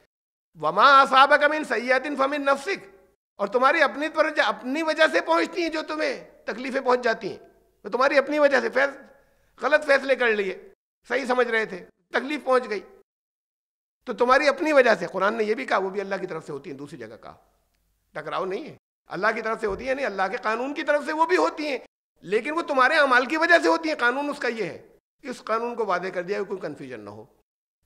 वमा असाब कमिन सयातिन फमिन नफसिक और तुम्हारी अपनी पर अपनी वजह से पहुँचती हैं जो तुम्हें तकलीफ़ें पहुँच जाती हैं तो तुम्हारी अपनी वजह से फैस गलत फैसले कर लिए सही समझ रहे थे तकलीफ पहुँच गई तो तुम्हारी अपनी वजह से कुरान ने यह भी कहा वो भी अल्लाह की तरफ से होती है दूसरी जगह कहा टकराव नहीं है अल्लाह की तरफ से होती है नहीं अल्लाह के कानून की तरफ से वो भी होती हैं लेकिन वो तुम्हारे अमाल की वजह से होती है कानून उसका ये है इस कानून को वादे कर दिया कोई कन्फ्यूजन ना हो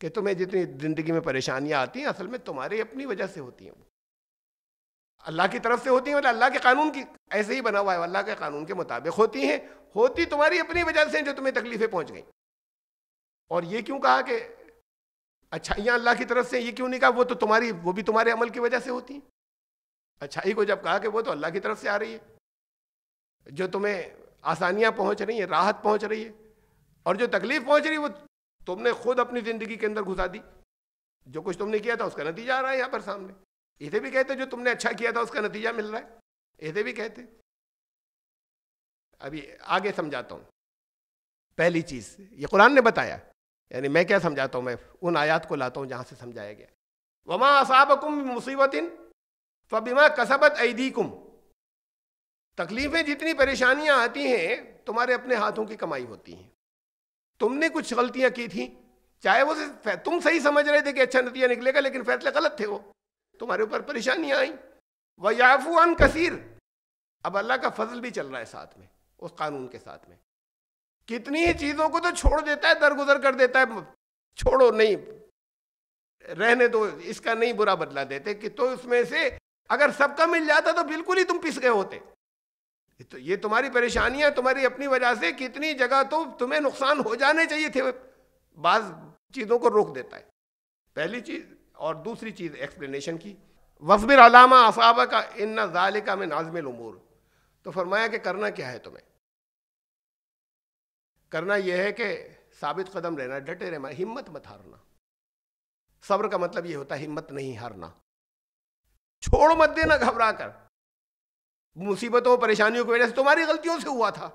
कि तुम्हें जितनी ज़िंदगी में परेशानियां आती हैं असल में तुम्हारी अपनी वजह से होती हैं वो अल्लाह की तरफ से होती हैं मतलब अल्लाह के कानून की ऐसे ही बना हुआ है अल्लाह के कानून के मुताबिक होती हैं होती तुम्हारी अपनी वजह से जो तुम्हें तकलीफ़ें पहुंच गई और ये क्यों कहा कि अच्छाइयाँ अल्लाह की तरफ से ये क्यों नहीं कहा वो तो तुम्हारी वो भी तुम्हारे अमल की वजह से होती हैं अच्छाई को जब कहा कि वो तो अल्लाह की तरफ से आ रही है जो तुम्हें आसानियाँ पहुँच रही हैं राहत पहुँच रही है और जो तकलीफ पहुँच रही है वो तुमने खुद अपनी ज़िंदगी के अंदर घुसा दी जो कुछ तुमने किया था उसका नतीजा आ रहा है यहाँ पर सामने इसे भी कहते जो तुमने अच्छा किया था उसका नतीजा मिल रहा है इसे भी कहते अभी आगे समझाता हूँ पहली चीज़ ये कुरान ने बताया यानी मैं क्या समझाता हूँ मैं उन आयात को लाता हूँ जहाँ से समझाया गया वमा असाबकुम मुसीबतिन फबिमा कसबत ऐदीकुम तकलीफें जितनी परेशानियां आती हैं तुम्हारे अपने हाथों की कमाई होती है तुमने कुछ गलतियां की थी चाहे वो तुम सही समझ रहे थे कि अच्छा नतीजा निकलेगा लेकिन फैसले गलत थे वो तुम्हारे ऊपर परेशानियां आई वह याफू अन कसीर अब अल्लाह का फजल भी चल रहा है साथ में उस कानून के साथ में कितनी ही चीज़ों को तो छोड़ देता है दरगुजर कर देता है छोड़ो नहीं रहने दो इसका नहीं बुरा बदला देते कि तो उसमें से अगर सबका मिल जाता तो बिल्कुल ही तुम पिस गए होते तो ये तुम्हारी परेशानियां तुम्हारी अपनी वजह से कितनी जगह तो तुम्हें नुकसान हो जाने चाहिए थे बाज चीज़ों को रोक देता है पहली चीज़ और दूसरी चीज़ एक्सप्लेनेशन की वसबिर अलामा असाबा का इन नालिका में नाजमिल उमूर तो फरमाया कि करना क्या है तुम्हें करना यह है कि साबित कदम रहना डटे रहना हिम्मत मत हारना सब्र का मतलब यह होता है हिम्मत नहीं हारना छोड़ मत देना घबरा कर मुसीबतों परेशानियों की वजह से तुम्हारी गलतियों से हुआ था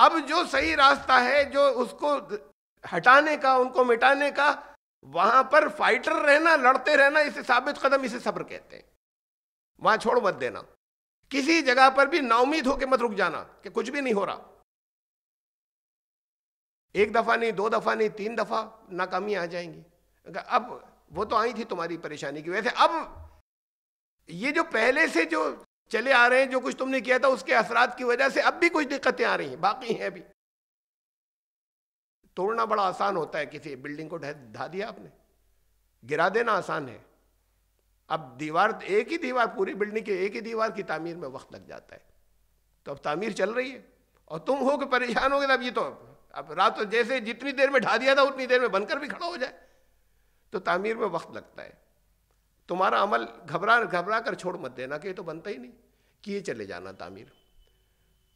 अब जो सही रास्ता है जो उसको हटाने का उनको मिटाने का वहां पर फाइटर रहना लड़ते रहना इसे साबित कदम इसे सब्र कहते हैं वहां छोड़ मत देना किसी जगह पर भी नाउमीद होकर मत रुक जाना कि कुछ भी नहीं हो रहा एक दफा नहीं दो दफा नहीं तीन दफा नाकामी आ जाएंगी अब वो तो आई थी तुम्हारी परेशानी की वजह से अब ये जो पहले से जो चले आ रहे हैं जो कुछ तुमने किया था उसके असरात की वजह से अब भी कुछ दिक्कतें आ रही हैं बाकी हैं अभी तोड़ना बड़ा आसान होता है किसी बिल्डिंग को ढा दिया आपने गिरा देना आसान है अब दीवार एक ही दीवार पूरी बिल्डिंग की एक ही दीवार की तामीर में वक्त लग जाता है तो अब तामीर चल रही है और तुम हो कि परेशान हो गए अब ये तो अब रात तो जैसे जितनी देर में ढा दिया था उतनी देर में बनकर भी खड़ा हो जाए तो तामीर में वक्त लगता है तुम्हारा अमल घबरा घबरा कर छोड़ मत देना कि ये तो बनता ही नहीं किए चले जाना तामीर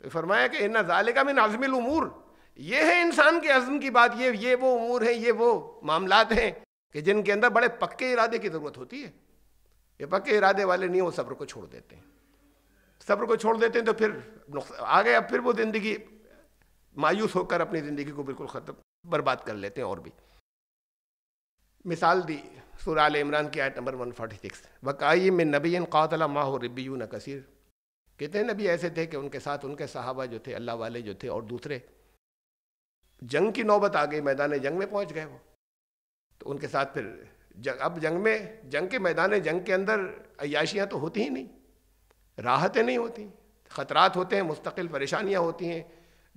तो फरमाया कि इन का में नाजमिल उमूर ये है इंसान के अज़म की बात ये ये वो उमूर है ये वो मामलात हैं कि जिनके अंदर बड़े पक्के इरादे की ज़रूरत होती है ये पक्के इरादे वाले नहीं वो सब्र को छोड़ देते हैं सब्र को छोड़ देते हैं तो फिर आ गए अब फिर वो ज़िंदगी मायूस होकर अपनी ज़िंदगी को बिल्कुल ख़त्म बर्बाद कर लेते हैं और भी मिसाल दी सूर्य इमरान की आयत नंबर 146 फोर्टी सिक्स वकाई में नबी कातला माह रिब्बी न कसीर कितने नबी ऐसे थे कि उनके साथ उनके सहाबा जो थे अल्लाह वाले जो थे और दूसरे जंग की नौबत आ गई मैदान जंग में पहुंच गए वो तो उनके साथ फिर जंग अब जंग में जंग के मैदान जंग के अंदर अयाशियाँ तो होती ही नहीं राहतें नहीं होती ख़तरात होते हैं मुस्तकिल परेशानियाँ होती हैं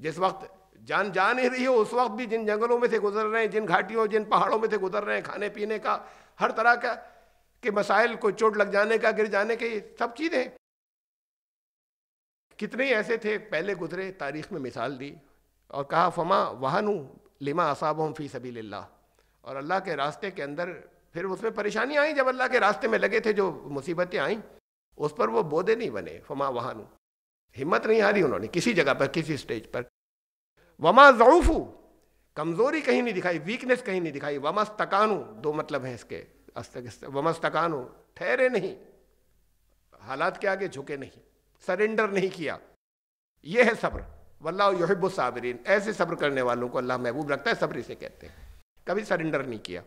जिस वक्त जान जा नहीं रही हो उस वक्त भी जिन जंगलों में से गुजर रहे हैं जिन घाटियों जिन पहाड़ों में से गुजर रहे हैं खाने पीने का हर तरह का के मसाइल कोई चोट लग जाने का गिर जाने के सब चीज़ें कितने ऐसे थे पहले गुजरे तारीख में मिसाल दी और कहा फमा वाहनु लिमा असाब हम फी सभी और अल्लाह के रास्ते के अंदर फिर उसमें परेशानियाँ आई जब अल्लाह के रास्ते में लगे थे जो मुसीबतें आईं उस पर वो बोधे नहीं बने फमा वाहन हिम्मत नहीं हारी उन्होंने किसी जगह पर किसी स्टेज पर वमा जूफू कमजोरी कहीं नहीं दिखाई वीकनेस कहीं नहीं दिखाई वमस्तकानु दो मतलब हैं इसके वमस्तकानु ठहरे नहीं हालात के आगे झुके नहीं सरेंडर नहीं किया यह है सब्र वल्लाह यहबो साबरीन ऐसे सब्र करने वालों को अल्लाह महबूब रखता है सब्र इसे कहते हैं कभी सरेंडर नहीं किया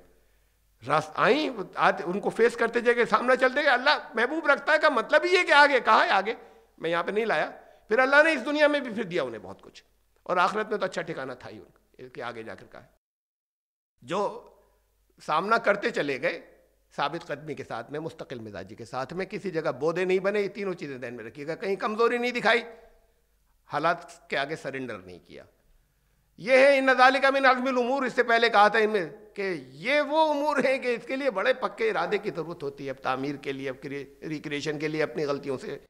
रास्त आई आते उनको फेस करते जाके सामना चलते गए अल्लाह महबूब रखता है का मतलब ही है कि आगे कहा है आगे मैं यहाँ पे नहीं लाया फिर अल्लाह ने इस दुनिया में भी फिर दिया उन्हें बहुत कुछ और आखिरत में तो अच्छा ठिकाना था ही उनका इसके आगे जाकर कहा जो सामना करते चले गए साबित कदमी के साथ में मुस्तकिल मिजाजी के साथ में किसी जगह बोधे नहीं बने ये तीनों चीज़ें ध्यान में रखिएगा कहीं कमज़ोरी नहीं दिखाई हालात के आगे सरेंडर नहीं किया ये है इन नजाले का मैंने अजमिल उमूर इससे पहले कहा था इनमें कि ये वो उमूर हैं कि इसके लिए बड़े पक्के इरादे की ज़रूरत होती है अब तामीर के लिए अब रिक्रिएशन के लिए अपनी गलतियों से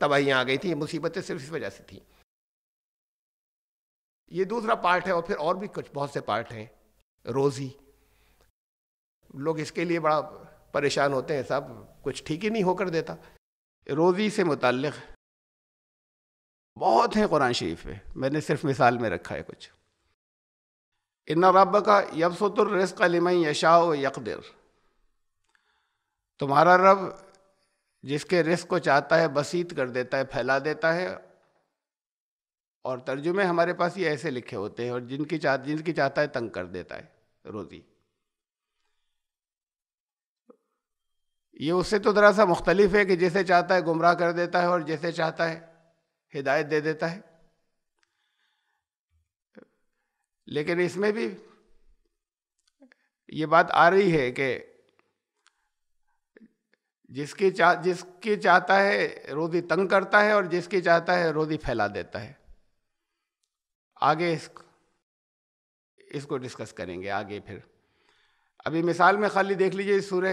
तबाहियाँ आ गई थी मुसीबतें सिर्फ इस वजह से थी ये दूसरा पार्ट है और फिर और भी कुछ बहुत से पार्ट हैं रोज़ी लोग इसके लिए बड़ा परेशान होते हैं साहब कुछ ठीक ही नहीं होकर देता रोज़ी से मुतल बहुत हैं कुरान शरीफ में मैंने सिर्फ मिसाल में रखा है कुछ इन रब का यबसतुलरस कलम यशा यकदर तुम्हारा रब जिसके रिस्क को चाहता है बसीत कर देता है फैला देता है और तर्जुमे हमारे पास ये ऐसे लिखे होते हैं और जिनकी चाह जिनकी चाहता है तंग कर देता है रोज़ी ये उससे तो ज़रा सा मुख्तलिफ है कि जैसे चाहता है गुमराह कर देता है और जैसे चाहता है हिदायत दे देता है लेकिन इसमें भी ये बात आ रही है कि जिसकी चाह जिसकी चाहता है रोज़ी तंग करता है और जिसकी चाहता है रोज़ी फैला देता है आगे इसको इसको डिस्कस करेंगे आगे फिर अभी मिसाल में खाली देख लीजिए सूर्य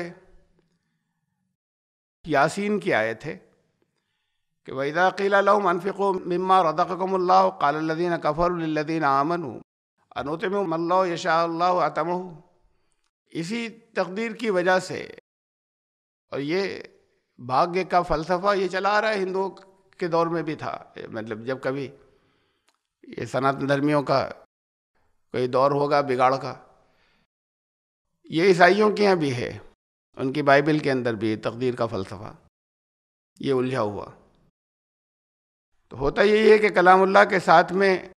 यासीन की आयत है कि वैदा क़ीला मनफिको अनफ़ो मम्मा रदकमल्ला कालदीन कफ़रदीन आमन मल्ला यशा हूँ इसी तकदीर की वजह से और ये भाग्य का फ़लसफ़ा ये चला आ रहा है हिंदुओं के दौर में भी था मतलब जब कभी ये सनातन धर्मियों का कोई दौर होगा बिगाड़ का ये ईसाइयों के यहाँ भी है उनकी बाइबल के अंदर भी तकदीर का फ़लसफ़ा ये उलझा हुआ तो होता यही है कि कलामुल्ला के साथ में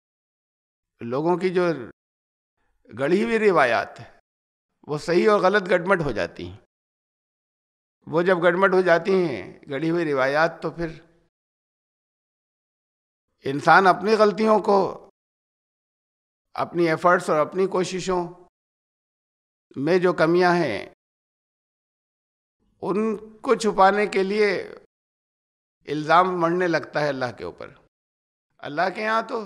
लोगों की जो गढ़ी हुई रिवायात है वो सही और गलत गड़मट हो जाती हैं वो जब गड़मट हो जाती हैं गढ़ी हुई रिवायात तो फिर इंसान अपनी गलतियों को अपनी एफर्ट्स और अपनी कोशिशों में जो कमियां हैं उनको छुपाने के लिए इल्ज़ाम मरने लगता है अल्लाह के ऊपर अल्लाह के यहाँ तो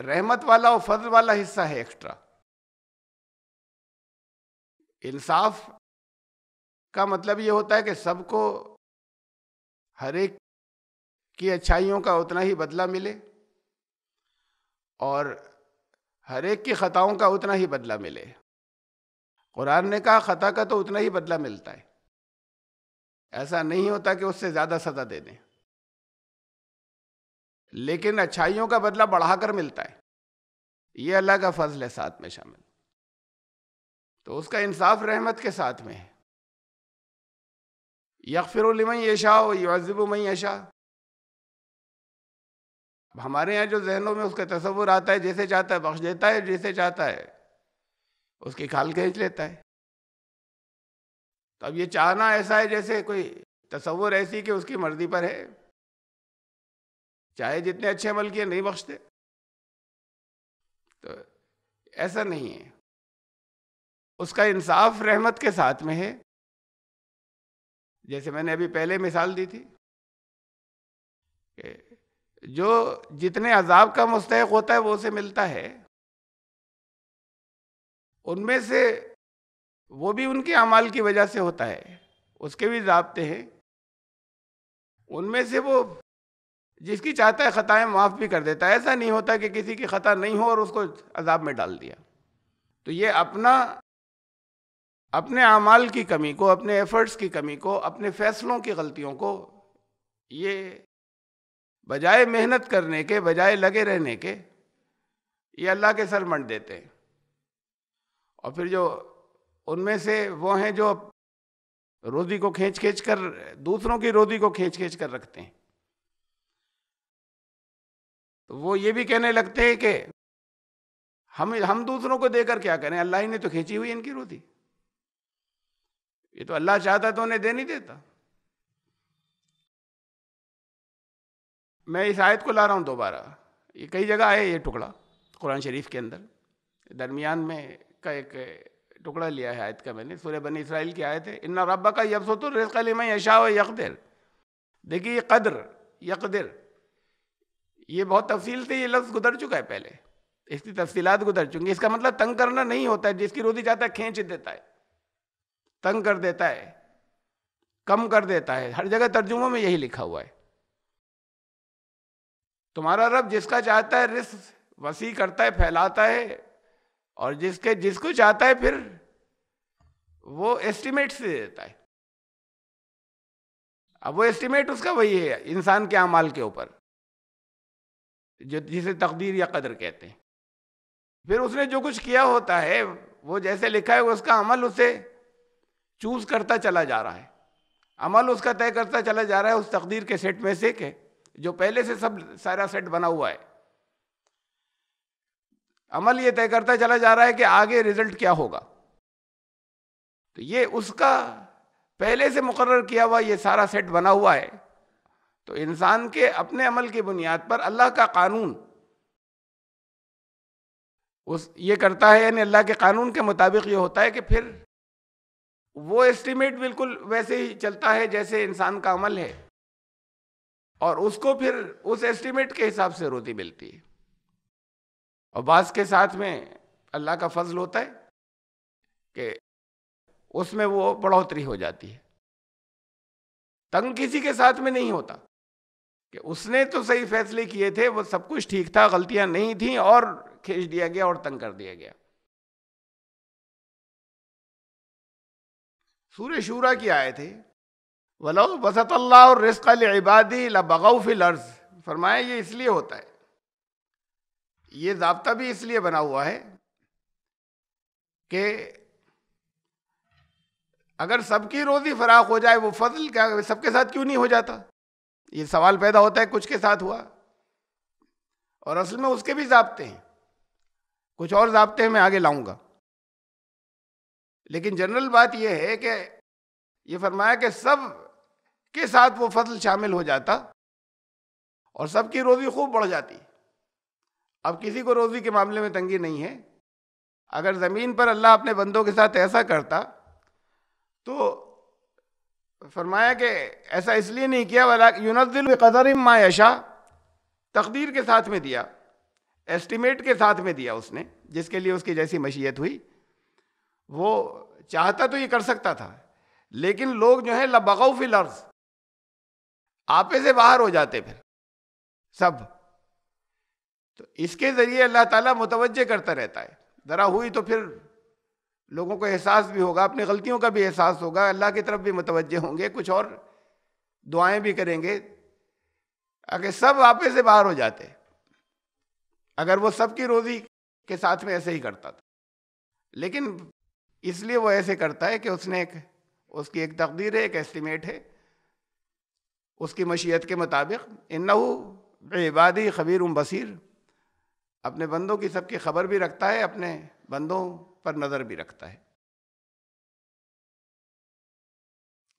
रहमत वाला और फजल वाला हिस्सा है एक्स्ट्रा इंसाफ का मतलब ये होता है कि सबको हर एक कि अच्छाइयों का उतना ही बदला मिले और हर एक की ख़ताओं का उतना ही बदला मिले कुरान ने कहा ख़ता का तो उतना ही बदला मिलता है ऐसा नहीं होता कि उससे ज़्यादा सज़ा दे दें लेकिन अच्छाइयों का बदला बढ़ाकर मिलता है ये अल्लाह का फजल है साथ में शामिल तो उसका इंसाफ रहमत के साथ में है यकफिर यकफिरमई यशा वज़िबमई यशा हमारे यहाँ जो जहनों में उसका तस्वुर आता है जैसे चाहता है बख्श देता है जैसे चाहता है उसकी खाल खींच लेता है तो अब ये चाहना ऐसा है जैसे कोई तस्वुर ऐसी कि उसकी मर्जी पर है चाहे जितने अच्छे अमल किए नहीं बख्शते तो ऐसा नहीं है उसका इंसाफ रहमत के साथ में है जैसे मैंने अभी पहले मिसाल दी थी कि जो जितने अजाब का मुस्तक होता है वो उसे मिलता है उनमें से वो भी उनके अमाल की वजह से होता है उसके भी जबते हैं उनमें से वो जिसकी चाहता है ख़ताएँ माफ़ भी कर देता है ऐसा नहीं होता कि किसी की ख़ता नहीं हो और उसको अजाब में डाल दिया तो ये अपना अपने अमाल की कमी को अपने एफ़र्ट्स की कमी को अपने फ़ैसलों की गलतियों को ये बजाय मेहनत करने के बजाय लगे रहने के ये अल्लाह के सर मंड देते हैं और फिर जो उनमें से वो हैं जो रोजी को खींच खींच कर दूसरों की रोजी को खींच खींच कर रखते हैं तो वो ये भी कहने लगते हैं कि हम हम दूसरों को देकर क्या करें अल्लाह ही ने तो खींची हुई इनकी रोजी ये तो अल्लाह चाहता तो उन्हें दे नहीं देता मैं इस आयत को ला रहा हूँ दोबारा ये कई जगह आए ये टुकड़ा कुरान शरीफ के अंदर दरमियान में का एक टुकड़ा लिया है आयत का मैंने सूर्य बनी इसराइल की आयत है इन्ना रब्बा का मैं यशा व यकदिर देखिए ये कदर यकदिर ये बहुत तफसील से ये लफ्ज़ गुजर चुका है पहले इसकी तफसीलात गुजर चुकी इसका मतलब तंग करना नहीं होता है जिसकी रोजी जाता है खींच देता है तंग कर देता है कम कर देता है हर जगह तर्जुमों में यही लिखा हुआ है तुम्हारा रब जिसका चाहता है रिस वसी करता है फैलाता है और जिसके जिसको चाहता है फिर वो एस्टिमेट से देता है अब वो एस्टिमेट उसका वही है इंसान के अमाल के ऊपर जो जिसे तकदीर या कदर कहते हैं फिर उसने जो कुछ किया होता है वो जैसे लिखा है उसका अमल उसे चूज करता चला जा रहा है अमल उसका तय करता चला जा रहा है उस तकदीर के सेट में से के जो पहले से सब सारा सेट बना हुआ है अमल ये तय करता चला जा रहा है कि आगे रिजल्ट क्या होगा तो ये उसका पहले से मुकर किया हुआ ये सारा सेट बना हुआ है तो इंसान के अपने अमल की बुनियाद पर अल्लाह का कानून उस ये करता है यानी अल्लाह के कानून के मुताबिक ये होता है कि फिर वो एस्टिमेट बिल्कुल वैसे ही चलता है जैसे इंसान का अमल है और उसको फिर उस एस्टीमेट के हिसाब से रोटी मिलती है और बास के साथ में अल्लाह का फजल होता है कि उसमें वो बढ़ोतरी हो जाती है तंग किसी के साथ में नहीं होता कि उसने तो सही फैसले किए थे वो सब कुछ ठीक था गलतियां नहीं थी और खींच दिया गया और तंग कर दिया गया सूर्य शूरा की आए थे वलो वसत अल्लाह और रिस्क इबादी लबगौफिल अर्ज फरमाया ये इसलिए होता है ये जबता भी इसलिए बना हुआ है कि अगर सबकी रोज़ी फराख हो जाए वो फजल क्या सबके साथ क्यों नहीं हो जाता ये सवाल पैदा होता है कुछ के साथ हुआ और असल में उसके भी जबते हैं कुछ और जबते मैं आगे लाऊंगा लेकिन जनरल बात यह है कि ये फरमाया कि सब के साथ वो फसल शामिल हो जाता और सबकी रोज़ी खूब बढ़ जाती अब किसी को रोज़ी के मामले में तंगी नहीं है अगर ज़मीन पर अल्लाह अपने बंदों के साथ ऐसा करता तो फरमाया कि ऐसा इसलिए नहीं किया वाला यूनजिल कदर मायशा तकदीर के साथ में दिया एस्टिमेट के साथ में दिया उसने जिसके लिए उसकी जैसी मशीयत हुई वो चाहता तो ये कर सकता था लेकिन लोग जो है लबगौ फिल अर्ज़ आपे से बाहर हो जाते फिर सब तो इसके ज़रिए अल्लाह ताला मुतवजह करता रहता है ज़रा हुई तो फिर लोगों को एहसास भी होगा अपनी गलतियों का भी एहसास होगा अल्लाह की तरफ भी मुतवजे होंगे कुछ और दुआएं भी करेंगे अगर सब आपे से बाहर हो जाते अगर वो सबकी रोज़ी के साथ में ऐसे ही करता था लेकिन इसलिए वो ऐसे करता है कि उसने एक उसकी एक तकदीर है एक एस्टिमेट है उसकी मशीयत के मुताबिक इन्नहू इबादी खबीर उम बसीर अपने बंदों की सबकी खबर भी रखता है अपने बंदों पर नज़र भी रखता है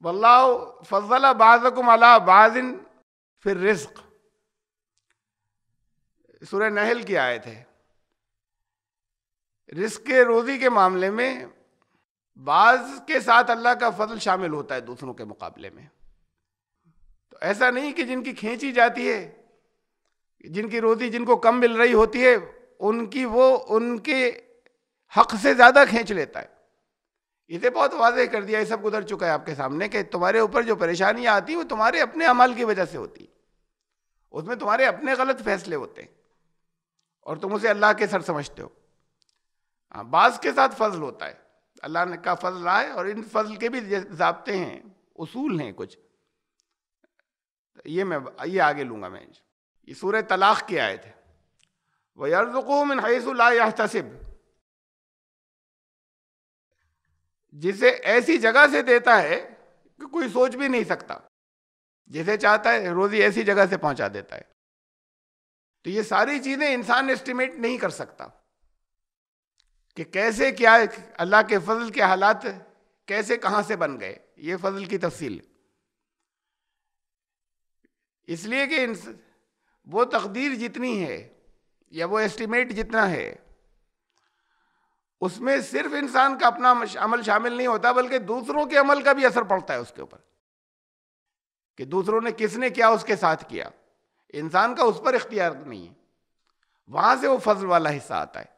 वल्लाउ फजला बाज़कुम अला बाजिन फिर रिस्क सुर नहल की आयत है रिस्क के रोज़ी के मामले में बाज़ के साथ अल्लाह का फजल शामिल होता है दूसरों के मुकाबले में तो ऐसा नहीं कि जिनकी खींची जाती है जिनकी रोटी जिनको कम मिल रही होती है उनकी वो उनके हक से ज़्यादा खींच लेता है इसे बहुत वाजे कर दिया ये सब गुजर चुका है आपके सामने कि तुम्हारे ऊपर जो परेशानियाँ आती है वो तुम्हारे अपने अमल की वजह से होती उसमें तुम्हारे अपने गलत फैसले होते हैं और तुम उसे अल्लाह के सर समझते हो हाँ के साथ फजल होता है अल्लाह ने का फजल आए और इन फजल के भी जबते हैं उसूल हैं कुछ तो ये मैं ये आगे लूँगा मैं ये सूर्य तलाक़ के आए थे वर्जुकूमिन हईसलाहतसिब जिसे ऐसी जगह से देता है कि कोई सोच भी नहीं सकता जिसे चाहता है रोज़ी ऐसी जगह से पहुंचा देता है तो ये सारी चीज़ें इंसान एस्टिमेट नहीं कर सकता कि कैसे क्या अल्लाह के फजल के हालात कैसे कहां से बन गए ये फजल की तफसील इसलिए कि वो तकदीर जितनी है या वो एस्टिमेट जितना है उसमें सिर्फ इंसान का अपना अमल शामिल नहीं होता बल्कि दूसरों के अमल का भी असर पड़ता है उसके ऊपर कि दूसरों ने किसने क्या उसके साथ किया इंसान का उस पर इख्तियार नहीं है वहां से वो फजल वाला हिस्सा आता है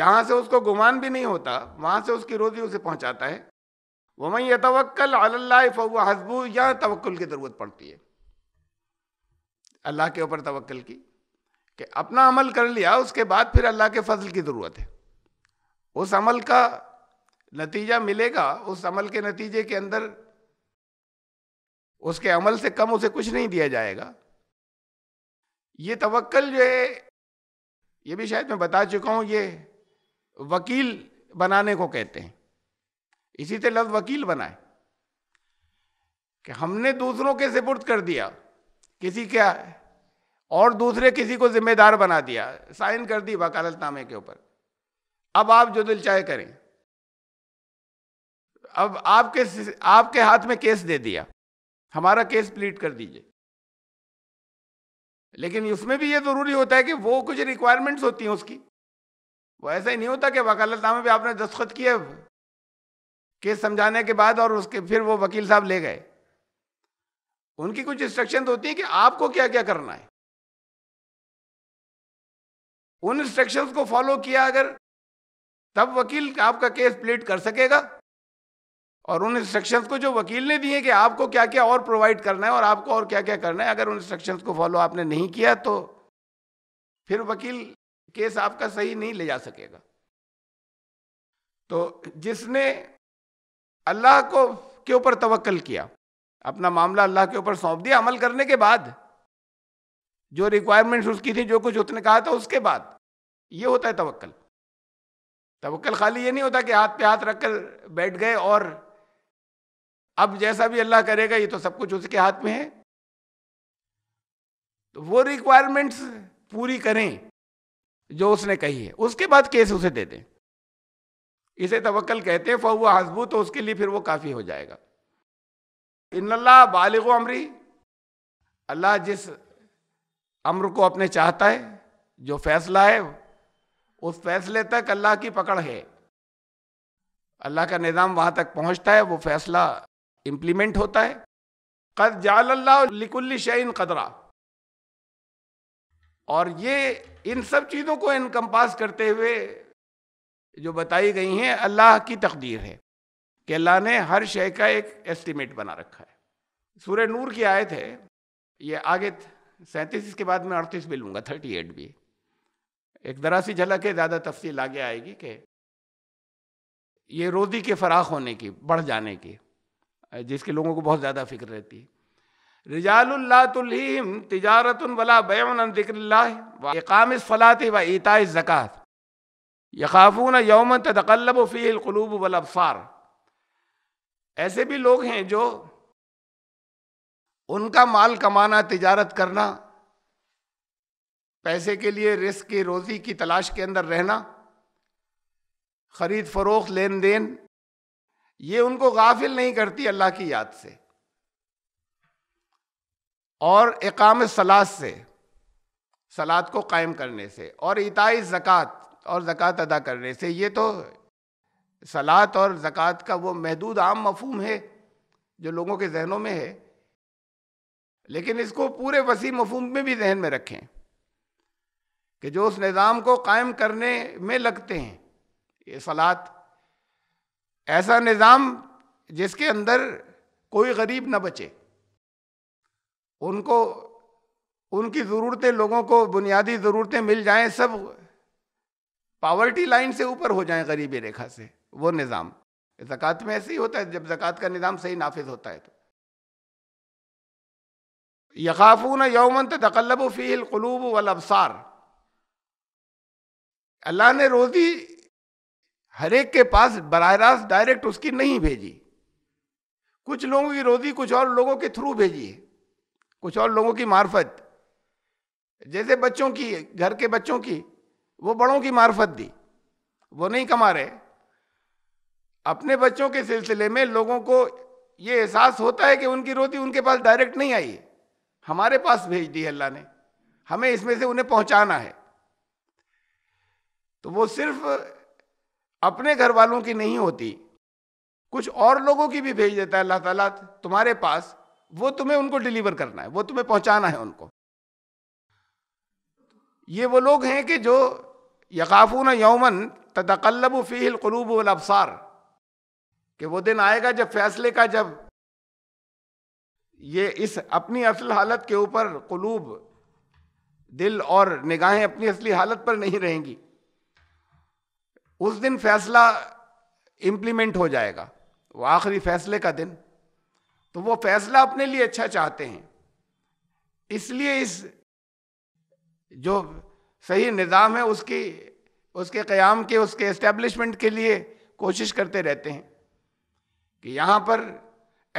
जहां से उसको गुमान भी नहीं होता वहां से उसकी रोजी उसे पहुंचाता है वमई तवक्ल अल्लाह फ़ुआ हजबू यहाँ तवक्ल की ज़रूरत पड़ती है अल्लाह के ऊपर तवक्ल की कि अपना अमल कर लिया उसके बाद फिर अल्लाह के फजल की ज़रूरत है उस अमल का नतीजा मिलेगा उस अमल के नतीजे के अंदर उसके अमल से कम उसे कुछ नहीं दिया जाएगा ये तवक्ल जो है ये भी शायद मैं बता चुका हूँ ये वकील बनाने को कहते हैं इसी से लफ्ज वकील बना है कि हमने दूसरों के सिपुर्द कर दिया किसी क्या और दूसरे किसी को जिम्मेदार बना दिया साइन कर दी वकालतनामे के ऊपर अब आप जो दिल चाहे करें अब आपके आपके हाथ में केस दे दिया हमारा केस प्लीट कर दीजिए लेकिन उसमें भी ये ज़रूरी होता है कि वो कुछ रिक्वायरमेंट्स होती हैं उसकी वो ऐसा ही नहीं होता कि वकालतनामे पे आपने दस्तखत किया केस समझाने के बाद और उसके फिर वो वकील साहब ले गए उनकी कुछ इंस्ट्रक्शन तो होती है कि आपको क्या क्या करना है उन इंस्ट्रक्शंस को फॉलो किया अगर तब वकील आपका केस प्लेट कर सकेगा और उन इंस्ट्रक्शंस को जो वकील ने दिए कि आपको क्या क्या और प्रोवाइड करना है और आपको और क्या क्या करना है अगर उन इंस्ट्रक्शंस को फॉलो आपने नहीं किया तो फिर वकील केस आपका सही नहीं ले जा सकेगा तो जिसने अल्लाह को के ऊपर तवक्ल किया अपना मामला अल्लाह के ऊपर सौंप दिया अमल करने के बाद जो रिक्वायरमेंट्स उसकी थी जो कुछ उसने कहा था उसके बाद ये होता है तवक्ल तवक्ल खाली ये नहीं होता कि हाथ पे हाथ रख कर बैठ गए और अब जैसा भी अल्लाह करेगा ये तो सब कुछ उसके हाथ में है तो वो रिक्वायरमेंट्स पूरी करें जो उसने कही है उसके बाद केस उसे दे दें इसे तवक्ल कहते हैं फ़हुआ हजबू तो उसके लिए फिर वो काफ़ी हो जाएगा इन बालिगो अमरी अल्लाह जिस अम्र को अपने चाहता है जो फैसला है उस फैसले तक अल्लाह की पकड़ है अल्लाह का निज़ाम वहाँ तक पहुँचता है वो फैसला इम्प्लीमेंट होता है कद जाल्लाकुल्ली शैन कदरा और ये इन सब चीज़ों को इनकम्पास करते हुए जो बताई गई हैं अल्लाह की तकदीर है कि अल्लाह ने हर शय का एक एस्टिमेट बना रखा है सूर्य नूर की आयत है ये आगे सैंतीस इसके बाद मैं अड़तीस भी लूँगा थर्टी एट भी एक दरा सी झलक है ज़्यादा तफसील आगे आएगी कि ये रोज़ी के फराख होने की बढ़ जाने की जिसके लोगों को बहुत ज़्यादा फिक्र रहती है रिजाल्लाम तजारत वला बैन दिक्र वाकाम फ़लात व ईता ज़क़़त यकाफून यौम तकल्लब फ़ीलूब वलबसार ऐसे भी लोग हैं जो उनका माल कमाना तजारत करना पैसे के लिए रिस्क की रोज़ी की तलाश के अंदर रहना ख़रीद फरोख लेन देन ये उनको गाफिल नहीं करती अल्लाह की याद से और एकाम सलाद से सलाद को कायम करने से और इताई ज़क़़त और ज़क़़त अदा करने से ये तो सलात और ज़क़़त का वो महदूद आम मफहम है जो लोगों के जहनों में है लेकिन इसको पूरे वसी मफहम में भी जहन में रखें कि जो उस निज़ाम को कायम करने में लगते हैं ये सलात ऐसा निज़ाम जिसके अंदर कोई गरीब ना बचे उनको उनकी ज़रूरतें लोगों को बुनियादी ज़रूरतें मिल जाएं सब पावर्टी लाइन से ऊपर हो जाए गरीबी रेखा से वो निज़ाम जक़ात में ऐसे ही होता है जब जक़ात का निज़ाम सही नाफिज होता है तो यकाफून यौमन तकल्लब फ़ील कलूब वलबसार अल्लाह ने रोज़ी हर एक के पास बरह रास्त डायरेक्ट उसकी नहीं भेजी कुछ लोगों की रोज़ी कुछ और लोगों के थ्रू भेजी है कुछ और लोगों की मार्फत जैसे बच्चों की घर के बच्चों की वो बड़ों की मार्फत दी वो नहीं कमा रहे अपने बच्चों के सिलसिले में लोगों को ये एहसास होता है कि उनकी रोटी उनके पास डायरेक्ट नहीं आई हमारे पास भेज दी अल्लाह ने हमें इसमें से उन्हें पहुंचाना है तो वो सिर्फ अपने घर वालों की नहीं होती कुछ और लोगों की भी भेज देता है अल्लाह ताला तुम्हारे पास वो तुम्हें उनको डिलीवर करना है वो तुम्हें पहुंचाना है उनको ये वो लोग हैं कि जो यकाफून यौमन तदकल्लब फ़ील क़लूब अबसार कि वो दिन आएगा जब फैसले का जब ये इस अपनी असल हालत के ऊपर क़लूब दिल और निगाहें अपनी असली हालत पर नहीं रहेंगी उस दिन फैसला इम्प्लीमेंट हो जाएगा वो आखिरी फैसले का दिन तो वो फैसला अपने लिए अच्छा चाहते हैं इसलिए इस जो सही निज़ाम है उसकी उसके क़्याम के उसके इस्टेब्लिशमेंट के लिए कोशिश करते रहते हैं कि यहाँ पर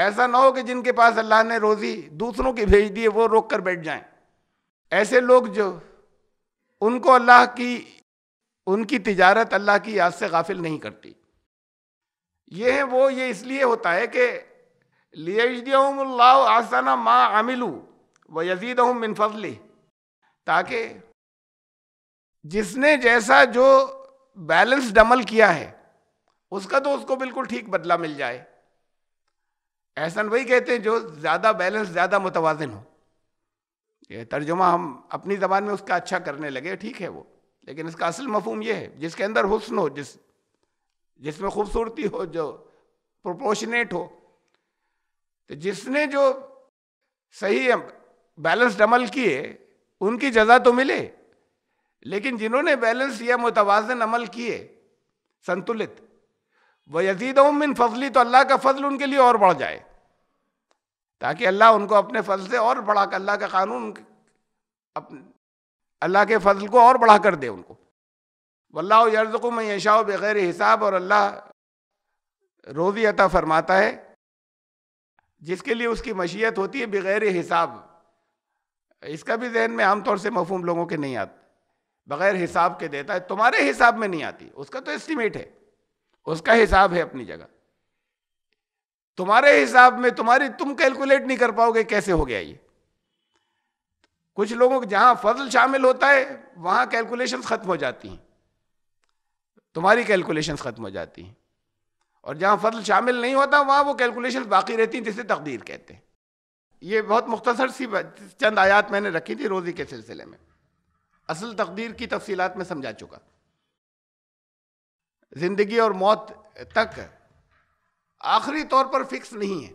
ऐसा ना हो कि जिनके पास अल्लाह ने रोज़ी दूसरों की भेज दी है वो रोक कर बैठ जाएं ऐसे लोग जो उनको अल्लाह की उनकी तिजारत अल्लाह की याद से गाफिल नहीं करती ये है वो ये इसलिए होता है कि लियाजदियाल्ला आसाना माँ आमिलू व यजीद हूँ मिनफली ताकि जिसने जैसा जो बैलेंस डमल किया है उसका तो उसको बिल्कुल ठीक बदला मिल जाए एहसन वही कहते हैं जो ज़्यादा बैलेंस ज़्यादा मुतवाजन हो ये तर्जुमा हम अपनी ज़बान में उसका अच्छा करने लगे ठीक है वो लेकिन इसका असल मफहम ये है जिसके अंदर हुसन हो जिस जिसमें खूबसूरती हो जो प्रोपोर्शनेट हो तो जिसने जो सही बैलेंस डमल किए उनकी जजा तो मिले लेकिन जिन्होंने बैलेंस या मुतवाजन अमल किए संतुलित वह यजीद उमिन फजली तो अल्लाह का फजल उनके लिए और बढ़ जाए ताकि अल्लाह उनको अपने फजल से और बढ़ा कर अल्लाह का कानून अपने अल्लाह के फजल को और बढ़ा कर दे उनको वल्ला यर्ज़ में यशाओ बग़ैर हिसाब और अल्लाह रोज़ी अता फरमाता है जिसके लिए उसकी मशीयत होती है बग़ैर हिसाब इसका भी जहन में आमतौर से मफहम लोगों के नहीं आता बगैर हिसाब के देता है तुम्हारे हिसाब में नहीं आती उसका तो एस्टिमेट है उसका हिसाब है अपनी जगह तुम्हारे हिसाब में तुम्हारी तुम कैलकुलेट नहीं कर पाओगे कैसे हो गया ये कुछ लोगों के जहां फजल शामिल होता है वहां कैलकुलेशंस खत्म हो जाती हैं तुम्हारी कैलकुलेशंस खत्म हो जाती हैं और जहां फजल शामिल नहीं होता वहां वो कैलकुलेशन बाकी रहती हैं जिसे तकदीर कहते हैं ये बहुत मुख्तसर सी चंद आयात मैंने रखी थी रोज़ी के सिलसिले में असल तकदीर की तफसीलात में समझा चुका ज़िंदगी और मौत तक आखिरी तौर पर फिक्स नहीं है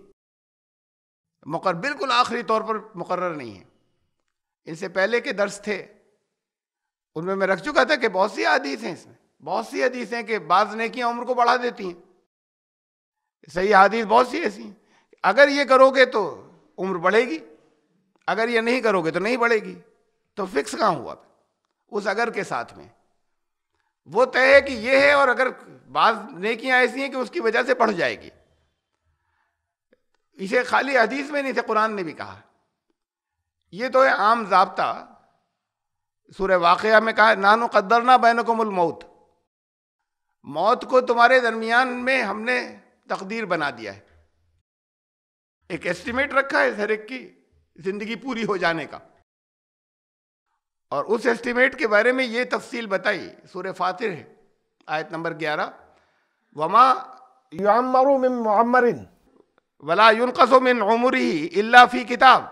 मुकर बिल्कुल आखिरी तौर पर मुकर नहीं है इनसे पहले के दर्श थे उनमें मैं रख चुका था कि बहुत सी हदीस हैं इसमें बहुत सी हदीस हैं कि बाज नेकियाँ उम्र को बढ़ा देती हैं सही हदीस बहुत सी ऐसी हैं अगर ये करोगे तो उम्र बढ़ेगी अगर ये नहीं करोगे तो नहीं बढ़ेगी तो फिक्स कहाँ हुआ उस अगर के साथ में वो तय है कि ये है और अगर बाज नेकियां ऐसी हैं कि उसकी वजह से बढ़ जाएगी इसे खाली हदीस में नहीं थे कुरान ने भी कहा ये तो है आम जबता सूर्य वाक़ में कहा नानो कद्दरना बैन को मौत मौत को तुम्हारे दरमियान में हमने तकदीर बना दिया है एक एस्टिमेट रखा है हर एक की ज़िंदगी पूरी हो जाने का और उस एस्टिमेट के बारे में ये तफसील बताई सूर फातिर है आयत नंबर ग्यारह वमा युमरिन वला युनकसो मिन फी किताब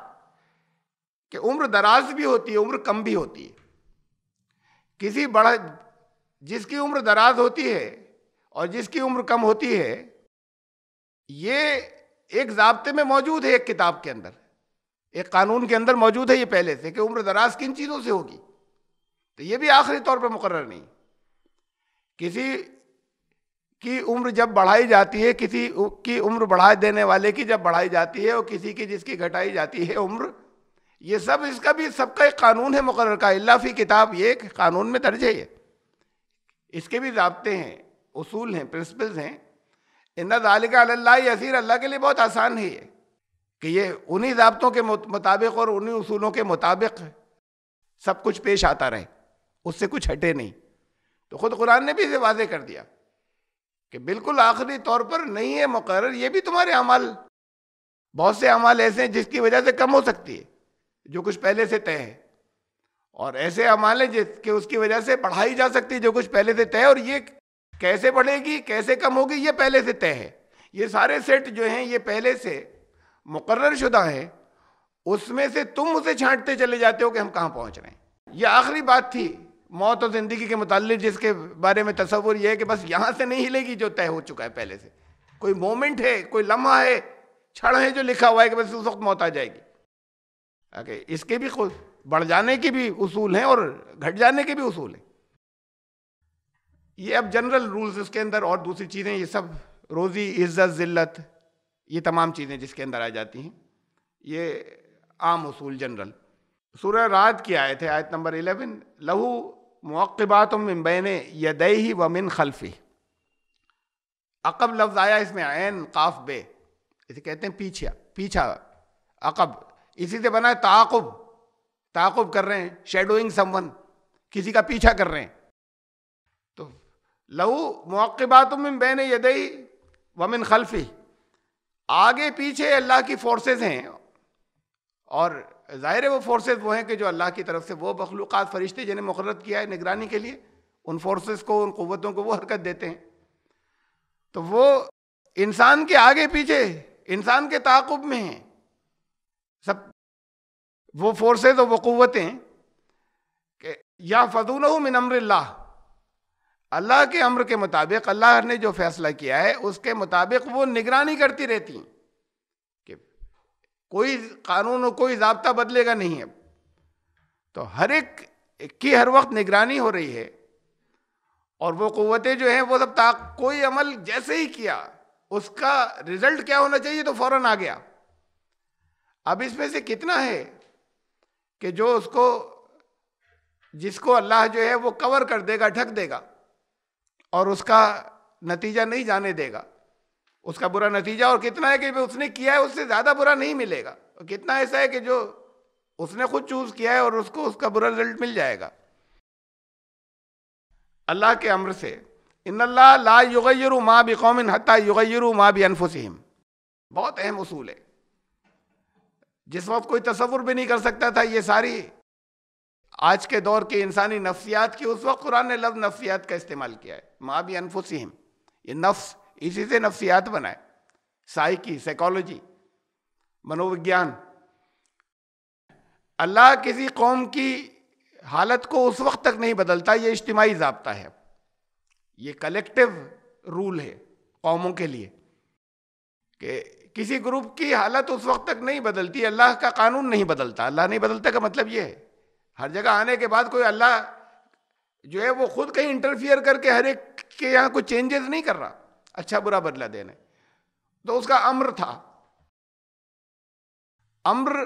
कि उम्र दराज भी होती है उम्र कम भी होती है किसी बड़ा जिसकी उम्र दराज होती है और जिसकी उम्र कम होती है ये एक जबते में मौजूद है एक किताब के अंदर एक कानून के अंदर मौजूद है ये पहले से कि उम्र दराज किन चीज़ों से होगी तो ये भी आखिरी तौर पर मुकर नहीं किसी की उम्र जब बढ़ाई जाती है किसी की उम्र बढ़ा देने वाले की जब बढ़ाई जाती है और किसी की जिसकी घटाई जाती है उम्र ये सब इसका भी सबका एक कानून है मुकर का अल्लाफ़ी किताब ये एक कानून में दर्ज है ये इसके भी जबते हैं उसूल हैं प्रिंसिपल्स हैं इन्ना दालिका अल्लाह यसीर अल्लाह के लिए बहुत आसान है ये कि ये उन्हीं जबतों के मुताबिक और उन्हीं उसूलों के मुताबिक सब कुछ पेश आता रहे उससे कुछ हटे नहीं तो ख़ुद कुरान ने भी इसे वाजे कर दिया कि बिल्कुल आखिरी तौर पर नहीं है मुकर ये भी तुम्हारे अमल बहुत से अमाल ऐसे हैं जिसकी वजह से कम हो सकती है जो कुछ पहले से तय है और ऐसे अमाल हैं जिसके उसकी वजह से बढ़ाई जा सकती है जो कुछ पहले से तय और ये कैसे बढ़ेगी कैसे कम होगी ये पहले से तय है ये सारे सेट जो हैं ये पहले से मुकर्र शुदा है उसमें से तुम उसे छांटते चले जाते हो कि हम कहाँ पहुँच रहे हैं यह आखिरी बात थी मौत और ज़िंदगी के मुतल जिसके बारे में तस्वुर यह है कि बस यहाँ से नहीं हिलेगी जो तय हो चुका है पहले से कोई मोमेंट है कोई लम्हा है क्षण है जो लिखा हुआ है कि बस उस वक्त मौत आ जाएगी आगे इसके भी खुद बढ़ जाने के भी उसूल हैं और घट जाने के भी उसूल हैं ये अब जनरल रूल्स इसके अंदर और दूसरी चीज़ें ये सब रोज़ी इज्जत ज़िल्लत ये तमाम चीज़ें जिसके अंदर आ जाती हैं ये आम असूल जनरल सूर्य रात की आयत है आयत नंबर एलेवन लहू मौक़बात मिन बैन यदई व मिन खलफी अकब लफ्ज़ आया इसमें आयन काफ बे इसे कहते हैं पीछा पीछा अकब इसी से बना है ताकुब ताकुब कर रहे हैं शेडोइंग समवन किसी का पीछा कर रहे हैं तो लहू मौक़बात मिन बैन यदई व मिन खलफी आगे पीछे अल्लाह की फोर्सेज हैं और ज़ाहिर है वो फोर्सेज वो हैं कि जो अल्लाह की तरफ से वो मखलूक़ फरिश्ते जिन्हें मुकर किया है निगरानी के लिए उन फोर्सेस को उन क़वतों को वो हरकत देते हैं तो वो इंसान के आगे पीछे इंसान के ताकुब में हैं सब वो फोर्सेज और वो क़वतें या फजूल मिनम्रल्ला अल्लाह के अम्र के मुताबिक अल्लाह ने जो फैसला किया है उसके मुताबिक वो निगरानी करती रहती हैं कि कोई कानून और कोई जबता बदलेगा नहीं अब तो हर एक की हर वक्त निगरानी हो रही है और वो क़वतें जो हैं वो सब ताक कोई अमल जैसे ही किया उसका रिजल्ट क्या होना चाहिए तो फ़ौर आ गया अब इसमें से कितना है कि जो उसको जिसको अल्लाह जो है वो कवर कर देगा ढक देगा और उसका नतीजा नहीं जाने देगा उसका बुरा नतीजा और कितना है कि उसने किया है उससे ज़्यादा बुरा नहीं मिलेगा और कितना ऐसा है कि जो उसने खुद चूज़ किया है और उसको उसका बुरा रिजल्ट मिल जाएगा अल्लाह के अम्र से इन ला युगैर माँ कौमिन हता युगैर माँ भी अनफुसम बहुत अहम असूल है जिस वक्त कोई तस्वुर भी नहीं कर सकता था ये सारी आज के दौर की इंसानी नफ्सियात की उस वक्त कुरान ने लफ्ज़ नफ्सियात का इस्तेमाल किया है माँ भी अनफुसिम ये नफ्स इसी से नफ्सियात बनाए साइकी साइकोलॉजी मनोविज्ञान अल्लाह किसी कौम की हालत को उस वक्त तक नहीं बदलता ये इज्तमाही जबता है ये कलेक्टिव रूल है कौमों के लिए कि किसी ग्रुप की हालत उस वक्त तक नहीं बदलती अल्लाह का कानून नहीं बदलता अल्लाह नहीं बदलता का मतलब ये है हर जगह आने के बाद कोई अल्लाह जो है वो खुद कहीं इंटरफियर करके हर एक के यहाँ कोई चेंजेस नहीं कर रहा अच्छा बुरा बदला देने तो उसका अम्र था अम्र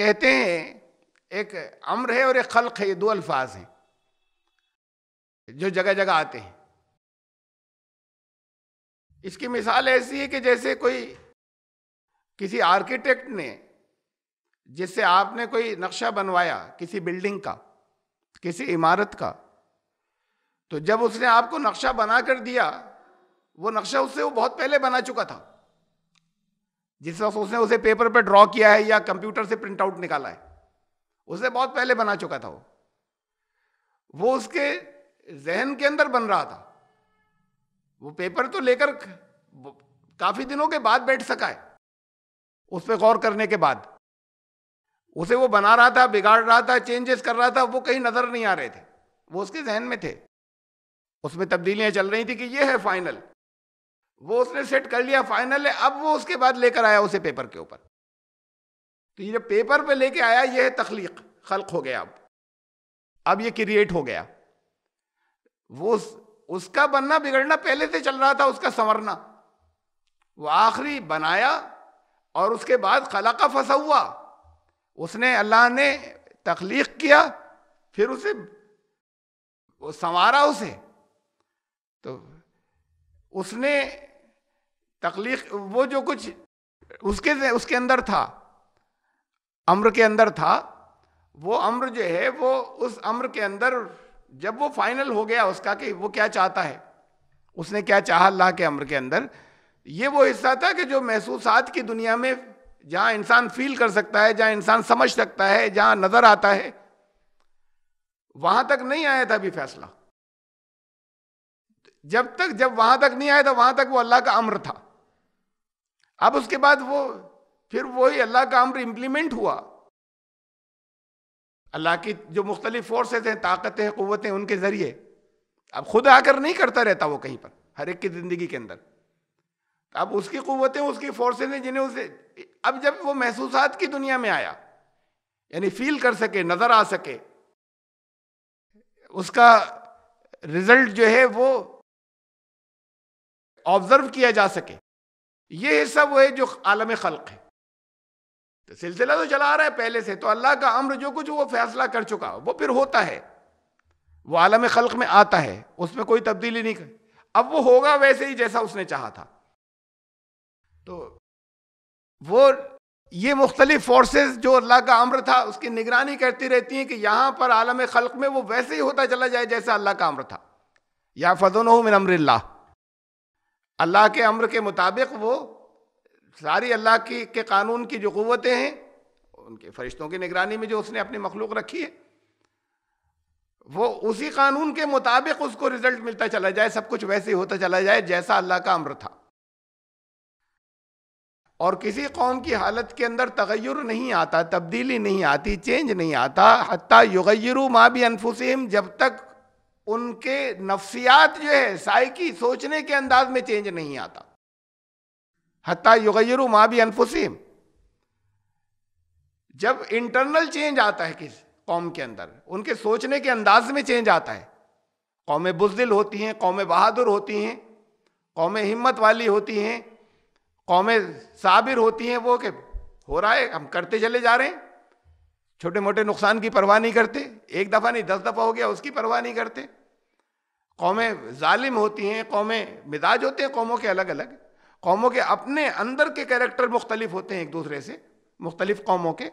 कहते हैं एक अम्र है और एक खल्क है ये दो अल्फाज हैं जो जगह जगह आते हैं इसकी मिसाल ऐसी है कि जैसे कोई किसी आर्किटेक्ट ने जिससे आपने कोई नक्शा बनवाया किसी बिल्डिंग का किसी इमारत का तो जब उसने आपको नक्शा बना कर दिया वो नक्शा उससे वो बहुत पहले बना चुका था जिस वक्त उसने उसे पेपर पर पे ड्रॉ किया है या कंप्यूटर से प्रिंट आउट निकाला है उसे बहुत पहले बना चुका था वो वो उसके जहन के अंदर बन रहा था वो पेपर तो लेकर काफ़ी दिनों के बाद बैठ सका है उस पर गौर करने के बाद उसे वो बना रहा था बिगाड़ रहा था चेंजेस कर रहा था वो कहीं नजर नहीं आ रहे थे वो उसके जहन में थे उसमें तब्दीलियां चल रही थी कि ये है फाइनल वो उसने सेट कर लिया फाइनल है अब वो उसके बाद लेकर आया उसे पेपर के ऊपर तो ये जब पेपर पे लेके आया ये है तखलीक खल्क हो गया अब अब ये क्रिएट हो गया वो उस, उसका बनना बिगड़ना पहले से चल रहा था उसका संवरना वो आखिरी बनाया और उसके बाद खला का फंसा हुआ उसने अल्लाह ने तख्लीक किया फिर उसे वो संवारा उसे तो उसने तख्लीक वो जो कुछ उसके उसके अंदर था अम्र के अंदर था वो अम्र जो है वो उस अम्र के अंदर जब वो फाइनल हो गया उसका कि वो क्या चाहता है उसने क्या चाहा अल्लाह के अम्र के अंदर ये वो हिस्सा था कि जो महसूसात की दुनिया में जहां इंसान फील कर सकता है जहां इंसान समझ सकता है जहां नजर आता है वहां तक नहीं आया था अभी फैसला जब तक जब वहां तक नहीं आया था वहां तक वो अल्लाह का अम्र था अब उसके बाद वो फिर वही अल्लाह का अम्र इंप्लीमेंट हुआ अल्लाह की जो मुख्तलिफ फोर्सेज हैं ताकतें कुतें उनके ज़रिए अब खुद आकर नहीं करता रहता वो कहीं पर हर एक की ज़िंदगी के अंदर अब उसकी कुतें उसकी फोर्सेज हैं जिन्हें उसे अब जब वो महसूसात की दुनिया में आया यानी फील कर सके नजर आ सके उसका रिजल्ट जो है वो ऑब्जर्व किया जा सके ये हिस्सा वो है जो आलम खल्क है तो सिलसिला तो चला आ रहा है पहले से तो अल्लाह का अम्र जो कुछ वो फैसला कर चुका वो फिर होता है वो आलम खल्क में आता है उसमें कोई तब्दीली नहीं कर अब वो होगा वैसे ही जैसा उसने चाहा था तो वो ये मुख्तलिफ फोर्सेस जो अल्लाह का अम्र था उसकी निगरानी करती रहती हैं कि यहाँ पर आलम खलक में वो वैसे ही होता चला जाए जैसा अल्लाह का अम्र था या फजन मिन अम्र अल्लाह के अम्र के मुताबिक वो सारी अल्लाह की के कानून की जो क़वतें हैं उनके फरिश्तों की निगरानी में जो उसने अपनी मखलूक रखी है वो उसी कानून के मुताबिक उसको रिजल्ट मिलता चला जाए सब कुछ वैसे ही होता चला जाए जैसा अल्लाह का अम्र था और किसी कौम की हालत के अंदर तगैर नहीं आता तब्दीली नहीं आती चेंज नहीं आता हती युगैरू माँ भी अनफुसम जब तक उनके नफसियात जो है साइकी सोचने के अंदाज में चेंज नहीं आता हती युगैरू माँ भी अनफुसम जब इंटरनल चेंज आता है किस कौम के अंदर उनके सोचने के अंदाज में चेंज आता है कौमें बुजदिल होती हैं कौमें बहादुर होती हैं कौमें हिम्मत वाली होती हैं कौमें साबिर होती हैं वो कि हो रहा है हम करते चले जा रहे हैं छोटे मोटे नुकसान की परवाह नहीं करते एक दफ़ा नहीं दस दफ़ा हो गया उसकी परवाह नहीं करते कौमें ालिम होती हैं कौमें मिजाज होते हैं कौमों के अलग अलग कौमों के अपने अंदर के कैरेक्टर मुख्तलिफ होते हैं एक दूसरे से मुख्तलिफ कौमों के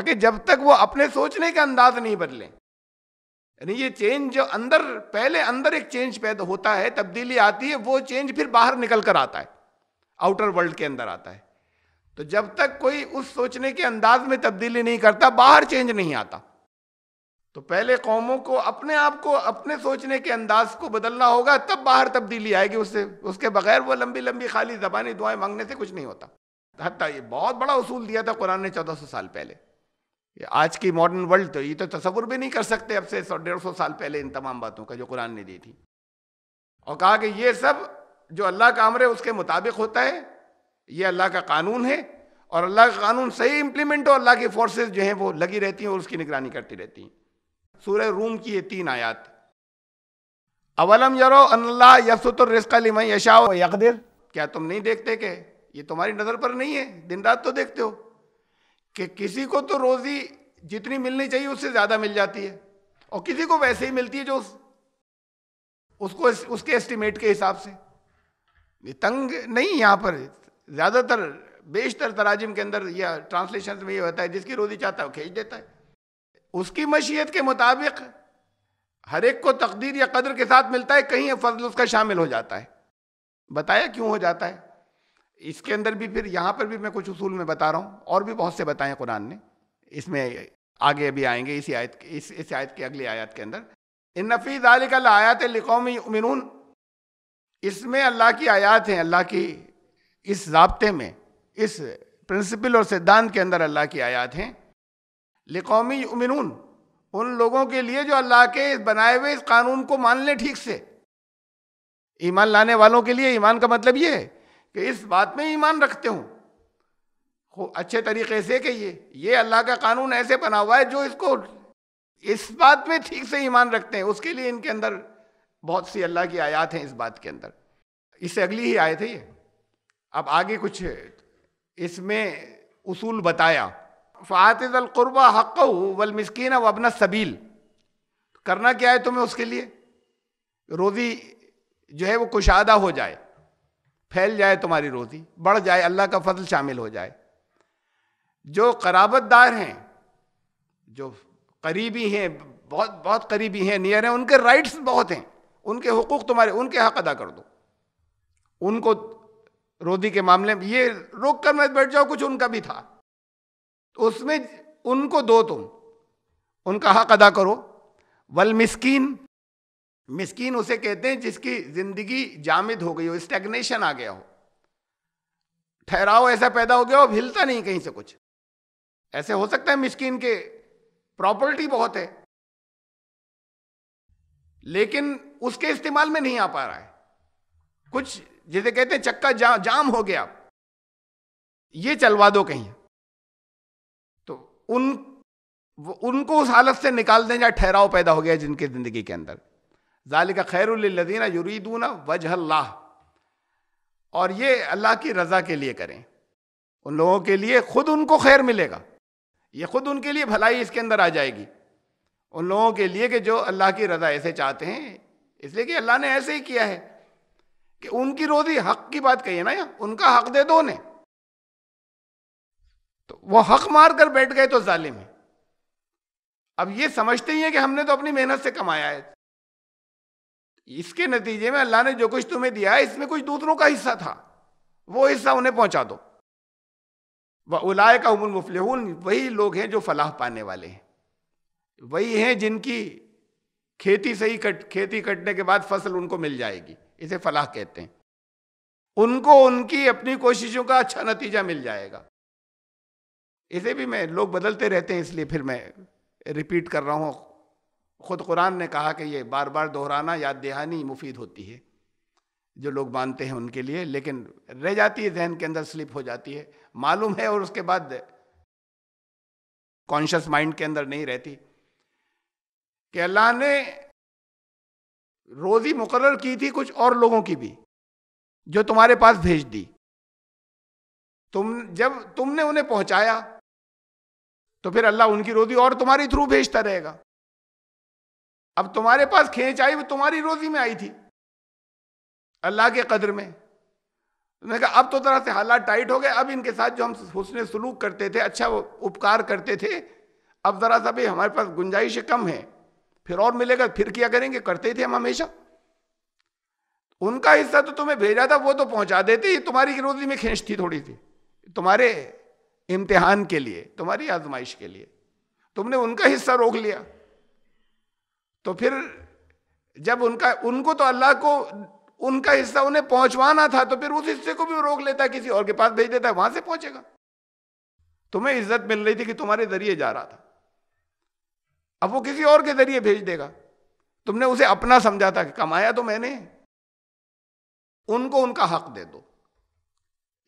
आगे जब तक वो अपने सोचने का अंदाज नहीं बदलें यानी ये चेंज जो अंदर पहले अंदर एक चेंज पैदा होता है तब्दीली आती है वो चेंज फिर बाहर निकल कर आता है आउटर वर्ल्ड के अंदर आता है तो जब तक कोई उस सोचने के अंदाज में तब्दीली नहीं करता बाहर चेंज नहीं आता तो पहले कौमों को अपने आप को अपने सोचने के अंदाज को बदलना होगा तब बाहर तब्दीली आएगी उससे उसके बगैर वो लंबी लंबी खाली जबानी दुआएं मांगने से कुछ नहीं होता हत्या ये बहुत बड़ा उसूल दिया था कुरान ने चौदह सौ साल पहले आज की मॉडर्न वर्ल्ड तो ये तो तस्वुर भी नहीं कर सकते अब से सौ डेढ़ सौ साल पहले इन तमाम बातों का जो कुरान ने दी थी और कहा कि ये सब जो अल्लाह का अमर है उसके मुताबिक होता है ये अल्लाह का कानून है और अल्लाह का कानून सही इम्प्लीमेंट हो अल्लाह की फोर्सेज जो हैं वो लगी रहती हैं और उसकी निगरानी करती रहती हैं सूर्य रूम की ये तीन आयात अवलम यरो अल्लाह यसुतर यकदिर क्या तुम नहीं देखते कि ये तुम्हारी नज़र पर नहीं है दिन रात तो देखते हो कि किसी को तो रोज़ी जितनी मिलनी चाहिए उससे ज़्यादा मिल जाती है और किसी को वैसे ही मिलती है जो उसको उसके एस्टिमेट के हिसाब से तंग नहीं यहाँ पर ज़्यादातर बेशतर तराजिम के अंदर या ट्रांसलेशन में ये होता है जिसकी रोजी चाहता है वो खींच देता है उसकी मशीयत के मुताबिक हर एक को तकदीर या कदर के साथ मिलता है कहीं फजल उसका शामिल हो जाता है बताया क्यों हो जाता है इसके अंदर भी फिर यहाँ पर भी मैं कुछ उसूल में बता रहा हूँ और भी बहुत से बताए कुरान ने इसमें आगे भी आएंगे इसी आयत इस इस आयत के अगली आयत के अंदर इन नफीज आलिकल आयात लिकौमी उमिनून इसमें अल्लाह की आयात हैं अल्लाह की इस जबते में इस प्रिंसिपल और सिद्धांत के अंदर अल्लाह की आयात हैं लिकौमी उमिनून उन लोगों के लिए जो अल्लाह के इस बनाए हुए इस कानून को मान लें ठीक से ईमान लाने वालों के लिए ईमान का मतलब ये है कि इस बात में ईमान रखते हूँ अच्छे तरीके से कि ये ये अल्लाह का कानून ऐसे बना हुआ है जो इसको इस बात में ठीक से ईमान रखते हैं उसके लिए इनके अंदर बहुत सी अल्लाह की आयात हैं इस बात के अंदर इससे अगली ही आयत है ये अब आगे कुछ इसमें उसूल बताया फ़ातिज अलकुरबा हक़ वल व वबना सबील करना क्या है तुम्हें उसके लिए रोज़ी जो है वो कुशादा हो जाए फैल जाए तुम्हारी रोज़ी बढ़ जाए अल्लाह का फजल शामिल हो जाए जो कराबतदार हैं जो करीबी हैं बहुत बहुत करीबी हैं नियर हैं उनके राइट्स बहुत हैं उनके हकूक़ तुम्हारे उनके हक अदा कर दो उनको रोदी के मामले में ये रोक कर मत बैठ जाओ कुछ उनका भी था तो उसमें उनको दो तुम उनका हक अदा करो वल मिस्कीन मिस्कीन उसे कहते हैं जिसकी ज़िंदगी जामिद हो गई हो स्टेगनेशन आ गया हो ठहराव ऐसा पैदा हो गया हो हिलता नहीं कहीं से कुछ ऐसे हो सकता है मिस्कीन के प्रॉपर्टी बहुत है लेकिन उसके इस्तेमाल में नहीं आ पा रहा है कुछ जैसे कहते हैं चक्का जा, जाम हो गया ये चलवा दो कहीं तो उन उनको उस हालत से निकाल दें या ठहराव पैदा हो गया जिनकी ज़िंदगी के अंदर जालिका खैरुल्लदीना युरीदूना वजहल्लाह और ये अल्लाह की रज़ा के लिए करें उन लोगों के लिए खुद उनको खैर मिलेगा ये खुद उनके लिए भलाई इसके अंदर आ जाएगी उन लोगों के लिए कि जो अल्लाह की रजा ऐसे चाहते हैं इसलिए कि अल्लाह ने ऐसे ही किया है कि उनकी रोजी हक की बात कही है ना यहाँ उनका हक दे दो ने तो वो हक मार कर बैठ गए तो जालिम है अब ये समझते ही है कि हमने तो अपनी मेहनत से कमाया है इसके नतीजे में अल्लाह ने जो कुछ तुम्हें दिया है इसमें कुछ दूसरों का हिस्सा था वो हिस्सा उन्हें पहुंचा दो वह उलाय का उमुल मुफलहून वही लोग हैं जो फलाह पाने वाले हैं वही हैं जिनकी खेती सही कट खेती कटने के बाद फसल उनको मिल जाएगी इसे फलाह कहते हैं उनको उनकी अपनी कोशिशों का अच्छा नतीजा मिल जाएगा इसे भी मैं लोग बदलते रहते हैं इसलिए फिर मैं रिपीट कर रहा हूँ खुद कुरान ने कहा कि ये बार बार दोहराना याद दहानी मुफीद होती है जो लोग मानते हैं उनके लिए लेकिन रह जाती है जहन के अंदर स्लिप हो जाती है मालूम है और उसके बाद कॉन्शियस माइंड के अंदर नहीं रहती कि अल्लाह ने रोज़ी मुकर की थी कुछ और लोगों की भी जो तुम्हारे पास भेज दी तुम जब तुमने उन्हें पहुंचाया तो फिर अल्लाह उनकी रोजी और तुम्हारी थ्रू भेजता रहेगा अब तुम्हारे पास खेच आई वो तुम्हारी रोजी में आई थी अल्लाह के कदर में तुमने कहा अब तो तरह से हालात टाइट हो गए अब इनके साथ जो हम हुसन सलूक करते थे अच्छा उपकार करते थे अब ज़रा सा भी हमारे पास गुंजाइश कम है फिर और मिलेगा फिर क्या करेंगे करते थे हम हमेशा उनका हिस्सा तो तुम्हें भेजा था वो तो पहुंचा देती तुम्हारी रोजी में खींच थी थोड़ी सी तुम्हारे इम्तिहान के लिए तुम्हारी आजमाइश के लिए तुमने उनका हिस्सा रोक लिया तो फिर जब उनका उनको तो अल्लाह को उनका हिस्सा उन्हें पहुंचवाना था तो फिर उस हिस्से को भी रोक लेता है किसी और के पास भेज देता है वहां से पहुंचेगा तुम्हें इज्जत मिल रही थी कि तुम्हारे जरिए जा रहा था अब वो किसी और के जरिए भेज देगा तुमने उसे अपना समझा था कि कमाया तो मैंने उनको उनका हक दे दो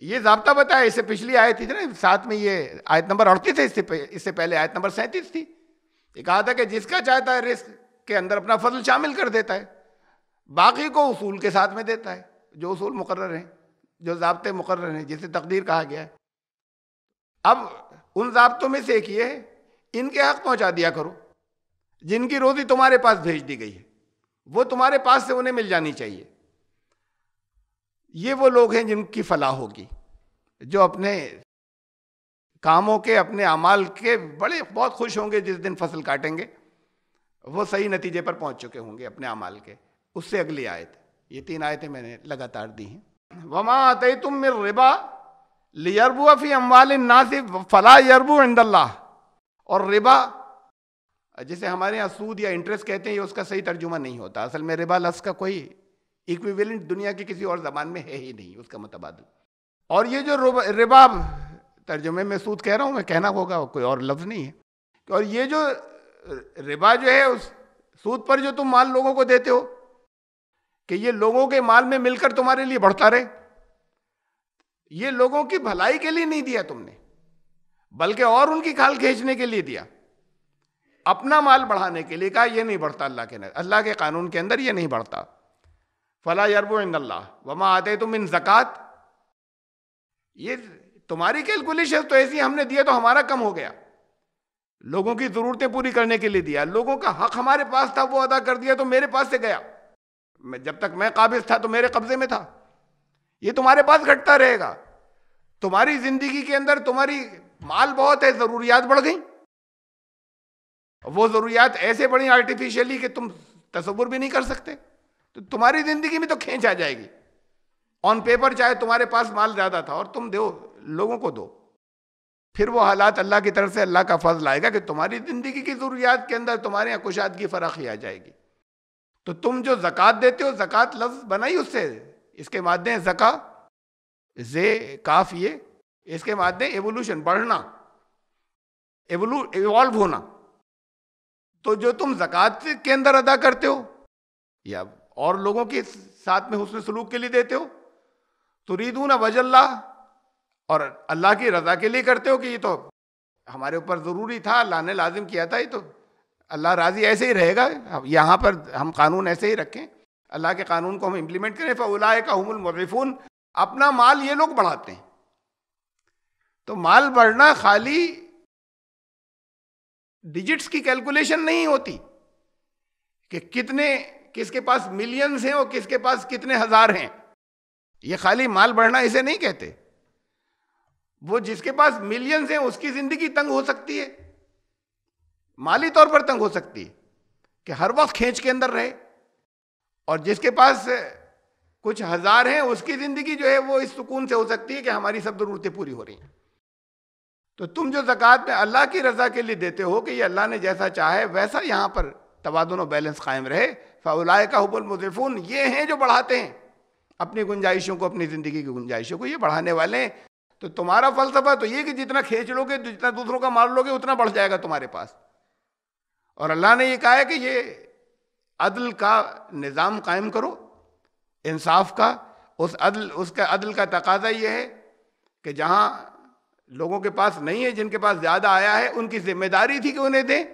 ये जबता बताया इससे पिछली आयत थी ना साथ में ये आयत नंबर अड़तीस है इससे इससे पहले आयत नंबर सैंतीस थी ये कहा था कि जिसका चाहता है रिस्क के अंदर अपना फसल शामिल कर देता है बाकी को उसूल के साथ में देता है जो उसूल मुकर हैं जो जबते मुकर हैं जिसे तकदीर कहा गया है अब उन जबतों में से एक ये है इनके हक पहुँचा दिया करो जिनकी रोजी तुम्हारे पास भेज दी गई है वो तुम्हारे पास से उन्हें मिल जानी चाहिए ये वो लोग हैं जिनकी फलाह होगी जो अपने कामों के अपने अमाल के बड़े बहुत खुश होंगे जिस दिन फसल काटेंगे वो सही नतीजे पर पहुंच चुके होंगे अपने अमाल के उससे अगली आयत ये तीन आयतें मैंने लगातार दी हैं वमा आते तुम मेर रिबा लियरबू फी अम्वाल नासिब फला यरबू इंदल्ला और रिबा जैसे हमारे यहाँ सूद या इंटरेस्ट कहते हैं ये उसका सही तर्जुमा नहीं होता असल में रिबा लफ्स का कोई इक्विवेलेंट दुनिया की किसी और जबान में है ही नहीं उसका मतबाद और ये जो रिबा तर्जुमे में सूद कह रहा हूँ मैं कहना होगा कोई और लफ्ज़ नहीं है और ये जो रिबा जो है उस सूद पर जो तुम माल लोगों को देते हो कि ये लोगों के माल में मिलकर तुम्हारे लिए बढ़ता रहे ये लोगों की भलाई के लिए नहीं दिया तुमने बल्कि और उनकी खाल खींचने के लिए दिया अपना माल बढ़ाने के लिए कहा यह नहीं बढ़ता अल्लाह के अल्लाह के कानून के अंदर यह नहीं बढ़ता फला यरबो इंदल्ला वमा आते तुम इन जक़ात ये तुम्हारी कैलकुलेशन तो ऐसी हमने दिया तो हमारा कम हो गया लोगों की ज़रूरतें पूरी करने के लिए दिया लोगों का हक हमारे पास था वो अदा कर दिया तो मेरे पास से गया मैं जब तक मैं काबिज था तो मेरे कब्ज़े में था ये तुम्हारे पास घटता रहेगा तुम्हारी ज़िंदगी के अंदर तुम्हारी माल बहुत है ज़रूरियात बढ़ गई वो ज़रूरियात ऐसे बड़ी आर्टिफिशियली कि तुम तस्वुर भी नहीं कर सकते तो तुम्हारी ज़िंदगी में तो खींच आ जाएगी ऑन पेपर चाहे तुम्हारे पास माल ज़्यादा था और तुम दो लोगों को दो फिर वो हालात अल्लाह की तरफ से अल्लाह का फजल आएगा कि तुम्हारी ज़िंदगी की ज़रूरियात के अंदर तुम्हारे यहाँ कुशादगी फ़राखी आ जाएगी तो तुम जो जक़ात देते हो जक़ात लफ्ज़ बनाई उससे इसके मादे ज़क़ा जे काफ ये इसके मादे एवोल्यूशन बढ़ना एवोल्यू एवॉल्व होना तो जो तुम जक़ात के अंदर अदा करते हो या और लोगों के साथ में हुसन सलूक के लिए देते हो तो रीदून वजल्ला और अल्लाह की रज़ा के लिए करते हो कि ये तो हमारे ऊपर ज़रूरी था अल्लाह ने लाजिम किया था ये तो अल्लाह राज़ी ऐसे ही रहेगा यहाँ पर हम कानून ऐसे ही रखें अल्लाह के कानून को हम इम्प्लीमेंट करें फ़लाए का हमलमरफून अपना माल ये लोग बढ़ाते हैं तो माल बढ़ना खाली डिजिट्स की कैलकुलेशन नहीं होती कि कितने किसके पास मिलियंस हैं और किसके पास कितने हजार हैं ये खाली माल बढ़ना इसे नहीं कहते वो जिसके पास मिलियंस हैं उसकी जिंदगी तंग हो सकती है माली तौर पर तंग हो सकती है कि हर वक्त खींच के अंदर रहे और जिसके पास कुछ हजार हैं उसकी जिंदगी जो है वो इस सुकून से हो सकती है कि हमारी सब जरूरतें पूरी हो रही हैं तो तुम जो जक़ात में अल्लाह की रज़ा के लिए देते हो कि ये अल्लाह ने जैसा चाहे वैसा यहाँ पर तोदन बैलेंस कायम रहे फ़लाए का हबुल ये हैं जो बढ़ाते हैं अपनी गुंजाइशों को अपनी ज़िंदगी की गुंजाइशों को ये बढ़ाने वाले हैं तो तुम्हारा फ़लसफ़ा तो ये कि जितना खींच लोगे जितना दूसरों का मार लोगे उतना बढ़ जाएगा तुम्हारे पास और अल्लाह ने ये कहा है कि ये अदल का निज़ाम कायम करो इंसाफ का उस अदल उसका अदल का तकाजा ये है कि जहाँ लोगों के पास नहीं है जिनके पास ज़्यादा आया है उनकी जिम्मेदारी थी कि उन्हें दें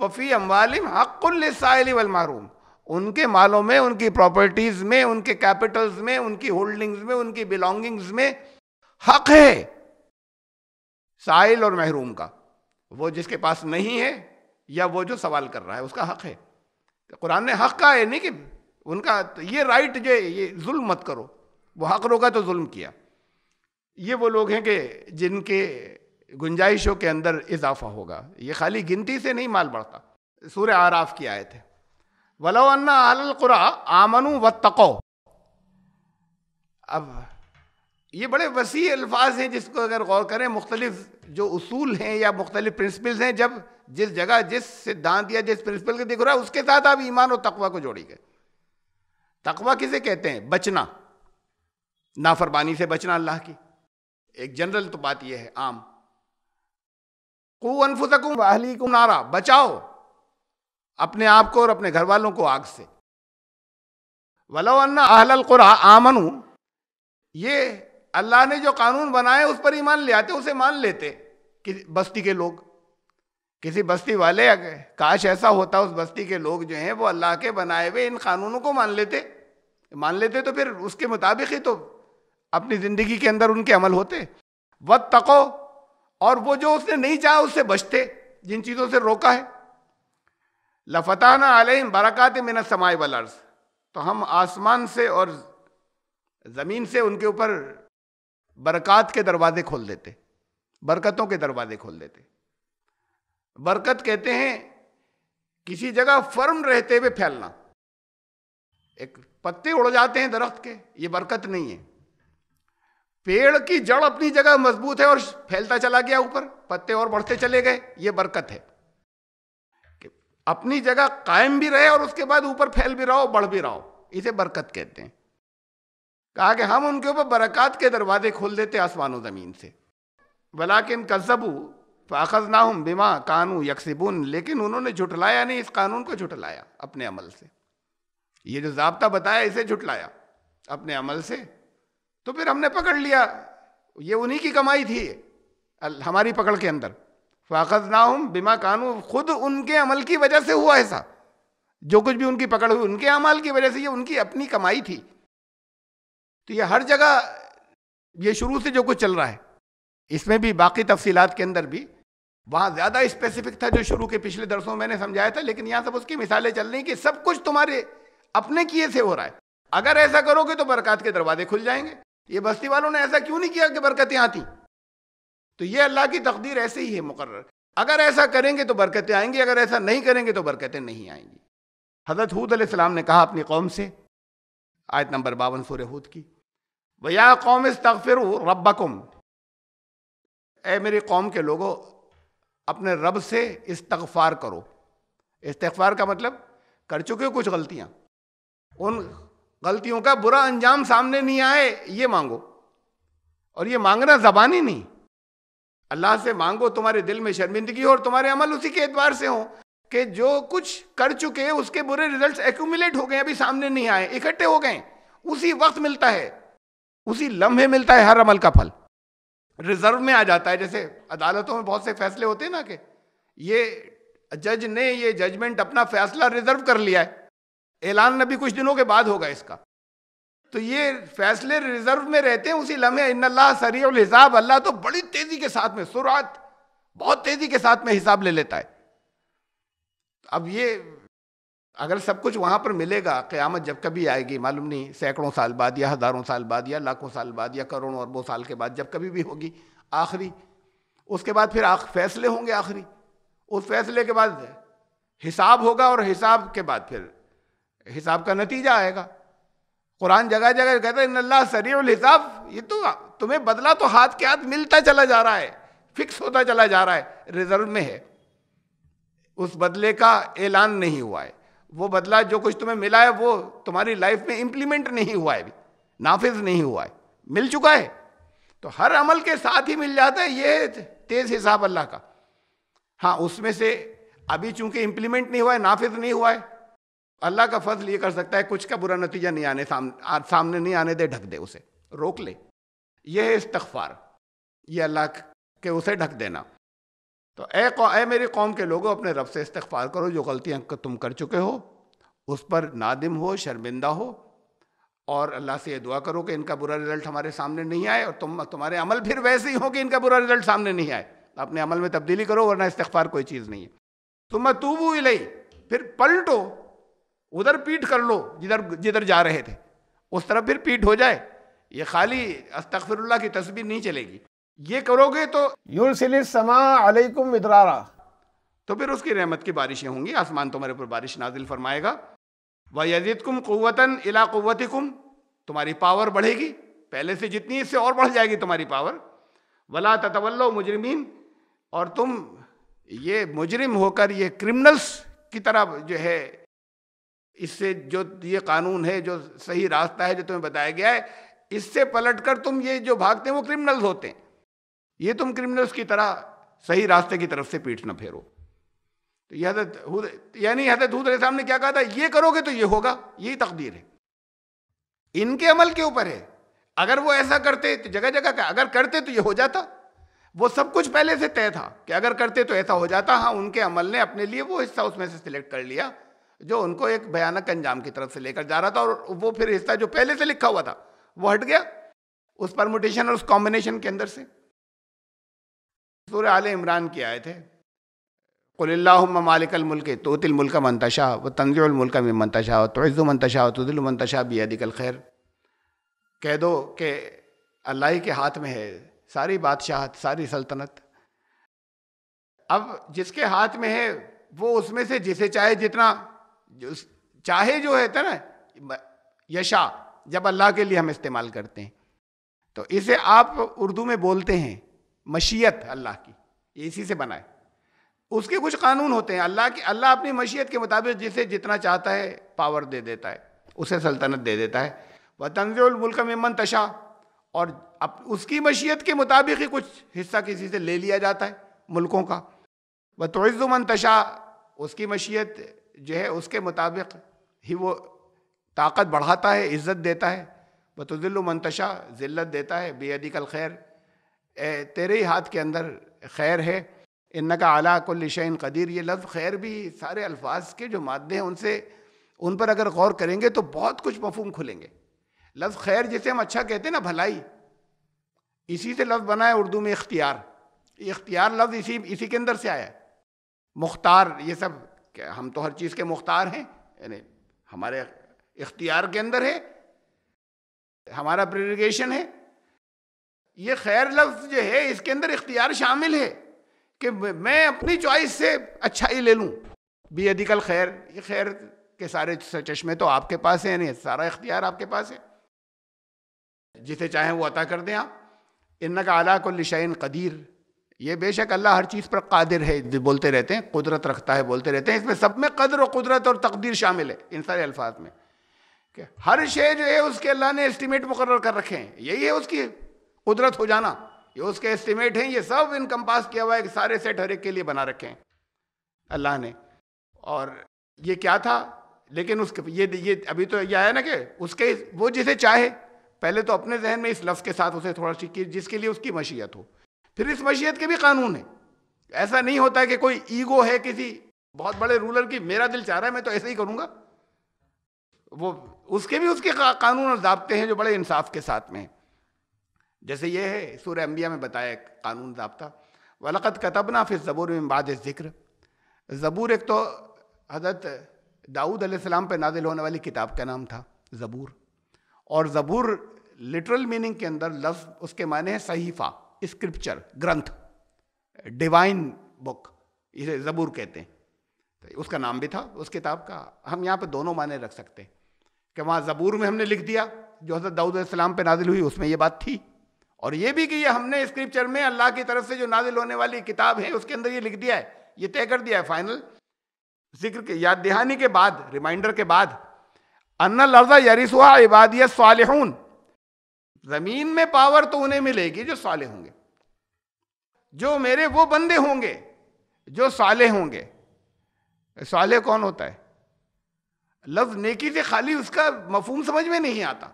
वफ़ी अम्वालिम हक़ुल्साइल वलमारूम उनके मालों में उनकी प्रॉपर्टीज़ में उनके कैपिटल्स में उनकी होल्डिंग्स में उनकी बिलोंगिंग्स में हक है साइल और महरूम का वो जिसके पास नहीं है या वो जो सवाल कर रहा है उसका हक है तो कुरान ने हक का है नहीं कि उनका तो ये राइट जो ये जुल्म मत करो वो हक रोका तो जुल्म किया ये वो लोग हैं कि जिनके गुंजाइशों के अंदर इजाफा होगा ये खाली गिनती से नहीं माल बढ़ता सूर्य आराफ की आए थे वलो अन्ना आलकुरा आमनु व तको अब ये बड़े वसी अल्फाज हैं जिसको अगर गौर करें मुख्तलिफ जो उसूल हैं या मुख्तलिफ प्रिंसिपल्स हैं जब जिस जगह जिस सिद्धांत या जिस प्रिंसिपल के दिख रहा है उसके साथ आप ईमान और तकवा को जोड़ी गए तकवा किसे कहते हैं बचना नाफरबानी से बचना अल्लाह की एक जनरल तो बात यह है आम को अहली नारा बचाओ अपने आप को और अपने घर वालों को आग से वलो अन्ना अहल कुरा आमनु ये अल्लाह ने जो कानून बनाए उस पर ईमान ले आते उसे मान लेते कि बस्ती के लोग किसी बस्ती वाले काश ऐसा होता उस बस्ती के लोग जो हैं वो अल्लाह के बनाए हुए इन कानूनों को मान लेते मान लेते तो फिर उसके मुताबिक ही तो अपनी जिंदगी के अंदर उनके अमल होते वत तको और वो जो उसने नहीं चाहा उससे बचते जिन चीज़ों से रोका है लफताना आलिम बरक़ात मिन समाय वलर्ज तो हम आसमान से और ज़मीन से उनके ऊपर बरक़ात के दरवाजे खोल देते बरकतों के दरवाजे खोल देते बरकत कहते हैं किसी जगह फर्म रहते हुए फैलना एक पत्ते उड़ जाते हैं दरख्त के ये बरकत नहीं है पेड़ की जड़ अपनी जगह मजबूत है और फैलता चला गया ऊपर पत्ते और बढ़ते चले गए ये बरकत है अपनी जगह कायम भी रहे और उसके बाद ऊपर फैल भी रहो बढ़ भी रहो इसे बरकत कहते हैं कहा कि हम उनके ऊपर बरकत के दरवाजे खोल देते आसमानों ज़मीन से वलाकिन कजबू फ़ाखज ना हम बिमा कानू यकसिबुन लेकिन उन्होंने झुटलाया नहीं इस कानून को झुटलाया अपने अमल से ये जो जबता बताया इसे झुटलाया अपने अमल से तो फिर हमने पकड़ लिया ये उन्हीं की कमाई थी हमारी पकड़ के अंदर फ़ाकत ना हम बीमा कानू खुद उनके अमल की वजह से हुआ ऐसा जो कुछ भी उनकी पकड़ हुई उनके अमल की वजह से ये उनकी अपनी कमाई थी तो ये हर जगह ये शुरू से जो कुछ चल रहा है इसमें भी बाकी तफसीलात के अंदर भी वहाँ ज़्यादा स्पेसिफिक था जो शुरू के पिछले दरसों में मैंने समझाया था लेकिन यहाँ सब उसकी मिसालें चल रही कि सब कुछ तुम्हारे अपने किए से हो रहा है अगर ऐसा करोगे तो बरक़ात के दरवाजे खुल जाएंगे ये बस्ती वालों ने ऐसा क्यों नहीं किया कि बरकतें आती तो ये अल्लाह की तकदीर ऐसे ही है मुकर अगर ऐसा करेंगे तो बरकतें आएंगी अगर ऐसा नहीं करेंगे तो बरकतें नहीं आएंगी हज़रत हूद अलैहिस्सलाम ने कहा अपनी कौम से आयत नंबर बावन सूर्य हूद की भैया कौम इस तकफिर रब्बकुम ए मेरी कौम के लोगों अपने रब से इस्तगफार करो इस्तगफार का मतलब कर चुके हो कुछ गलतियां उन गलतियों का बुरा अंजाम सामने नहीं आए ये मांगो और ये मांगना जबानी नहीं अल्लाह से मांगो तुम्हारे दिल में शर्मिंदगी हो और तुम्हारे अमल उसी के एतबार से हो कि जो कुछ कर चुके हैं उसके बुरे रिजल्ट्स एक्यूमुलेट हो गए अभी सामने नहीं आए इकट्ठे हो गए उसी वक्त मिलता है उसी लम्हे मिलता है हर अमल का फल रिजर्व में आ जाता है जैसे अदालतों में बहुत से फैसले होते हैं ना कि ये जज ने ये जजमेंट अपना फैसला रिजर्व कर लिया है ऐलान नबी कुछ दिनों के बाद होगा इसका तो ये फैसले रिजर्व में रहते हैं उसी लम्हे इन सरी हिसाब अल्लाह तो बड़ी तेजी के साथ में सुरात बहुत तेजी के साथ में हिसाब ले लेता है अब ये अगर सब कुछ वहां पर मिलेगा क़यामत जब कभी आएगी मालूम नहीं सैकड़ों साल बाद या हज़ारों साल बाद या लाखों साल बाद या करोड़ों अरबों साल के बाद जब कभी भी होगी आखिरी उसके बाद फिर आख फैसले होंगे आखिरी उस फैसले के बाद हिसाब होगा और हिसाब के बाद फिर हिसाब का नतीजा आएगा कुरान जगह जगह कहता है अल्लाह सरील हिसाब ये तो तुम्हें बदला तो हाथ के हाथ मिलता चला जा रहा है फिक्स होता चला जा रहा है रिजर्व में है उस बदले का ऐलान नहीं हुआ है वो बदला जो कुछ तुम्हें मिला है वो तुम्हारी लाइफ में इंप्लीमेंट नहीं हुआ है अभी नाफिज नहीं हुआ है मिल चुका है तो हर अमल के साथ ही मिल जाता है ये तेज़ हिसाब अल्लाह का हाँ उसमें से अभी चूंकि इंप्लीमेंट नहीं हुआ है नाफिज नहीं हुआ है अल्लाह का फजल ये कर सकता है कुछ का बुरा नतीजा नहीं आने सामने सामने नहीं आने दे ढक दे उसे रोक ले यह है इस्तफार ये अल्लाह के उसे ढक देना तो ए ए मेरी कौम के लोगों अपने रब से इस्तफार करो जो गलतियां तुम कर चुके हो उस पर नादिम हो शर्मिंदा हो और अल्लाह से यह दुआ करो कि इनका बुरा रिजल्ट हमारे सामने नहीं आए और तुम तुम्हारे अमल फिर वैसे ही हो कि इनका बुरा रिजल्ट सामने नहीं आए अपने अमल में तब्दीली करो वरना इस्तफार कोई चीज़ नहीं है तुम तूबू ही फिर पलटो उधर पीठ कर लो जिधर जिधर जा रहे थे उस तरफ फिर पीठ हो जाए ये खाली अस्तफिरल्ला की तस्वीर नहीं चलेगी ये करोगे तो युसमाकुम तो फिर उसकी रहमत की बारिशें होंगी आसमान तुम्हारे ऊपर बारिश नाजिल फरमाएगा वह यजीदकुम कुतन इला कुतिकुम तुम्हारी पावर बढ़ेगी पहले से जितनी इससे और बढ़ जाएगी तुम्हारी पावर वला ततवल्लो मुजरमिन और तुम ये मुजरिम होकर ये क्रिमिनल्स की तरह जो है इससे जो ये कानून है जो सही रास्ता है जो तुम्हें बताया गया है इससे पलटकर तुम ये जो भागते हैं वो क्रिमिनल्स होते हैं ये तुम क्रिमिनल्स की तरह सही रास्ते की तरफ से पीठ न फेरो तो यह हजरत यानी हजरत हूद साहब ने क्या कहा था ये करोगे तो ये होगा यही तकदीर है इनके अमल के ऊपर है अगर वो ऐसा करते तो जगह जगह का अगर करते तो ये हो जाता वो सब कुछ पहले से तय था कि अगर करते तो ऐसा हो जाता हाँ उनके अमल ने अपने लिए वो हिस्सा उसमें से सिलेक्ट कर लिया जो उनको एक भयानक अंजाम की तरफ से लेकर जा रहा था और वो फिर हिस्सा जो पहले से लिखा हुआ था वो हट गया उस परमुटेशन और उस कॉम्बिनेशन के अंदर से सूर्य आल इमरान के आए थे कुल्लाम मालिकल मुल्क तोतिल मुल्क मंतशा व तंजुल मुल्क में मंतशा तोज़ु मंतशा तुदिल मंतशा भी खैर कह दो कि अल्लाह के हाथ में है सारी बादशाह सारी सल्तनत अब जिसके हाथ में है वो उसमें से जिसे चाहे जितना चाहे जो है था ना यशा जब अल्लाह के लिए हम इस्तेमाल करते हैं तो इसे आप उर्दू में बोलते हैं मशीयत अल्लाह की ये इसी से बनाए उसके कुछ कानून होते हैं अल्लाह की अल्लाह अपनी मशीयत के मुताबिक जिसे जितना चाहता है पावर दे देता है उसे सल्तनत दे देता है वह तंजुलमल्क ममन तशा और अब उसकी मशीयत के मुताबिक ही कुछ हिस्सा किसी से ले लिया जाता है मुल्कों का वह तोज़ुमन तशा उसकी मशीयत जो है उसके मुताबिक ही वो ताकत बढ़ाता है इज़्ज़त देता है बतुज़िल्लु मंतशा ज़िल्लत देता है बेअदी कल खैर तेरे ही हाथ के अंदर खैर है इनका का अला कुल्लिशन कदीर ये लफ्ज़ खैर भी सारे अल्फाज के जो मादे हैं उनसे उन पर अगर गौर करेंगे तो बहुत कुछ मफहम खुलेंगे लफ्ज़ खैर जैसे हम अच्छा कहते हैं ना भलाई इसी से लफ्ज़ बना है उर्दू में इख्तियार इख्तियार लफ्ज़ इसी इसी के अंदर से आया है मुख्तार ये सब कि हम तो हर चीज़ के मुख्तार हैं यानी हमारे इख्तियार के अंदर है हमारा प्रेरिगेशन है ये खैर लफ्ज़ जो है इसके अंदर इख्तियार शामिल है कि मैं अपनी चॉइस से अच्छा ही ले लूँ अधिकल खैर ये खैर के सारे चश्मे तो आपके पास हैं नहीं सारा इख्तियार आपके पास है जिसे चाहें वो अता कर दें आप इन्ना का आला को लिशाइन कदीर ये बेशक अल्लाह हर चीज़ पर कादिर है बोलते रहते हैं कुदरत रखता है बोलते रहते हैं इसमें सब में कदर और कुदरत और तकदीर शामिल है इन सारे अल्फाज में कि हर शे जो है उसके अल्लाह ने एस्टिमेट मुकर कर रखे हैं यही है उसकी कुदरत हो जाना ये उसके एस्टिमेट हैं ये सब इनकम पास किया हुआ है सारे सेट हर एक के लिए बना रखे हैं अल्लाह ने और ये क्या था लेकिन उसके ये ये अभी तो ये आया ना कि उसके वो जिसे चाहे पहले तो अपने जहन में इस लफ्ज़ के साथ उसे थोड़ा सी जिसके लिए उसकी मशीयत हो फिर इस मशीयत के भी कानून है ऐसा नहीं होता कि कोई ईगो है किसी बहुत बड़े रूलर की मेरा दिल चाह रहा है मैं तो ऐसे ही करूँगा वो उसके भी उसके कानून और जबते हैं जो बड़े इंसाफ के साथ में जैसे ये है सूर्य अम्बिया में बताया कानून जबता वलक़त कतबना फिर ज़बूर में बाद ज़िक्र ज़बूर एक तो हजरत दाऊद अलैहिस्सलाम पर नाजिल होने वाली किताब का नाम था ज़बूर और ज़बूर लिटरल मीनिंग के अंदर लफ्ज़ उसके माने हैं सहीफ़ा स्क्रिप्चर ग्रंथ डिवाइन बुक इसे जबूर कहते हैं तो उसका नाम भी था उस किताब का हम यहाँ पे दोनों माने रख सकते हैं कि वहाँ जबूर में हमने लिख दिया जो हजरत दाऊदम पे नाजिल हुई उसमें ये बात थी और ये भी कि ये हमने स्क्रिप्चर में अल्लाह की तरफ से जो नाजिल होने वाली किताब है उसके अंदर ये लिख दिया है ये तय कर दिया है फाइनल जिक्र के याद दहानी के बाद रिमाइंडर के बाद अन्ना लर्जा यरिसुआ इबादियत सालहून जमीन में पावर तो उन्हें मिलेगी जो साले होंगे जो मेरे वो बंदे होंगे जो साले होंगे साले कौन होता है लफ्ज नेकी से खाली उसका मफहम समझ में नहीं आता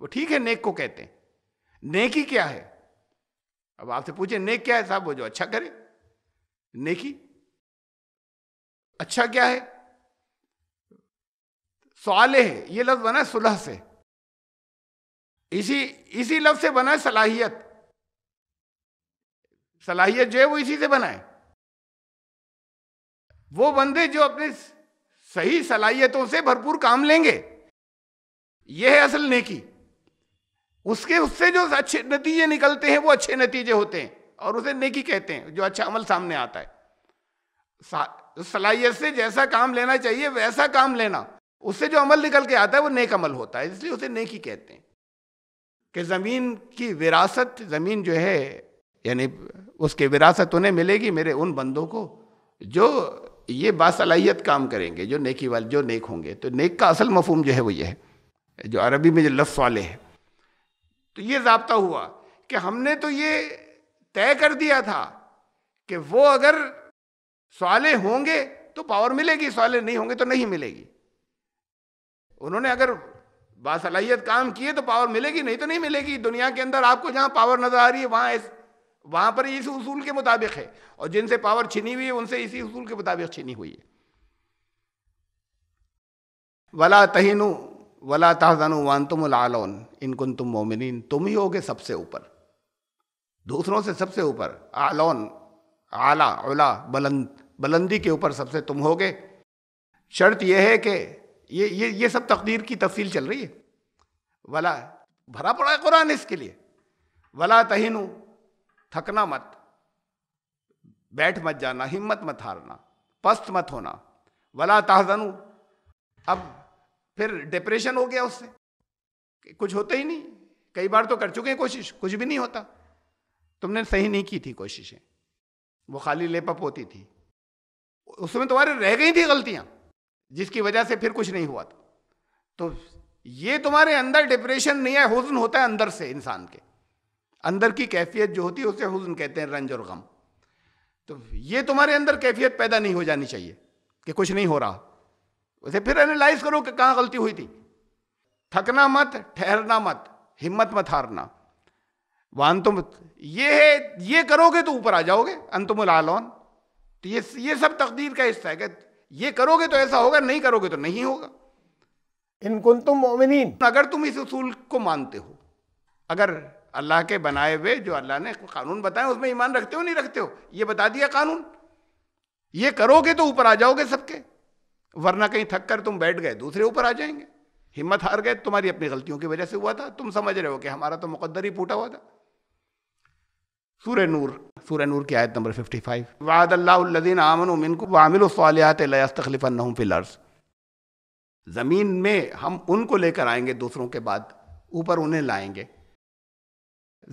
वो ठीक है नेक को कहते हैं नेकी क्या है अब आपसे पूछे नेक क्या है साहब वो जो अच्छा करे नेकी अच्छा क्या है साले है ये लफ्ज बना सुलह से इसी इसी लफ्ज से बना है सलाहियत सलाहियत जो है वो इसी से बना है वो बंदे जो अपने सही सलाहियतों से भरपूर काम लेंगे यह है असल नेकी उसके उससे जो अच्छे नतीजे निकलते हैं वो अच्छे नतीजे होते हैं और उसे नेकी कहते हैं जो अच्छा अमल सामने आता है सलाहियत से जैसा काम लेना चाहिए वैसा काम लेना उससे जो अमल निकल के आता है वो नेक अमल होता है इसलिए उसे नेकी कहते हैं कि ज़मीन की विरासत ज़मीन जो है यानी उसके विरासत उन्हें मिलेगी मेरे उन बंदों को जो ये बासलाहियत काम करेंगे जो नेकी वाले जो नेक होंगे तो नेक का असल मफहम जो है वो ये है जो अरबी में जो लफ्स वाले हैं तो ये जबता हुआ कि हमने तो ये तय कर दिया था कि वो अगर सवाले होंगे तो पावर मिलेगी सवाले नहीं होंगे तो नहीं मिलेगी उन्होंने अगर बासलाहियत काम किए तो पावर मिलेगी नहीं तो नहीं मिलेगी दुनिया के अंदर आपको जहाँ पावर नजर आ रही है वहाँ इस वहाँ पर इस उसूल के मुताबिक है और जिनसे पावर छीनी हुई है उनसे इसी उसूल के मुताबिक छीनी हुई है वला तहिनु वला तहजनु वान तुम लालौन इनकुन तुम मोमिन तुम ही होगे सबसे ऊपर दूसरों से सबसे ऊपर आलौन आला उला बुलंद बुलंदी के ऊपर सबसे तुम होगे शर्त यह है कि ये ये ये सब तकदीर की तफसील चल रही है वला भरा पड़ा है कुरान इसके लिए वला तहिनु थकना मत बैठ मत जाना हिम्मत मत हारना पस्त मत होना वला तहजनु अब फिर डिप्रेशन हो गया उससे कुछ होता ही नहीं कई बार तो कर चुके हैं कोशिश कुछ भी नहीं होता तुमने सही नहीं की थी कोशिशें वो खाली लेपअप होती थी उसमें तुम्हारे रह गई थी गलतियां जिसकी वजह से फिर कुछ नहीं हुआ था तो ये तुम्हारे अंदर डिप्रेशन नहीं है हुजन होता है अंदर से इंसान के अंदर की कैफियत जो होती है उसे हुजन कहते हैं रंज और गम तो ये तुम्हारे अंदर कैफियत पैदा नहीं हो जानी चाहिए कि कुछ नहीं हो रहा उसे फिर एनालाइज करो कि कहाँ गलती हुई थी थकना मत ठहरना मत हिम्मत मत हारना वान तुम ये है ये करोगे तो ऊपर आ जाओगे अंतुम आलौन तो ये ये सब तकदीर का हिस्सा है कि ये करोगे तो ऐसा होगा नहीं करोगे तो नहीं होगा इनकुन तुम मोमिन अगर तुम इस उसूल को मानते हो अगर अल्लाह के बनाए हुए जो अल्लाह ने कानून बताए उसमें ईमान रखते हो नहीं रखते हो ये बता दिया कानून ये करोगे तो ऊपर आ जाओगे सबके वरना कहीं थक कर तुम बैठ गए दूसरे ऊपर आ जाएंगे हिम्मत हार गए तुम्हारी अपनी गलतियों की वजह से हुआ था तुम समझ रहे हो कि हमारा तो मुकद्दर ही फूटा हुआ था सूर्य नूर सूर्य नूर की आयत नंबर 55 वाद अल्लादीन आमन मिनको वामिल सवालियात लस्तखलिफ़न फिलर्स ज़मीन में हम उनको लेकर आएंगे दूसरों के बाद ऊपर उन्हें लाएंगे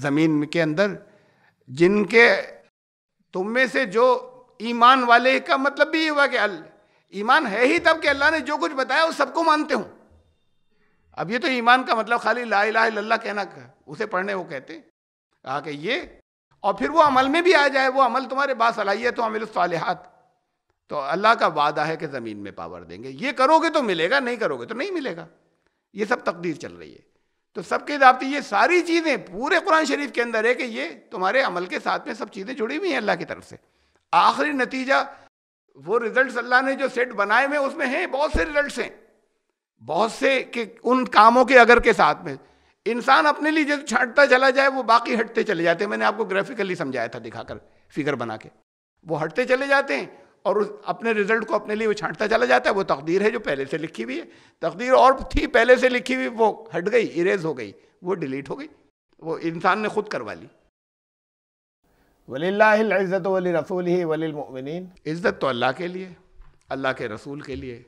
ज़मीन के अंदर जिनके तुम में से जो ईमान वाले का मतलब भी हुआ कि ईमान है ही तब कि अल्लाह ने जो कुछ बताया वो सबको मानते हूँ अब ये तो ईमान का मतलब खाली ला ला कहना कहना उसे पढ़ने वो कहते कहा कि ये और फिर वो अमल में भी आ जाए वो अमल तुम्हारे पास अलाइए तो अमिल सालहत तो अल्लाह का वादा है कि ज़मीन में पावर देंगे ये करोगे तो मिलेगा नहीं करोगे तो नहीं मिलेगा ये सब तकदीर चल रही है तो सबके दाबते ये सारी चीज़ें पूरे कुरान शरीफ के अंदर है कि ये तुम्हारे अमल के साथ में सब चीज़ें जुड़ी हुई हैं अल्लाह की तरफ से आखिरी नतीजा वो रिजल्ट अल्लाह ने जो सेट बनाए हुए उसमें हैं बहुत से रिजल्ट्स हैं बहुत से कि उन कामों के अगर के साथ में इंसान अपने लिए जो छाटता चला जाए वो बाकी हटते चले जाते हैं मैंने आपको ग्राफिकली समझाया था दिखाकर फिगर बना के वो हटते चले जाते हैं और उस अपने रिजल्ट को अपने लिए वो छाटता चला जाता है वो तकदीर है जो पहले से लिखी हुई है तकदीर और थी पहले से लिखी हुई वो हट गई इरेज हो गई वो डिलीट हो गई वो इंसान ने खुद करवा ली वलीज़त वली रसूल ही वलीमिन इज़्ज़त तो अल्लाह के लिए अल्लाह के रसूल के लिए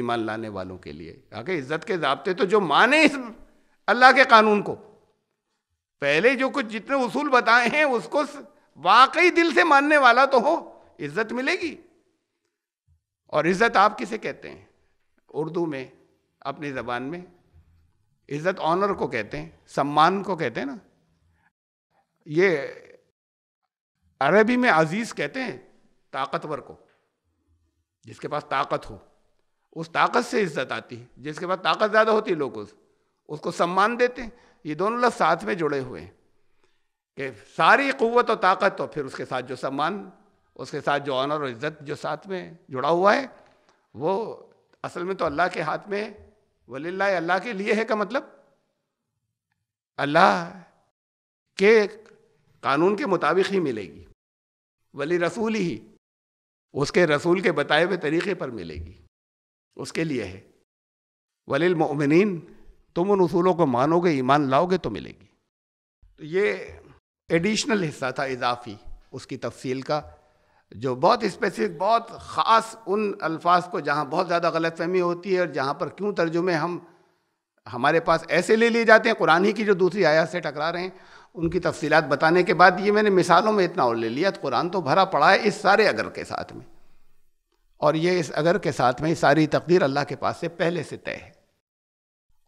ईमान लाने वालों के लिए आगे इज़्ज़त के जबते तो जो माने इस अल्लाह के कानून को पहले जो कुछ जितने उसूल बताए हैं उसको वाकई दिल से मानने वाला तो हो इज्जत मिलेगी और इज्जत आप किसे कहते हैं उर्दू में अपनी ज़बान में इज्जत ऑनर को कहते हैं सम्मान को कहते हैं ना ये अरबी में अजीज कहते हैं ताकतवर को जिसके पास ताकत हो उस ताकत से इज्जत आती है जिसके पास ताकत ज़्यादा होती है लोगों से उसको सम्मान देते हैं ये दोनों लफ्ज साथ में जुड़े हुए हैं कि सारी क़वत और ताकत और फिर उसके साथ जो सम्मान उसके साथ जो ऑनर और इज़्ज़त जो साथ में जुड़ा हुआ है वो असल में तो अल्लाह के हाथ में वलीला अल्लाह के लिए है का मतलब अल्लाह के कानून के मुताबिक ही मिलेगी वली रसूल ही उसके रसूल के बताए हुए तरीक़े पर मिलेगी उसके लिए है वलील मोमिन तुम उन उसूलों को मानोगे ईमान लाओगे तो मिलेगी तो ये एडिशनल हिस्सा था इजाफी उसकी तफसील का जो बहुत स्पेसिफिक बहुत ख़ास उन अल्फाज को जहाँ बहुत ज़्यादा गलत फहमी होती है और जहाँ पर क्यों तर्जुमे हम हमारे पास ऐसे ले लिए जाते हैं कुरान ही की जो दूसरी आयात से टकरा रहे हैं उनकी तफसीत बताने के बाद ये मैंने मिसालों में इतना और ले लिया तो कुरान तो भरा पड़ा है इस सारे अगर के साथ में और ये इस अगर के साथ में सारी तकदीर अल्लाह के पास से पहले से तय है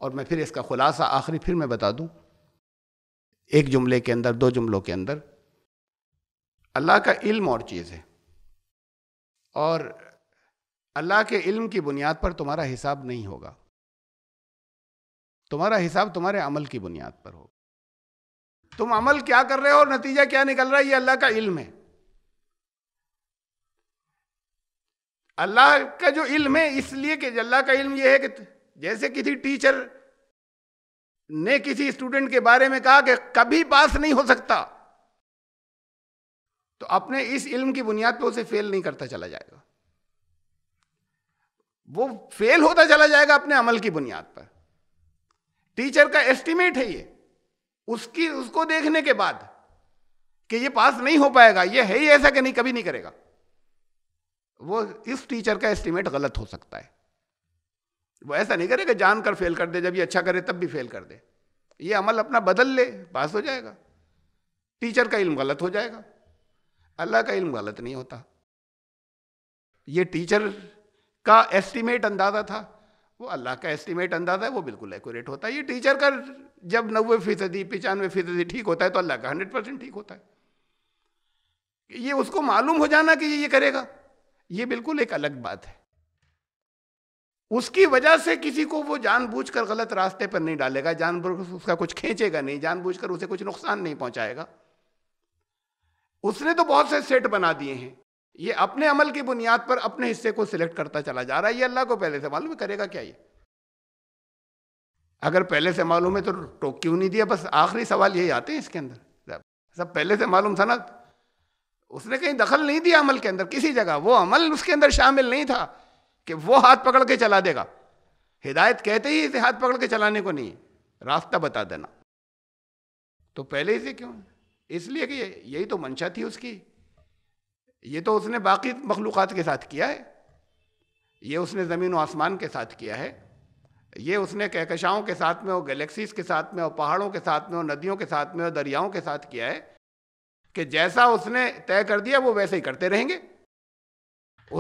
और मैं फिर इसका खुलासा आखिरी फिर मैं बता दूं एक जुमले के अंदर दो जुमलों के अंदर अल्लाह का इल्म और चीज़ है और अल्लाह के इल्म की बुनियाद पर तुम्हारा हिसाब नहीं होगा तुम्हारा हिसाब तुम्हारे अमल की बुनियाद पर होगा तुम अमल क्या कर रहे हो और नतीजा क्या निकल रहा है ये अल्लाह का इल्म है अल्लाह का जो इल्म है इसलिए कि अल्लाह का इल्म यह है कि जैसे किसी टीचर ने किसी स्टूडेंट के बारे में कहा कि कभी पास नहीं हो सकता तो अपने इस इल्म की बुनियाद पर उसे फेल नहीं करता चला जाएगा वो फेल होता चला जाएगा अपने अमल की बुनियाद पर टीचर का एस्टिमेट है ये उसकी उसको देखने के बाद कि ये पास नहीं हो पाएगा ये है ही ऐसा कि नहीं कभी नहीं करेगा वो इस टीचर का एस्टिमेट गलत हो सकता है वो ऐसा नहीं करेगा जान कर फेल कर दे जब ये अच्छा करे तब भी फेल कर दे ये अमल अपना बदल ले पास हो जाएगा टीचर का इल्म गलत हो जाएगा अल्लाह का इल्म गलत नहीं होता ये टीचर का एस्टीमेट अंदाज़ा था वो अल्लाह का एस्टीमेट अंदाज़ा है वो बिल्कुल एक्यूरेट होता है ये टीचर का जब नब्बे फीसदी पचानवे फीसदी ठीक होता है तो अल्लाह का हंड्रेड परसेंट ठीक होता है ये उसको मालूम हो जाना कि ये करेगा ये बिल्कुल एक अलग बात है उसकी वजह से किसी को वो जानबूझकर गलत रास्ते पर नहीं डालेगा जानबूझ उसका कुछ खींचेगा नहीं जानबूझकर उसे कुछ नुकसान नहीं पहुंचाएगा उसने तो बहुत से सेट बना दिए हैं ये अपने अमल की बुनियाद पर अपने हिस्से को सिलेक्ट करता चला जा रहा है ये अल्लाह को पहले से मालूम करेगा क्या ये अगर पहले से मालूम है तो टोक क्यों नहीं दिया बस आखिरी सवाल यही आते हैं इसके अंदर सब पहले से मालूम था ना उसने कहीं दखल नहीं दिया अमल के अंदर किसी जगह वो अमल उसके अंदर शामिल नहीं था कि वो हाथ पकड़ के चला देगा हिदायत कहते ही इसे हाथ पकड़ के चलाने को नहीं रास्ता बता देना तो पहले से क्यों इसलिए कि यही तो मंशा थी उसकी ये तो उसने बाकी मखलूक़ के साथ किया है ये उसने ज़मीन व आसमान के साथ किया है ये उसने कहकशाओं के साथ में और गैलेक्सीज के साथ में और पहाड़ों के साथ में और नदियों के साथ में और दरियाओं के साथ किया है कि जैसा उसने तय कर दिया वो वैसे ही करते रहेंगे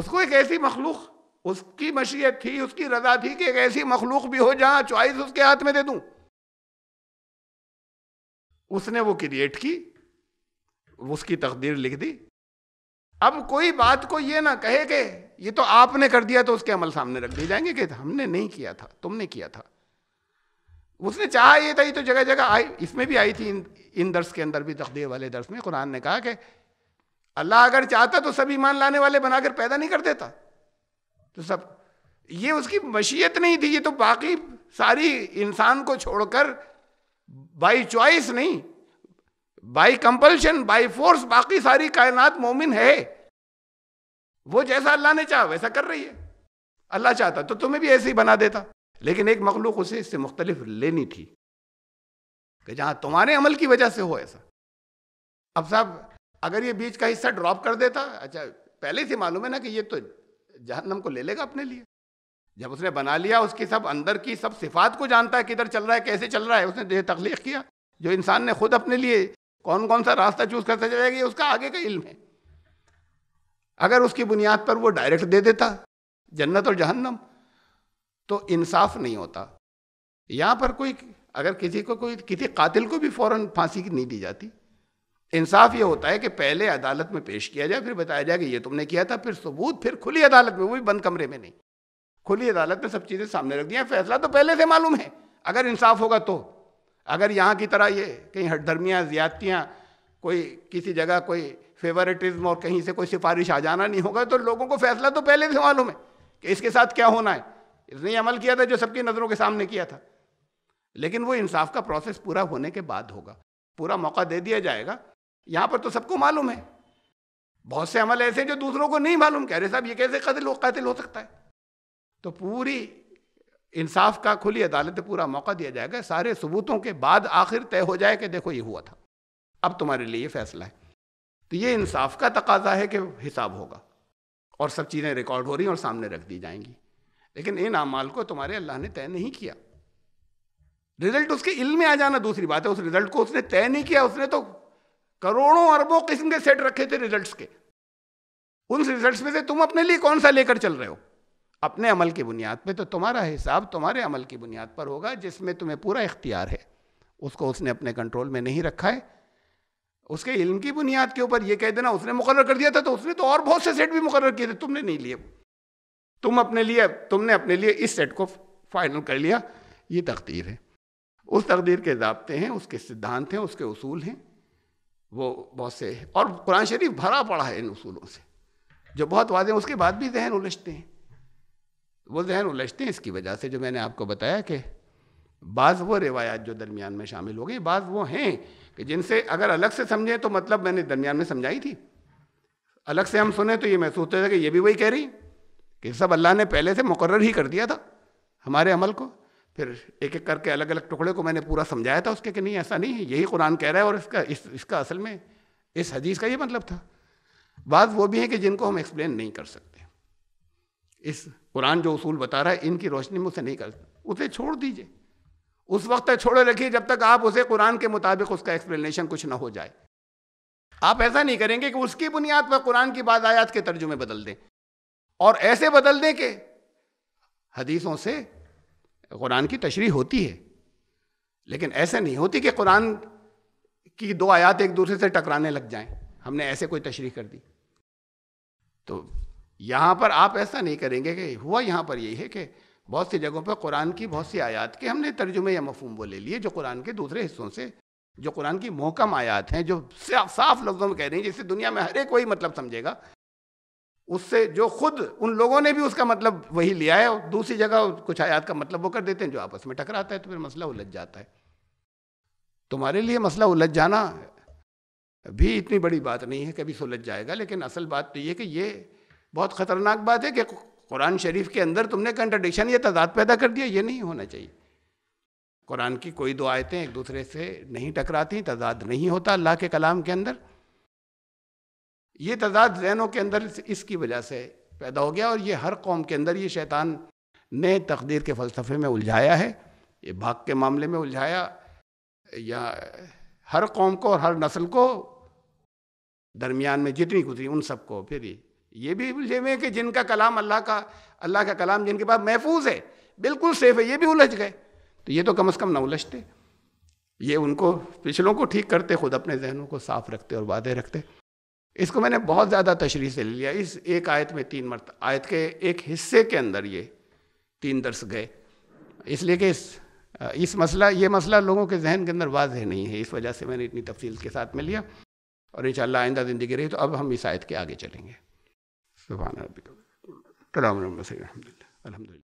उसको एक ऐसी मखलूक़ उसकी मशीयत थी उसकी रजा थी कि एक ऐसी मखलूक भी हो जहां चॉइस उसके हाथ में दे दूं उसने वो क्रिएट की उसकी तकदीर लिख दी अब कोई बात को ये ना कहे कि ये तो आपने कर दिया तो उसके अमल सामने रख दिए जाएंगे कि हमने नहीं किया था तुमने किया था उसने चाहा ये था ये तो जगह जगह आई इसमें भी आई थी इन इन दर्स के अंदर भी तकदीर वाले दर्स में कुरान ने कहा कि अल्लाह अगर चाहता तो सभी ईमान लाने वाले बनाकर पैदा नहीं कर देता तो सब ये उसकी मशीयत नहीं थी ये तो बाकी सारी इंसान को छोड़कर बाई चॉइस नहीं बाई कंपल्शन बाई फोर्स बाकी सारी कायनात मोमिन है वो जैसा अल्लाह ने चाहा वैसा कर रही है अल्लाह चाहता तो तुम्हें भी ऐसे ही बना देता लेकिन एक मखलूक उसे इससे मुख्तलिफ लेनी थी कि जहां तुम्हारे अमल की वजह से हो ऐसा अब साहब अगर ये बीच का हिस्सा ड्रॉप कर देता अच्छा पहले से मालूम है ना कि ये तो जहन्नम को ले लेगा अपने लिए जब उसने बना लिया उसकी सब अंदर की सब सिफात को जानता है किधर चल रहा है कैसे चल रहा है उसने जो तख्लीक किया जो इंसान ने खुद अपने लिए कौन कौन सा रास्ता चूज करता जाएगा उसका आगे का इल्म है अगर उसकी बुनियाद पर वो डायरेक्ट दे देता जन्नत और जहन्नम तो इंसाफ नहीं होता यहाँ पर कोई अगर किसी को कोई किसी कातिल को भी फ़ौरन फांसी नहीं दी जाती इंसाफ ये होता है कि पहले अदालत में पेश किया जाए फिर बताया जाए कि ये तुमने किया था फिर सबूत फिर खुली अदालत में वो भी बंद कमरे में नहीं खुली अदालत में सब चीज़ें सामने रख दी हैं फैसला तो पहले से मालूम है अगर इंसाफ होगा तो अगर यहाँ की तरह ये कहीं हटधर्मियाँ ज्यादतियाँ कोई किसी जगह कोई फेवरेटिज्म और कहीं से कोई सिफारिश आ जाना नहीं होगा तो लोगों को फैसला तो पहले से मालूम है कि इसके साथ क्या होना है इसने अमल किया था जो सबकी नज़रों के सामने किया था लेकिन वो इंसाफ का प्रोसेस पूरा होने के बाद होगा पूरा मौका दे दिया जाएगा यहां पर तो सबको मालूम है बहुत से अमल ऐसे हैं जो दूसरों को नहीं मालूम कह रहे साहब ये कैसे कतिल कतिल हो सकता है तो पूरी इंसाफ का खुली अदालत पूरा मौका दिया जाएगा सारे सबूतों के बाद आखिर तय हो जाए कि देखो ये हुआ था अब तुम्हारे लिए ये फैसला है तो ये इंसाफ का तकाजा है कि हिसाब होगा और सब चीज़ें रिकॉर्ड हो रही और सामने रख दी जाएंगी लेकिन इन अमाल को तुम्हारे अल्लाह ने तय नहीं किया रिजल्ट उसके इल्म में आ जाना दूसरी बात है उस रिजल्ट को उसने तय नहीं किया उसने तो करोड़ों अरबों किस्म के सेट रखे थे रिजल्ट्स के उन रिजल्ट्स में से तुम अपने लिए कौन सा लेकर चल रहे हो अपने अमल की बुनियाद पे तो तुम्हारा हिसाब तुम्हारे अमल की बुनियाद पर होगा जिसमें तुम्हें पूरा इख्तियार है उसको उसने अपने कंट्रोल में नहीं रखा है उसके इल्म की बुनियाद के ऊपर यह कह देना उसने मुकर कर दिया था तो उसने तो और बहुत से सेट भी मुकर किए थे तुमने नहीं लिए तुम अपने लिए तुमने अपने लिए इस सेट को फाइनल कर लिया ये तकदीर है उस तकदीर के जबते हैं उसके सिद्धांत हैं उसके उसूल हैं वो बहुत से और कुरान शरीफ भरा पड़ा है इन उसूलों से जो बहुत वादे हैं उसके बाद भी जहन उलझते हैं वो जहन उलझते हैं इसकी वजह से जो मैंने आपको बताया कि बाज़ वो रिवायात जो दरमियान में शामिल हो गई बाज़ वो हैं कि जिनसे अगर अलग से समझें तो मतलब मैंने दरमियान में समझाई थी अलग से हम सुने तो ये महसूस होता था कि ये भी वही कह रही कि सब अल्लाह ने पहले से मुकर ही कर दिया था हमारे अमल को फिर एक एक करके अलग अलग टुकड़े को मैंने पूरा समझाया था उसके कि नहीं ऐसा नहीं है यही कुरान कह रहा है और इसका इस, इसका असल में इस हदीस का ये मतलब था बात वो भी है कि जिनको हम एक्सप्लेन नहीं कर सकते इस कुरान जो उसूल बता रहा है इनकी रोशनी में उसे नहीं कर उसे छोड़ दीजिए उस वक्त तक छोड़े रखिए जब तक आप उसे कुरान के मुताबिक उसका एक्सप्लेनेशन कुछ ना हो जाए आप ऐसा नहीं करेंगे कि उसकी बुनियाद पर कुरान की बाद आयात के तर्जुमे बदल दें और ऐसे बदल दें कि हदीसों से कुरान की तशरी होती है लेकिन ऐसे नहीं होती कि कुरान की दो आयात एक दूसरे से टकराने लग जाएं हमने ऐसे कोई तशरी कर दी तो यहाँ पर आप ऐसा नहीं करेंगे कि हुआ यहाँ पर यही है कि बहुत सी जगहों पर कुरान की बहुत सी आयात के हमने तर्जुमे या मफहम वो ले लिए जो कुरान के दूसरे हिस्सों से जो कुरान की मोहकम आयात हैं जो साफ लफ्ज़ों में कह रही हैं जिससे दुनिया में हर एक कोई मतलब समझेगा उससे जो खुद उन लोगों ने भी उसका मतलब वही लिया है दूसरी जगह कुछ आयात का मतलब वो कर देते हैं जो आपस में टकराता है तो फिर मसला उलझ जाता है तुम्हारे लिए मसला उलझ जाना भी इतनी बड़ी बात नहीं है कभी सुलझ जाएगा लेकिन असल बात तो ये कि ये बहुत ख़तरनाक बात है कि कुरान शरीफ के अंदर तुमने कंट्रडिक्शन या तादाद पैदा कर दिया ये नहीं होना चाहिए कुरान की कोई दो आयतें एक दूसरे से नहीं टकराती तादाद नहीं होता अल्लाह के कलाम के अंदर ये तादाद जहनों के अंदर इसकी वजह से पैदा हो गया और ये हर कौम के अंदर ये शैतान ने तकदीर के फ़लसफ़े में उलझाया है ये भाग के मामले में उलझाया या हर कौम को और हर नस्ल को दरमियान में जितनी गुजरी उन सबको फिर ये भी उलझे हुए कि जिनका कलाम अल्लाह का अल्लाह का कलाम जिनके पास महफूज है बिल्कुल सेफ है ये भी उलझ गए तो ये तो कम अज़ कम ना उलझते ये उनको पिछलों को ठीक करते खुद अपने जहनों को साफ़ रखते और वादे रखते इसको मैंने बहुत ज़्यादा तशरी से ले लिया इस एक आयत में तीन मरत आयत के एक हिस्से के अंदर ये तीन दर्श गए इसलिए कि इस इस मसला ये मसला लोगों के जहन के अंदर वाजह नहीं है इस वजह से मैंने इतनी तफसील के साथ में लिया और इन आइंदा ज़िंदगी रही तो अब हम इस आयत के आगे चलेंगे सुबह अलहमदिल्ला अलहमदिल्ला